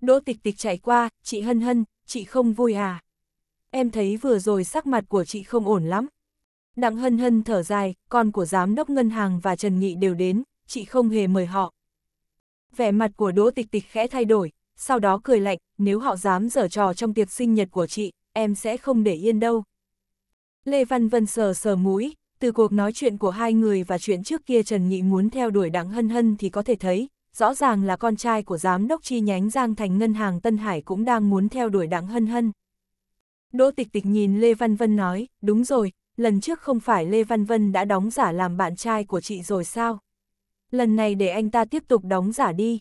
Đỗ Tịch Tịch chạy qua, chị Hân Hân, chị không vui à? Em thấy vừa rồi sắc mặt của chị không ổn lắm. Đặng Hân Hân thở dài, con của giám đốc ngân hàng và Trần Nghị đều đến, chị không hề mời họ. Vẻ mặt của Đỗ Tịch Tịch khẽ thay đổi, sau đó cười lạnh, nếu họ dám dở trò trong tiệc sinh nhật của chị, em sẽ không để yên đâu. Lê Văn Vân sờ sờ mũi, từ cuộc nói chuyện của hai người và chuyện trước kia Trần Nghị muốn theo đuổi đặng hân hân thì có thể thấy, rõ ràng là con trai của giám đốc chi nhánh Giang Thành Ngân hàng Tân Hải cũng đang muốn theo đuổi đặng hân hân. Đỗ Tịch Tịch nhìn Lê Văn Vân nói, đúng rồi, lần trước không phải Lê Văn Vân đã đóng giả làm bạn trai của chị rồi sao? Lần này để anh ta tiếp tục đóng giả đi.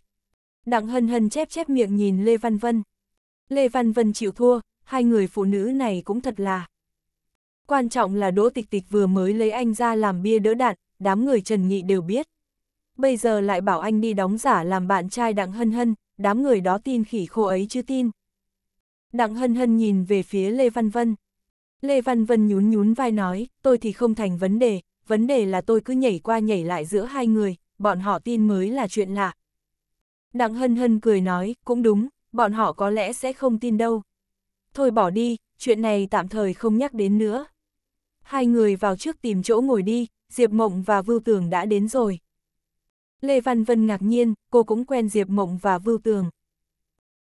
Đặng hân hân chép chép miệng nhìn Lê Văn Vân. Lê Văn Vân chịu thua, hai người phụ nữ này cũng thật là. Quan trọng là Đỗ Tịch Tịch vừa mới lấy anh ra làm bia đỡ đạn, đám người Trần Nghị đều biết. Bây giờ lại bảo anh đi đóng giả làm bạn trai Đặng Hân Hân, đám người đó tin khỉ khô ấy chứ tin. Đặng Hân Hân nhìn về phía Lê Văn Vân. Lê Văn Vân nhún nhún vai nói, tôi thì không thành vấn đề, vấn đề là tôi cứ nhảy qua nhảy lại giữa hai người, bọn họ tin mới là chuyện lạ, Đặng hân hân cười nói, cũng đúng, bọn họ có lẽ sẽ không tin đâu. Thôi bỏ đi, chuyện này tạm thời không nhắc đến nữa. Hai người vào trước tìm chỗ ngồi đi, Diệp Mộng và Vưu Tường đã đến rồi. Lê Văn Vân ngạc nhiên, cô cũng quen Diệp Mộng và Vưu Tường.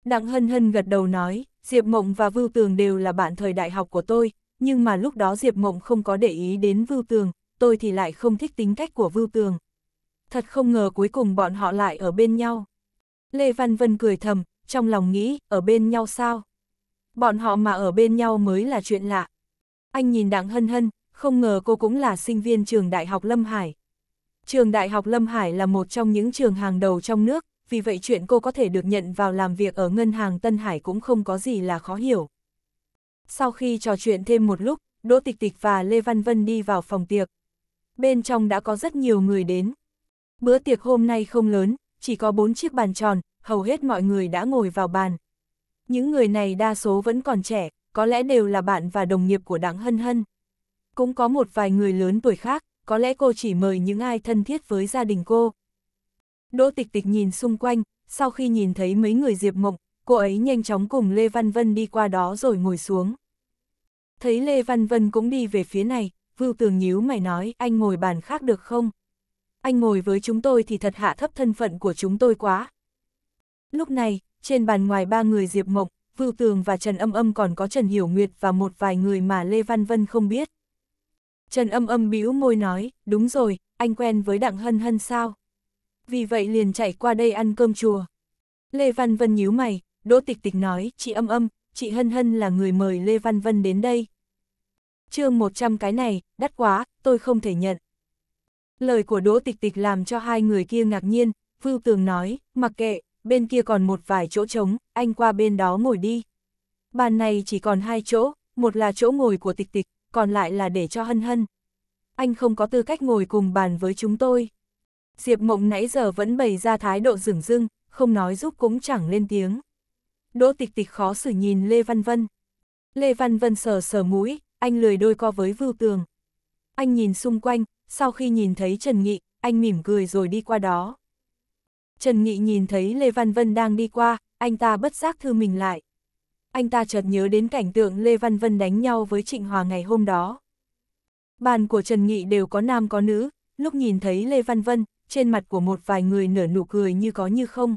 Đặng hân hân gật đầu nói, Diệp Mộng và Vưu Tường đều là bạn thời đại học của tôi, nhưng mà lúc đó Diệp Mộng không có để ý đến Vưu Tường, tôi thì lại không thích tính cách của Vưu Tường. Thật không ngờ cuối cùng bọn họ lại ở bên nhau. Lê Văn Vân cười thầm, trong lòng nghĩ, ở bên nhau sao? Bọn họ mà ở bên nhau mới là chuyện lạ. Anh nhìn Đặng Hân Hân, không ngờ cô cũng là sinh viên trường Đại học Lâm Hải. Trường Đại học Lâm Hải là một trong những trường hàng đầu trong nước, vì vậy chuyện cô có thể được nhận vào làm việc ở ngân hàng Tân Hải cũng không có gì là khó hiểu. Sau khi trò chuyện thêm một lúc, Đỗ Tịch Tịch và Lê Văn Vân đi vào phòng tiệc. Bên trong đã có rất nhiều người đến. Bữa tiệc hôm nay không lớn, chỉ có bốn chiếc bàn tròn, hầu hết mọi người đã ngồi vào bàn. Những người này đa số vẫn còn trẻ, có lẽ đều là bạn và đồng nghiệp của Đặng Hân Hân. Cũng có một vài người lớn tuổi khác, có lẽ cô chỉ mời những ai thân thiết với gia đình cô. Đỗ Tịch Tịch nhìn xung quanh, sau khi nhìn thấy mấy người Diệp Mộng, cô ấy nhanh chóng cùng Lê Văn Vân đi qua đó rồi ngồi xuống. Thấy Lê Văn Vân cũng đi về phía này, Vưu Tường nhíu mày nói anh ngồi bàn khác được không? anh ngồi với chúng tôi thì thật hạ thấp thân phận của chúng tôi quá. Lúc này, trên bàn ngoài ba người Diệp Mộng, Vưu Tường và Trần Âm Âm còn có Trần Hiểu Nguyệt và một vài người mà Lê Văn Vân không biết. Trần Âm Âm bĩu môi nói, đúng rồi, anh quen với Đặng Hân Hân sao? Vì vậy liền chạy qua đây ăn cơm chùa. Lê Văn Vân nhíu mày, Đỗ Tịch Tịch nói, chị Âm Âm, chị Hân Hân là người mời Lê Văn Vân đến đây. chương 100 cái này, đắt quá, tôi không thể nhận. Lời của Đỗ Tịch Tịch làm cho hai người kia ngạc nhiên, Vưu Tường nói, mặc kệ, bên kia còn một vài chỗ trống, anh qua bên đó ngồi đi. Bàn này chỉ còn hai chỗ, một là chỗ ngồi của Tịch Tịch, còn lại là để cho Hân Hân. Anh không có tư cách ngồi cùng bàn với chúng tôi. Diệp Mộng nãy giờ vẫn bày ra thái độ rừng rưng, không nói giúp cũng chẳng lên tiếng. Đỗ Tịch Tịch khó xử nhìn Lê Văn Vân. Lê Văn Vân sờ sờ mũi, anh lười đôi co với Vưu Tường. Anh nhìn xung quanh, sau khi nhìn thấy Trần Nghị, anh mỉm cười rồi đi qua đó. Trần Nghị nhìn thấy Lê Văn Vân đang đi qua, anh ta bất giác thư mình lại. Anh ta chợt nhớ đến cảnh tượng Lê Văn Vân đánh nhau với Trịnh Hòa ngày hôm đó. Bàn của Trần Nghị đều có nam có nữ, lúc nhìn thấy Lê Văn Vân, trên mặt của một vài người nở nụ cười như có như không.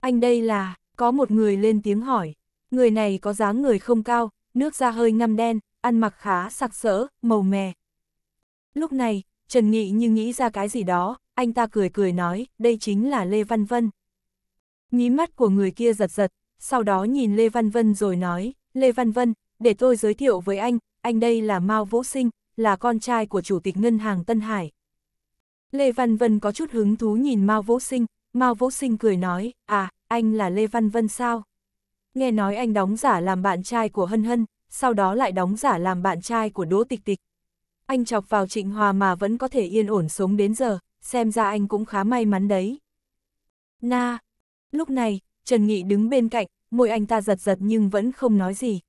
Anh đây là, có một người lên tiếng hỏi, người này có dáng người không cao, nước da hơi ngăm đen, ăn mặc khá sặc sỡ, màu mè, Lúc này, Trần Nghị như nghĩ ra cái gì đó, anh ta cười cười nói, đây chính là Lê Văn Vân. Mí mắt của người kia giật giật, sau đó nhìn Lê Văn Vân rồi nói, Lê Văn Vân, để tôi giới thiệu với anh, anh đây là Mao Vũ Sinh, là con trai của Chủ tịch Ngân hàng Tân Hải. Lê Văn Vân có chút hứng thú nhìn Mao Vũ Sinh, Mao Vũ Sinh cười nói, à, anh là Lê Văn Vân sao? Nghe nói anh đóng giả làm bạn trai của Hân Hân, sau đó lại đóng giả làm bạn trai của Đỗ Tịch Tịch anh chọc vào Trịnh Hòa mà vẫn có thể yên ổn sống đến giờ, xem ra anh cũng khá may mắn đấy. Na, lúc này, Trần Nghị đứng bên cạnh, môi anh ta giật giật nhưng vẫn không nói gì.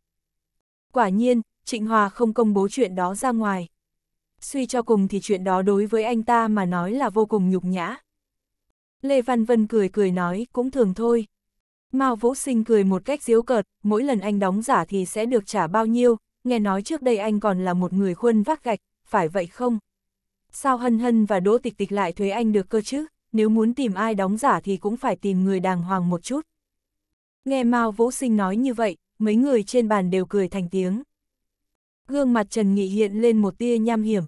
Quả nhiên, Trịnh Hòa không công bố chuyện đó ra ngoài. Suy cho cùng thì chuyện đó đối với anh ta mà nói là vô cùng nhục nhã. Lê Văn Vân cười cười nói cũng thường thôi. Mao Vũ Sinh cười một cách diếu cợt, mỗi lần anh đóng giả thì sẽ được trả bao nhiêu, nghe nói trước đây anh còn là một người khuân vác gạch, phải vậy không? Sao Hân Hân và Đỗ Tịch Tịch lại thuế anh được cơ chứ, nếu muốn tìm ai đóng giả thì cũng phải tìm người đàng hoàng một chút. Nghe Mao Vũ Sinh nói như vậy, mấy người trên bàn đều cười thành tiếng. Gương mặt Trần Nghị hiện lên một tia nham hiểm.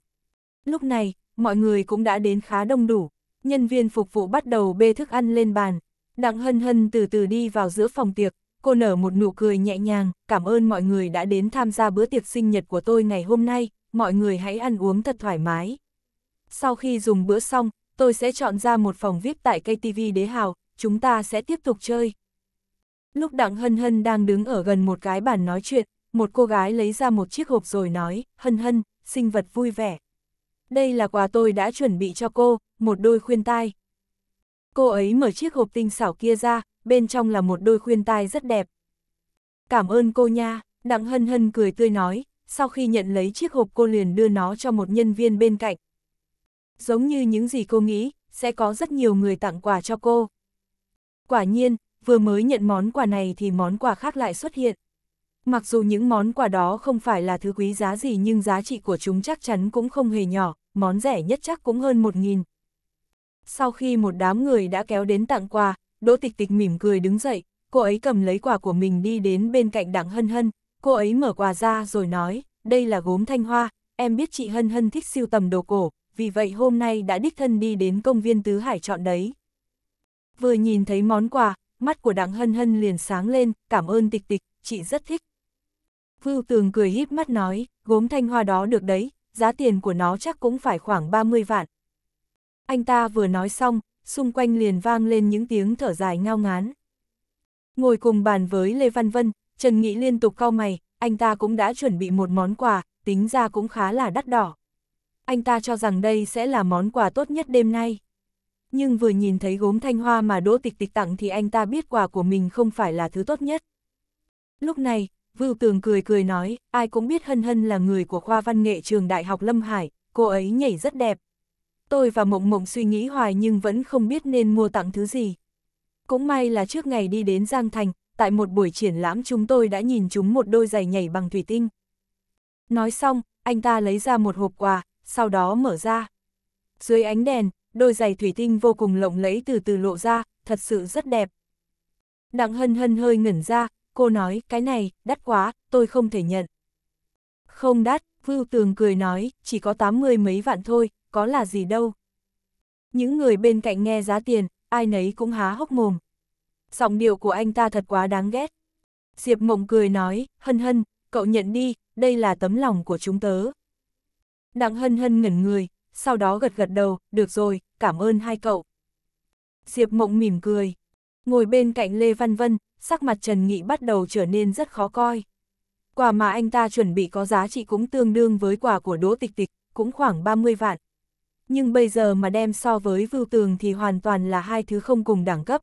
Lúc này, mọi người cũng đã đến khá đông đủ, nhân viên phục vụ bắt đầu bê thức ăn lên bàn. Đặng Hân Hân từ từ đi vào giữa phòng tiệc, cô nở một nụ cười nhẹ nhàng, cảm ơn mọi người đã đến tham gia bữa tiệc sinh nhật của tôi ngày hôm nay, mọi người hãy ăn uống thật thoải mái. Sau khi dùng bữa xong, tôi sẽ chọn ra một phòng VIP tại KTV Đế Hào, chúng ta sẽ tiếp tục chơi. Lúc Đặng Hân Hân đang đứng ở gần một cái bàn nói chuyện, một cô gái lấy ra một chiếc hộp rồi nói, Hân Hân, sinh vật vui vẻ. Đây là quà tôi đã chuẩn bị cho cô, một đôi khuyên tai. Cô ấy mở chiếc hộp tinh xảo kia ra, bên trong là một đôi khuyên tai rất đẹp. Cảm ơn cô nha, Đặng Hân Hân cười tươi nói, sau khi nhận lấy chiếc hộp cô liền đưa nó cho một nhân viên bên cạnh. Giống như những gì cô nghĩ, sẽ có rất nhiều người tặng quà cho cô. Quả nhiên, vừa mới nhận món quà này thì món quà khác lại xuất hiện. Mặc dù những món quà đó không phải là thứ quý giá gì nhưng giá trị của chúng chắc chắn cũng không hề nhỏ, món rẻ nhất chắc cũng hơn một nghìn. Sau khi một đám người đã kéo đến tặng quà, Đỗ Tịch Tịch mỉm cười đứng dậy, cô ấy cầm lấy quà của mình đi đến bên cạnh Đặng Hân Hân, Cô ấy mở quà ra rồi nói, đây là gốm thanh hoa, em biết chị Hân Hân thích siêu tầm đồ cổ, vì vậy hôm nay đã đích thân đi đến công viên Tứ Hải chọn đấy. Vừa nhìn thấy món quà, mắt của đặng Hân Hân liền sáng lên, cảm ơn tịch tịch, chị rất thích. Vưu Tường cười híp mắt nói, gốm thanh hoa đó được đấy, giá tiền của nó chắc cũng phải khoảng 30 vạn. Anh ta vừa nói xong, xung quanh liền vang lên những tiếng thở dài ngao ngán. Ngồi cùng bàn với Lê Văn Vân, Trần Nghị liên tục cau mày, anh ta cũng đã chuẩn bị một món quà, tính ra cũng khá là đắt đỏ. Anh ta cho rằng đây sẽ là món quà tốt nhất đêm nay. Nhưng vừa nhìn thấy gốm thanh hoa mà Đỗ Tịch Tịch tặng thì anh ta biết quà của mình không phải là thứ tốt nhất. Lúc này, Vưu Tường cười cười nói, ai cũng biết Hân Hân là người của khoa văn nghệ trường Đại học Lâm Hải, cô ấy nhảy rất đẹp. Tôi và Mộng Mộng suy nghĩ hoài nhưng vẫn không biết nên mua tặng thứ gì. Cũng may là trước ngày đi đến Giang Thành, tại một buổi triển lãm chúng tôi đã nhìn chúng một đôi giày nhảy bằng thủy tinh. Nói xong, anh ta lấy ra một hộp quà, sau đó mở ra. Dưới ánh đèn, đôi giày thủy tinh vô cùng lộng lẫy từ từ lộ ra, thật sự rất đẹp. Đặng hân hân hơi ngẩn ra, cô nói, cái này, đắt quá, tôi không thể nhận. Không đắt, Vưu Tường cười nói, chỉ có 80 mấy vạn thôi, có là gì đâu. Những người bên cạnh nghe giá tiền, ai nấy cũng há hốc mồm giọng điệu của anh ta thật quá đáng ghét. Diệp mộng cười nói, hân hân, cậu nhận đi, đây là tấm lòng của chúng tớ. Đặng hân hân ngẩn người, sau đó gật gật đầu, được rồi, cảm ơn hai cậu. Diệp mộng mỉm cười, ngồi bên cạnh Lê Văn Vân, sắc mặt Trần Nghị bắt đầu trở nên rất khó coi. Quà mà anh ta chuẩn bị có giá trị cũng tương đương với quà của Đỗ Tịch Tịch, cũng khoảng 30 vạn. Nhưng bây giờ mà đem so với vưu tường thì hoàn toàn là hai thứ không cùng đẳng cấp,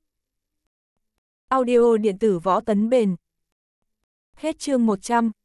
Audio điện tử võ tấn bền. Hết chương 100.